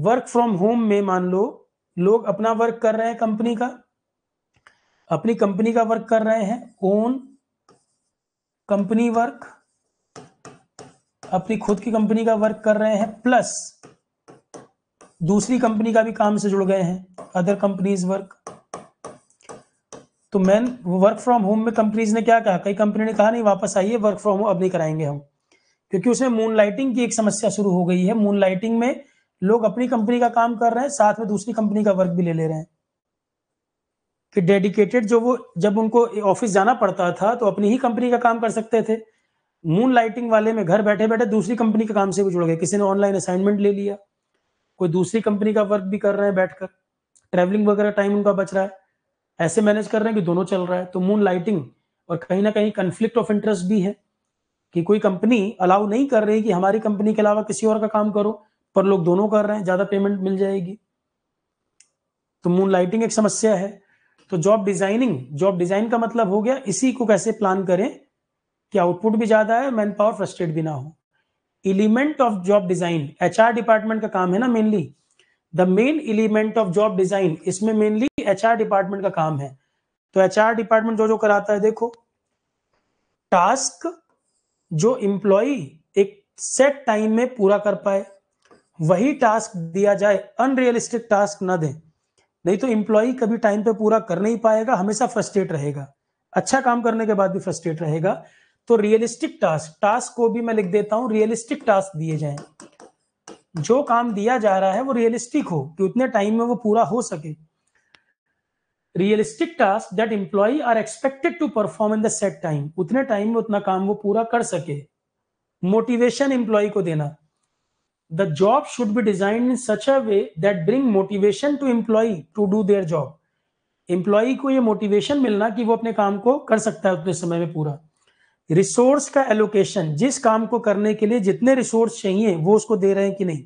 वर्क फ्रॉम होम में मान लो लोग अपना वर्क कर रहे हैं कंपनी का अपनी कंपनी का वर्क कर रहे हैं ओन कंपनी वर्क अपनी खुद की कंपनी का वर्क कर रहे हैं प्लस दूसरी कंपनी का भी काम से जुड़ गए हैं अदर कंपनीज वर्क तो मैन वर्क फ्रॉम होम में कंपनीज ने क्या कहा कई कंपनी ने कहा नहीं वापस आइए वर्क फ्रॉम होम अब नहीं कराएंगे हम क्योंकि उसमें मून लाइटिंग की एक समस्या शुरू हो गई है मून लाइटिंग में लोग अपनी कंपनी का काम कर रहे हैं साथ में दूसरी कंपनी का वर्क भी ले ले रहे हैं कि डेडिकेटेड जो वो जब उनको ऑफिस जाना पड़ता था तो अपनी ही कंपनी का काम कर सकते थे मून लाइटिंग वाले में घर बैठे बैठे दूसरी कंपनी के काम से भी जुड़ गए किसी ने ऑनलाइन असाइनमेंट ले लिया कोई दूसरी कंपनी का वर्क भी कर रहे हैं बैठकर ट्रैवलिंग वगैरह टाइम उनका बच रहा है ऐसे मैनेज कर रहे हैं कि दोनों चल रहा है तो मून लाइटिंग और कहीं ना कहीं कंफ्लिक्ट ऑफ इंटरेस्ट भी है कि कोई कंपनी अलाउ नहीं कर रही कि हमारी कंपनी के अलावा किसी और का काम करो पर लोग दोनों कर रहे हैं ज़्यादा पेमेंट मिल जाएगी तो मून लाइटिंग एक समस्या है तो जॉब डिजाइनिंग जॉब डिजाइन का मतलब हो गया इसी को कैसे प्लान करें कि आउटपुट भी ज़्यादा है मैन पावर फ्रस्ट्रेट भी ना हो element of job design H department का काम है ना mainly the main element of job design इसमें मेनली एच डिपार्टमेंट का काम है तो एच डिपार्टमेंट जो जो कराता है देखो टास्क जो एम्प्लॉय एक सेट टाइम में पूरा कर पाए वही टास्क दिया जाए अनरियलिस्टिक टास्क ना दें नहीं तो इम्प्लॉई कभी टाइम पे पूरा कर नहीं पाएगा हमेशा फ्रस्ट्रेट रहेगा अच्छा काम करने के बाद भी फ्रस्ट्रेट रहेगा तो रियलिस्टिक टास्क टास्क को भी मैं लिख देता हूं रियलिस्टिक टास्क दिए जाए जो काम दिया जा रहा है वो रियलिस्टिक हो कि उतने टाइम में वो पूरा हो सके realistic task that employee are expected to perform in the set time उतने टाइम में उतना काम वो पूरा कर सके मोटिवेशन एम्प्लॉय को देना the job should be design in such a way that bring motivation to employee to do their job employee को ये मोटिवेशन मिलना कि वो अपने काम को कर सकता है उतने समय में पूरा रिसोर्स का एलोकेशन जिस काम को करने के लिए जितने रिसोर्स चाहिए वो उसको दे रहे हैं कि नहीं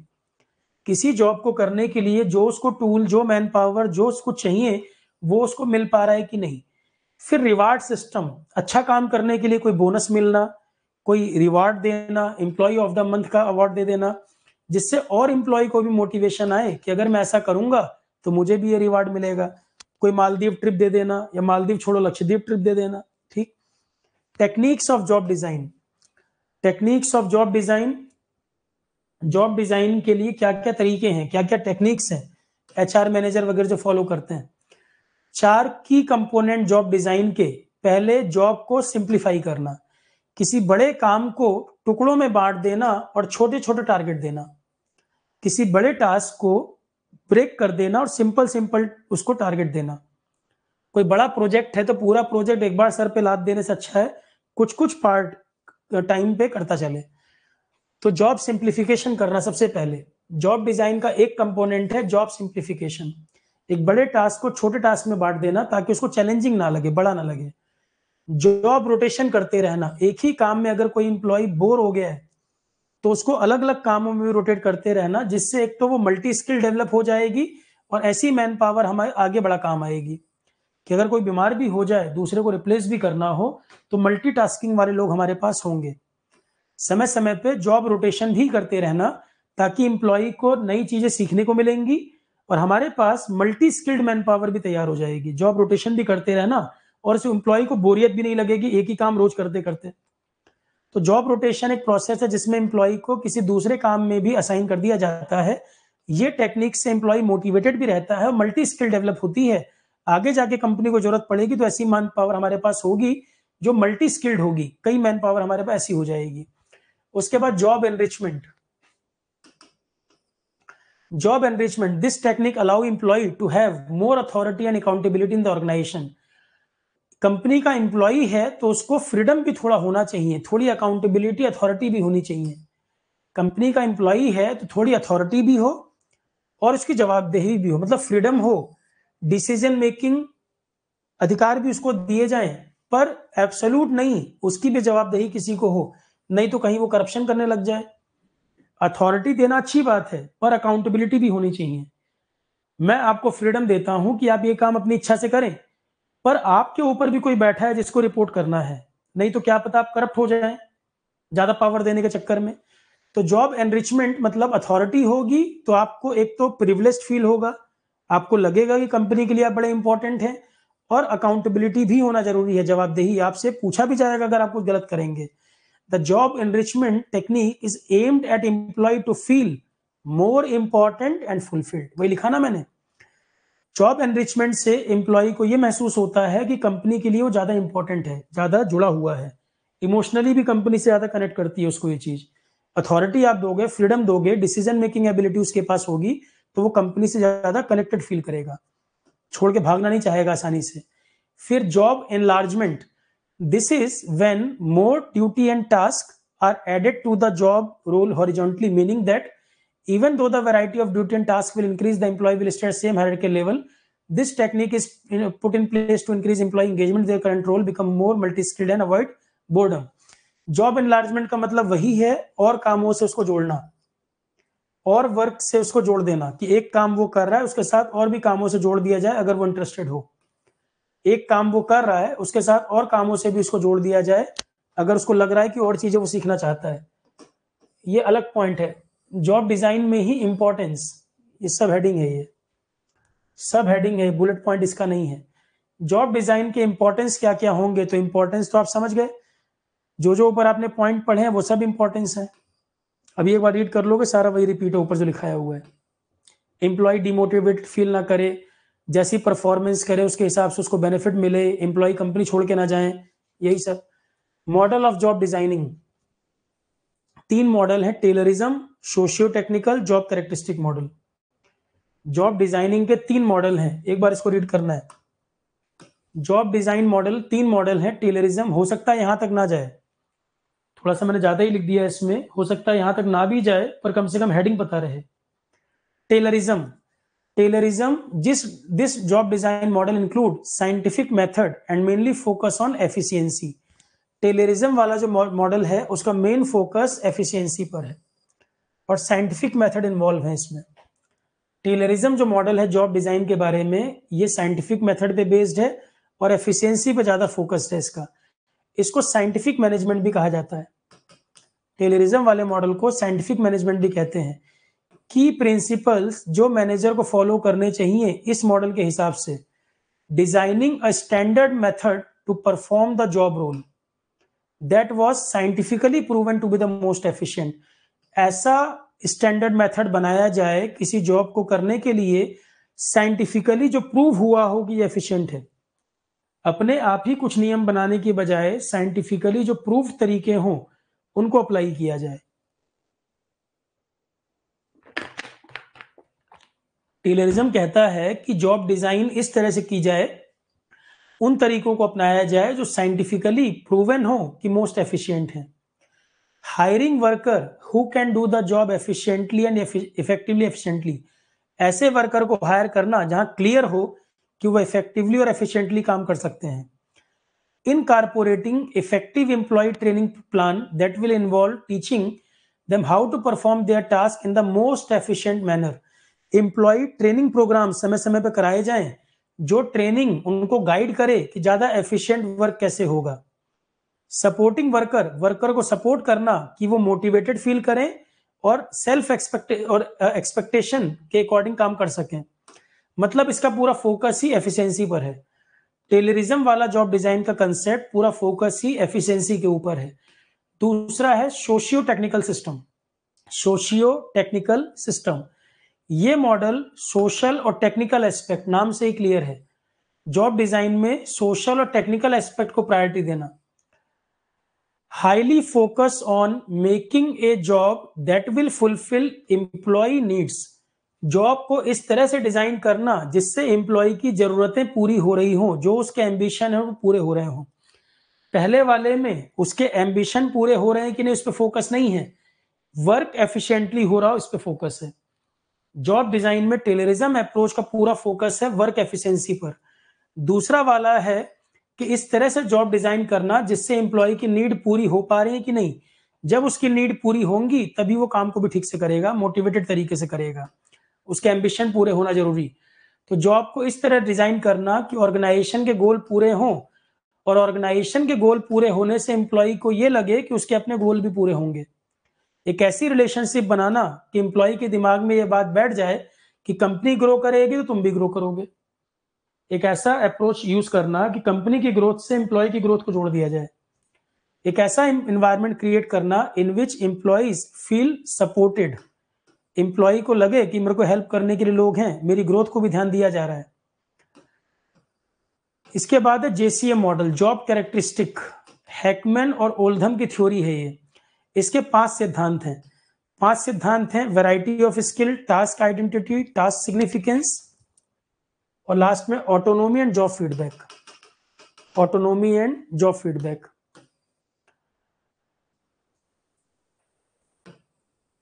किसी जॉब को करने के लिए जो उसको टूल जो मैन पावर जो उसको चाहिए वो उसको मिल पा रहा है कि नहीं फिर रिवार्ड सिस्टम अच्छा काम करने के लिए कोई बोनस मिलना कोई रिवार्ड देना एम्प्लॉय ऑफ द मंथ का अवार्ड दे देना जिससे और एम्प्लॉय को भी मोटिवेशन आए कि अगर मैं ऐसा करूंगा तो मुझे भी ये रिवार्ड मिलेगा कोई मालदीव ट्रिप दे देना या मालदीव छोड़ो लक्षद्वीप ट्रिप दे देना techniques of job design techniques of job design job design के लिए क्या क्या तरीके हैं क्या क्या टेक्निक्स हैं एच आर मैनेजर वगैरह जो फॉलो करते हैं चार की कंपोनेंट जॉब डिजाइन के पहले जॉब को सिंप्लीफाई करना किसी बड़े काम को टुकड़ों में बांट देना और छोटे छोटे टारगेट देना किसी बड़े टास्क को ब्रेक कर देना और सिंपल सिंपल उसको टारगेट देना कोई बड़ा प्रोजेक्ट है तो पूरा प्रोजेक्ट एक बार सर पे लाद देने से अच्छा है कुछ कुछ पार्ट टाइम पे करता चले तो जॉब सिंप्लीफिकेशन करना सबसे पहले जॉब डिजाइन का एक कंपोनेंट है जॉब सिंप्लीफिकेशन एक बड़े टास्क को छोटे टास्क में बांट देना ताकि उसको चैलेंजिंग ना लगे बड़ा ना लगे जॉब रोटेशन करते रहना एक ही काम में अगर कोई इंप्लॉय बोर हो गया है तो उसको अलग अलग कामों में रोटेट करते रहना जिससे एक तो वो मल्टी स्किल डेवलप हो जाएगी और ऐसी मैन पावर हमारे आगे बड़ा काम आएगी कि अगर कोई बीमार भी हो जाए दूसरे को रिप्लेस भी करना हो तो मल्टीटास्किंग वाले लोग हमारे पास होंगे समय समय पे जॉब रोटेशन भी करते रहना ताकि एम्प्लॉय को नई चीज़ें सीखने को मिलेंगी और हमारे पास मल्टी स्किल्ड मैन पावर भी तैयार हो जाएगी जॉब रोटेशन भी करते रहना और इसे एम्प्लॉय को बोरियत भी नहीं लगेगी एक ही काम रोज करते करते तो जॉब रोटेशन एक प्रोसेस है जिसमें एम्प्लॉय को किसी दूसरे काम में भी असाइन कर दिया जाता है ये टेक्निक से एम्प्लॉय मोटिवेटेड भी रहता है और मल्टी स्किल डेवलप होती है आगे जाके कंपनी को जरूरत पड़ेगी तो ऐसी मैन पावर हमारे पास होगी जो मल्टी स्किल्ड होगी कई मैन पावर हमारे पास ऐसी हो जाएगी उसके बाद job enrichment job enrichment this technique allow employee to have more authority and accountability in the organisation company का इंप्लॉई है तो उसको फ्रीडम भी थोड़ा होना चाहिए थोड़ी अकाउंटेबिलिटी अथॉरिटी भी होनी चाहिए कंपनी का इंप्लॉई है तो थोड़ी अथॉरिटी भी हो और उसकी जवाबदेही भी हो मतलब फ्रीडम हो डिसीजन मेकिंग अधिकार भी उसको दिए जाए पर एब्सोल्यूट नहीं उसकी भी जवाबदेही किसी को हो नहीं तो कहीं वो करप्शन करने लग जाए अथॉरिटी देना अच्छी बात है पर अकाउंटेबिलिटी भी होनी चाहिए मैं आपको फ्रीडम देता हूं कि आप ये काम अपनी इच्छा से करें पर आपके ऊपर भी कोई बैठा है जिसको रिपोर्ट करना है नहीं तो क्या पता आप करप्ट हो जाए ज्यादा पावर देने के चक्कर में तो जॉब एनरिचमेंट मतलब अथॉरिटी होगी तो आपको एक तो प्रिवलेस्ड फील होगा आपको लगेगा कि कंपनी के लिए आप बड़े इंपॉर्टेंट हैं और अकाउंटेबिलिटी भी होना जरूरी है जवाबदेही आपसे पूछा भी जाएगा अगर आप कुछ गलत करेंगे the job enrichment technique is aimed at employee to feel more important and fulfilled वही लिखा ना मैंने जॉब एनरिचमेंट से एम्प्लॉय को यह महसूस होता है कि कंपनी के लिए वो ज्यादा इंपॉर्टेंट है ज्यादा जुड़ा हुआ है इमोशनली भी कंपनी से ज्यादा कनेक्ट करती है उसको ये चीज अथॉरिटी आप दोगे फ्रीडम दोगे डिसीजन मेकिंग एबिलिटी उसके पास होगी तो वो कंपनी से ज्यादा कनेक्टेड फील करेगा छोड़ के भागना नहीं चाहेगा आसानी से फिर job enlargement this is when more duty and task are added to the job role horizontally meaning that even though the of duty and task will increase the employee state same हर के level this technique is put in place to increase employee engagement their current role become more multi skilled and avoid boredom job enlargement का मतलब वही है और कामों से उसको जोड़ना और वर्क से उसको जोड़ देना कि एक काम वो कर रहा है उसके साथ और भी कामों से जोड़ दिया जाए अगर वो इंटरेस्टेड हो एक काम वो कर रहा है उसके साथ और कामों से भी उसको जोड़ दिया जाए अगर उसको लग रहा है कि और चीजें वो सीखना चाहता है ये अलग पॉइंट है जॉब डिजाइन में ही इंपॉर्टेंस ये सब हेडिंग है ये सब हेडिंग है बुलेट पॉइंट इसका नहीं है जॉब डिजाइन के इंपॉर्टेंस क्या क्या होंगे तो इंपॉर्टेंस तो आप समझ गए जो जो ऊपर आपने पॉइंट पढ़े हैं वो सब इंपॉर्टेंस है अभी एक बार रीड कर लोगे सारा वही रिपीट ऊपर जो लिखाया हुआ है एम्प्लॉय डिमोटिवेटेड फील ना करे जैसी परफॉर्मेंस करे उसके हिसाब से उसको बेनिफिट मिले एम्प्लॉय कंपनी छोड़ के ना जाए यही सब मॉडल ऑफ जॉब डिजाइनिंग तीन मॉडल है Taylorism socio technical job characteristic model job designing के तीन मॉडल हैं एक बार इसको रीड करना है जॉब डिजाइन मॉडल तीन मॉडल है टेलरिज्म हो सकता है यहां तक ना जाए थोड़ा सा मैंने ज़्यादा ही लिख दिया इसमें हो सकता है यहाँ तक ना भी जाए पर कम से कम हेडिंग पता रहे टेलरिज्म टेलरिज्म जिस this job design model include scientific method and mainly focus on efficiency Taylorism वाला जो मॉडल है उसका मेन फोकस एफिशिएंसी पर है और साइंटिफिक मेथड इन्वॉल्व है इसमें टेलरिज्म जो मॉडल है जॉब डिजाइन के बारे में ये साइंटिफिक मेथड पे बेस्ड है और एफिशिएंसी पे ज़्यादा फोकस्ड है इसका इसको साइंटिफिक मैनेजमेंट भी कहा जाता है टेलरिज्म वाले मॉडल को साइंटिफिक मैनेजमेंट भी कहते हैं की प्रिंसिपल्स जो मैनेजर को फॉलो करने चाहिए इस मॉडल के हिसाब से designing a standard method to perform the job role that was scientifically proven to be the most efficient ऐसा स्टैंडर्ड मेथड बनाया जाए किसी जॉब को करने के लिए साइंटिफिकली जो प्रूव हुआ हो कि एफिशिएंट है अपने आप ही कुछ नियम बनाने की बजाय साइंटिफिकली जो प्रूफ तरीके हों उनको अप्लाई किया जाए टेलरिज्म कहता है कि जॉब डिजाइन इस तरह से की जाए उन तरीकों को अपनाया जाए जो साइंटिफिकली प्रूवन हो कि मोस्ट एफिशिएंट है hiring worker who can do the job efficiently and effectively efficiently ऐसे वर्कर को हायर करना जहां क्लियर हो कि वह इफेक्टिवली और एफिशिएंटली काम कर सकते हैं incorporating effective employee training plan that will involve teaching them how to perform their task in the most efficient manner employee training programme समय समय पर कराए जाए जो ट्रेनिंग उनको गाइड करे कि ज्यादा एफिशिएंट वर्क कैसे होगा सपोर्टिंग वर्कर वर्कर को सपोर्ट करना कि वो मोटिवेटेड फील करें और सेल्फ एक्सपेक्टे और एक्सपेक्टेशन uh, के अकॉर्डिंग काम कर सकें मतलब इसका पूरा फोकस ही एफिशिएंसी पर है टेलरिज्म वाला जॉब डिजाइन का कंसेप्ट पूरा फोकस ही एफिशिएंसी के ऊपर है दूसरा है socio technical system socio technical system ये मॉडल सोशल और टेक्निकल एस्पेक्ट नाम से ही क्लियर है जॉब डिजाइन में सोशल और टेक्निकल एस्पेक्ट को प्रायोरिटी देना highly focus on making a job that will fulfil employee needs job को इस तरह से डिजाइन करना जिससे एम्प्लॉय की जरूरतें पूरी हो रही हों जो उसके एम्बिशन है वो पूरे हो रहे हों पहले वाले में उसके एम्बिशन पूरे हो रहे हैं कि नहीं उस पर फोकस नहीं है वर्क एफिशिएंटली हो रहा हो इस पर फोकस है जॉब डिजाइन में टेलरिज्म अप्रोच का पूरा फोकस है वर्क एफिशिएंसी पर दूसरा वाला है कि इस तरह से जॉब डिजाइन करना जिससे एम्प्लॉय की नीड पूरी हो पा रही है कि नहीं जब उसकी नीड पूरी होंगी तभी वो काम को भी ठीक से करेगा मोटिवेटेड तरीके से करेगा उसके एम्बिशन पूरे होना जरूरी तो जॉब को इस तरह डिजाइन करना कि ऑर्गेनाइजेशन के गोल पूरे हों और ऑर्गेनाइजेशन के गोल पूरे होने से एम्प्लॉय को ये लगे कि उसके अपने गोल भी पूरे होंगे एक ऐसी रिलेशनशिप बनाना कि एम्प्लॉय के दिमाग में ये बात बैठ जाए कि कंपनी ग्रो करेगी तो तुम भी ग्रो करोगे एक ऐसा अप्रोच यूज करना कि कंपनी की ग्रोथ से एम्प्लॉय की ग्रोथ को जोड़ दिया जाए एक ऐसा इन्वायरमेंट क्रिएट करना in which employees feel supported employee को लगे कि मेरे को हेल्प करने के लिए लोग हैं मेरी ग्रोथ को भी ध्यान दिया जा रहा है इसके बाद है JCA model job characteristic Hackman और ओल्डम की थ्योरी है ये इसके पांच सिद्धांत हैं पांच सिद्धांत हैं variety of skill task identity task significance और लास्ट में autonomy and job feedback autonomy and job feedback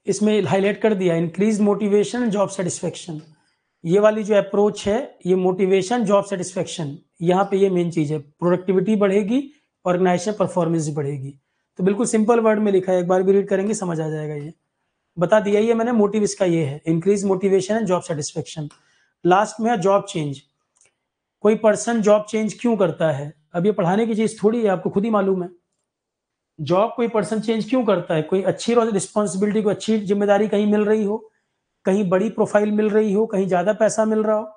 इसमें हाईलाइट कर दिया इंक्रीज मोटिवेशन जॉब सेटिस्फेक्शन ये वाली जो अप्रोच है ये मोटिवेशन जॉब सेटिस्फेक्शन यहाँ पे ये मेन चीज़ है प्रोडक्टिविटी बढ़ेगी ऑर्गेनाइजेशन परफॉर्मेंस बढ़ेगी तो बिल्कुल सिंपल वर्ड में लिखा है एक बार भी रीड करेंगे समझ आ जाएगा ये बता दिया ये मैंने मोटिव इसका ये है increase motivation and job satisfaction last में है जॉब चेंज कोई पर्सन जॉब चेंज क्यों करता है अब ये पढ़ाने की चीज़ थोड़ी है आपको खुद ही मालूम है जॉब कोई पर्सन चेंज क्यों करता है कोई अच्छी रिस्पॉन्सिबिलिटी को अच्छी जिम्मेदारी कहीं मिल रही हो कहीं बड़ी प्रोफाइल मिल रही हो कहीं ज़्यादा पैसा मिल रहा हो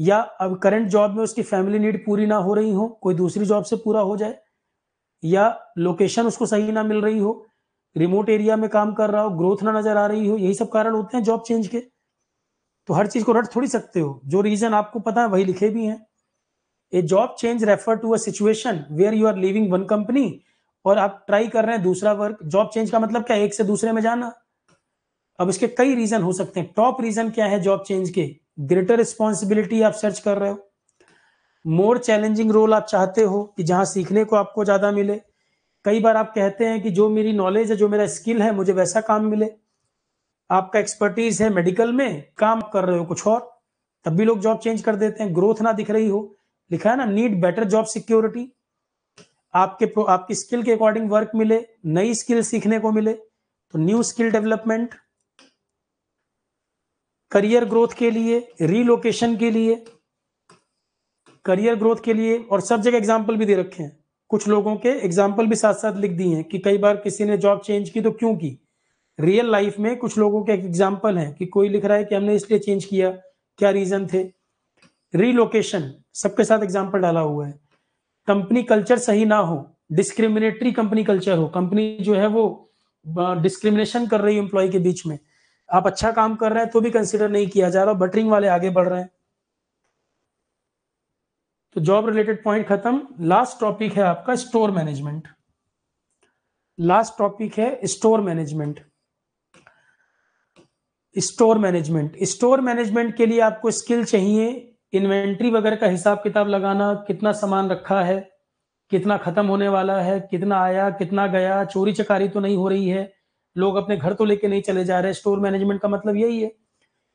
या अब करंट जॉब में उसकी फैमिली नीड पूरी ना हो रही हो कोई दूसरी जॉब से पूरा हो जाए या लोकेशन उसको सही ना मिल रही हो रिमोट एरिया में काम कर रहा हो ग्रोथ ना नजर आ रही हो यही सब कारण होते हैं जॉब चेंज के तो हर चीज को रट थोड़ी सकते हो जो रीजन आपको पता है वही लिखे भी हैं a job change refer to a situation where you are leaving one company और आप ट्राई कर रहे हैं दूसरा वर्क जॉब चेंज का मतलब क्या एक से दूसरे में जाना अब इसके कई रीजन हो सकते हैं टॉप रीजन क्या है जॉब चेंज के ग्रेटर रिस्पॉन्सिबिलिटी आप सर्च कर रहे हो मोर चैलेंजिंग रोल आप चाहते हो कि जहां सीखने को आपको ज्यादा मिले कई बार आप कहते हैं कि जो मेरी नॉलेज है जो मेरा स्किल है मुझे वैसा काम मिले आपका एक्सपर्टीज है मेडिकल में काम कर रहे हो कुछ और तब भी लोग जॉब चेंज कर देते हैं ग्रोथ ना दिख रही हो लिखा है ना नीड बेटर जॉब सिक्योरिटी आपके आपकी स्किल के अकॉर्डिंग वर्क मिले नई स्किल सीखने को मिले तो new skill development career growth के लिए रीलोकेशन के लिए करियर ग्रोथ के लिए और सब जगह एग्जाम्पल भी दे रखे हैं कुछ लोगों के एग्जाम्पल भी साथ साथ लिख दिए हैं कि कई बार किसी ने जॉब चेंज की तो क्यों की रियल लाइफ में कुछ लोगों के एग्जाम्पल हैं कि कोई लिख रहा है कि हमने इसलिए चेंज किया क्या रीजन थे रीलोकेशन सबके साथ एग्जाम्पल डाला हुआ है कंपनी कल्चर सही ना हो डिस्क्रिमिनेटरी कंपनी कल्चर हो कंपनी जो है वो डिस्क्रिमिनेशन कर रही है एम्प्लॉय के बीच में आप अच्छा काम कर रहे हैं तो भी कंसिडर नहीं किया जा रहा बटरिंग वाले आगे बढ़ रहे हैं तो जॉब रिलेटेड पॉइंट खत्म लास्ट टॉपिक है आपका स्टोर मैनेजमेंट लास्ट टॉपिक है store management store management store management के लिए आपको स्किल चाहिए इन्वेंट्री वगैरह का हिसाब किताब लगाना कितना सामान रखा है कितना खत्म होने वाला है कितना आया कितना गया चोरी चकारी तो नहीं हो रही है लोग अपने घर तो लेके नहीं चले जा रहे स्टोर मैनेजमेंट का मतलब यही है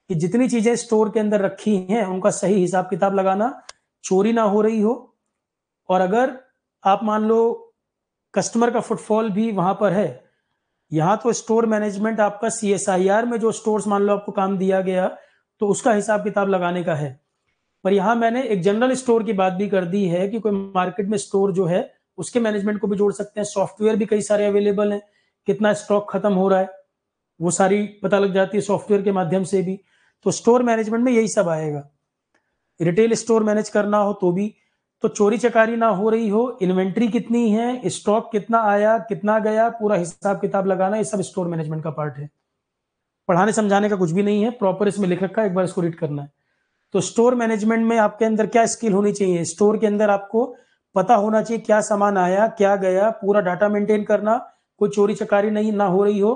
कि जितनी चीजें स्टोर के अंदर रखी हैं उनका सही हिसाब किताब लगाना चोरी ना हो रही हो और अगर आप मान लो कस्टमर का फुटफॉल भी वहां पर है यहाँ तो स्टोर मैनेजमेंट आपका सी में जो स्टोर मान लो आपको काम दिया गया तो उसका हिसाब किताब लगाने का है पर यहाँ मैंने एक जनरल स्टोर की बात भी कर दी है कि कोई मार्केट में स्टोर जो है उसके मैनेजमेंट को भी जोड़ सकते हैं सॉफ्टवेयर भी कई सारे अवेलेबल हैं कितना स्टॉक खत्म हो रहा है वो सारी पता लग जाती है सॉफ्टवेयर के माध्यम से भी तो स्टोर मैनेजमेंट में यही सब आएगा रिटेल स्टोर मैनेज करना हो तो भी तो चोरी चकारी ना हो रही हो इन्वेंट्री कितनी है स्टॉक कितना आया कितना गया पूरा हिसाब किताब लगाना ये सब स्टोर मैनेजमेंट का पार्ट है पढ़ाने समझाने का कुछ भी नहीं है प्रॉपर इसमें लिख रखा है एक बार इसको रीड करना है तो स्टोर मैनेजमेंट में आपके अंदर क्या स्किल होनी चाहिए स्टोर के अंदर आपको पता होना चाहिए क्या सामान आया क्या गया पूरा डाटा मेंटेन करना कोई चोरी चकारी नहीं ना हो रही हो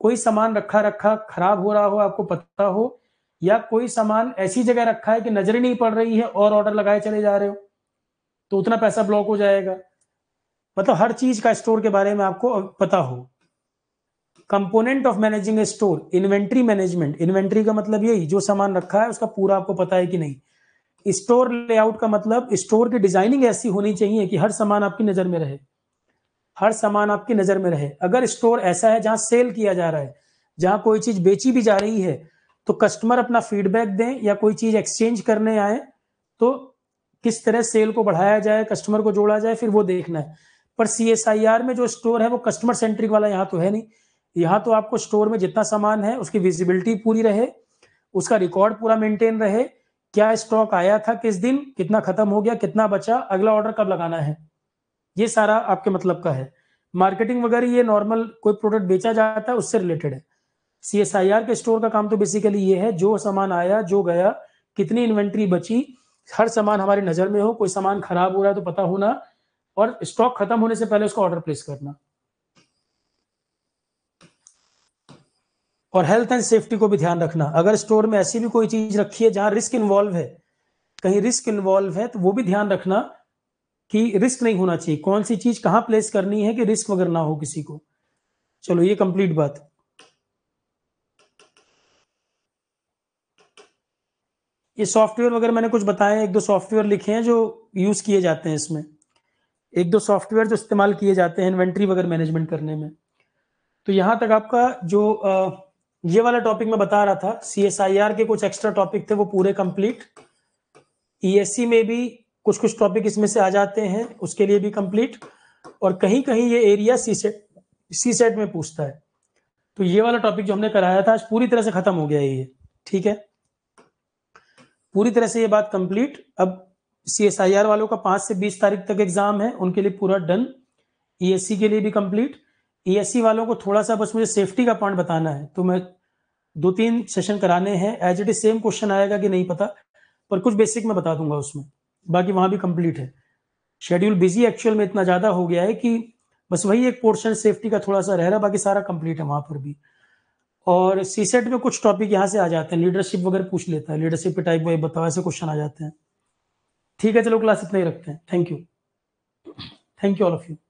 कोई सामान रखा रखा खराब हो रहा हो आपको पता हो या कोई सामान ऐसी जगह रखा है कि नजर ही नहीं पड़ रही है और ऑर्डर लगाए चले जा रहे हो तो उतना पैसा ब्लॉक हो जाएगा मतलब हर चीज का स्टोर के बारे में आपको पता हो component of managing a store inventory management inventory का मतलब यही जो सामान रखा है उसका पूरा आपको पता है कि नहीं स्टोर लेआउट का मतलब स्टोर की डिजाइनिंग ऐसी होनी चाहिए कि हर सामान आपकी नजर में रहे हर सामान आपकी नजर में रहे अगर स्टोर ऐसा है जहां सेल किया जा रहा है जहां कोई चीज बेची भी जा रही है तो कस्टमर अपना फीडबैक दें या कोई चीज एक्सचेंज करने आए तो किस तरह सेल को बढ़ाया जाए कस्टमर को जोड़ा जाए फिर वो देखना है पर सी में जो स्टोर है वो कस्टमर सेंट्रिक वाला यहाँ तो है नहीं यहाँ तो आपको स्टोर में जितना सामान है उसकी विजिबिलिटी पूरी रहे उसका रिकॉर्ड पूरा मेंटेन रहे क्या स्टॉक आया था किस दिन कितना खत्म हो गया कितना बचा अगला ऑर्डर कब लगाना है ये सारा आपके मतलब का है मार्केटिंग वगैरह ये नॉर्मल कोई प्रोडक्ट बेचा जाता है उससे रिलेटेड है सी एस आई आर के स्टोर का काम तो बेसिकली ये है जो सामान आया जो गया कितनी इन्वेंट्री बची हर सामान हमारी नजर में हो कोई सामान खराब हो रहा है तो पता होना और स्टॉक खत्म होने से पहले उसका ऑर्डर प्लेस करना और हेल्थ एंड सेफ्टी को भी ध्यान रखना अगर स्टोर में ऐसी भी कोई चीज रखी है जहां रिस्क इन्वॉल्व है कहीं रिस्क इन्वॉल्व है तो वो भी ध्यान रखना कि रिस्क नहीं होना चाहिए कौन सी चीज कहां प्लेस करनी है कि रिस्क वगैरह ना हो किसी को चलो ये कंप्लीट बात ये सॉफ्टवेयर वगैरह मैंने कुछ बताया एक दो सॉफ्टवेयर लिखे हैं जो यूज किए जाते हैं इसमें एक दो सॉफ्टवेयर जो इस्तेमाल किए जाते हैं इन्वेंट्री वगैरह मैनेजमेंट करने में तो यहां तक आपका जो आ, ये वाला टॉपिक मैं बता रहा था सी एस आई आर के कुछ एक्स्ट्रा टॉपिक थे वो पूरे कंप्लीट ई e में भी कुछ कुछ टॉपिक इसमें से आ जाते हैं उसके लिए भी कंप्लीट और कहीं कहीं ये area C set C set में पूछता है तो ये वाला टॉपिक जो हमने कराया था आज पूरी तरह से खत्म हो गया है ये ठीक है पूरी तरह से ये बात कंप्लीट अब सी एस आई आर वालों का पांच से बीस तारीख तक एग्जाम है उनके लिए पूरा डन ई एस सी के लिए भी कंप्लीट ईएससी e वालों को थोड़ा सा बस मुझे सेफ्टी का पॉइंट बताना है तो मैं दो तीन सेशन कराने हैं as it is same question आएगा कि नहीं पता पर कुछ बेसिक मैं बता दूंगा उसमें बाकी वहाँ भी कंप्लीट है शेड्यूल बिजी एक्चुअल में इतना ज़्यादा हो गया है कि बस वही एक पोर्शन सेफ्टी का थोड़ा सा रह रहा बाकी सारा कंप्लीट है वहां पर भी और सी सेट में कुछ टॉपिक यहाँ से आ जाते हैं लीडरशिप वगैरह पूछ लेता है लीडरशिप के टाइप में बताओ ऐसे क्वेश्चन आ जाते हैं ठीक है चलो क्लास इतना ही रखते हैं thank you thank you all of you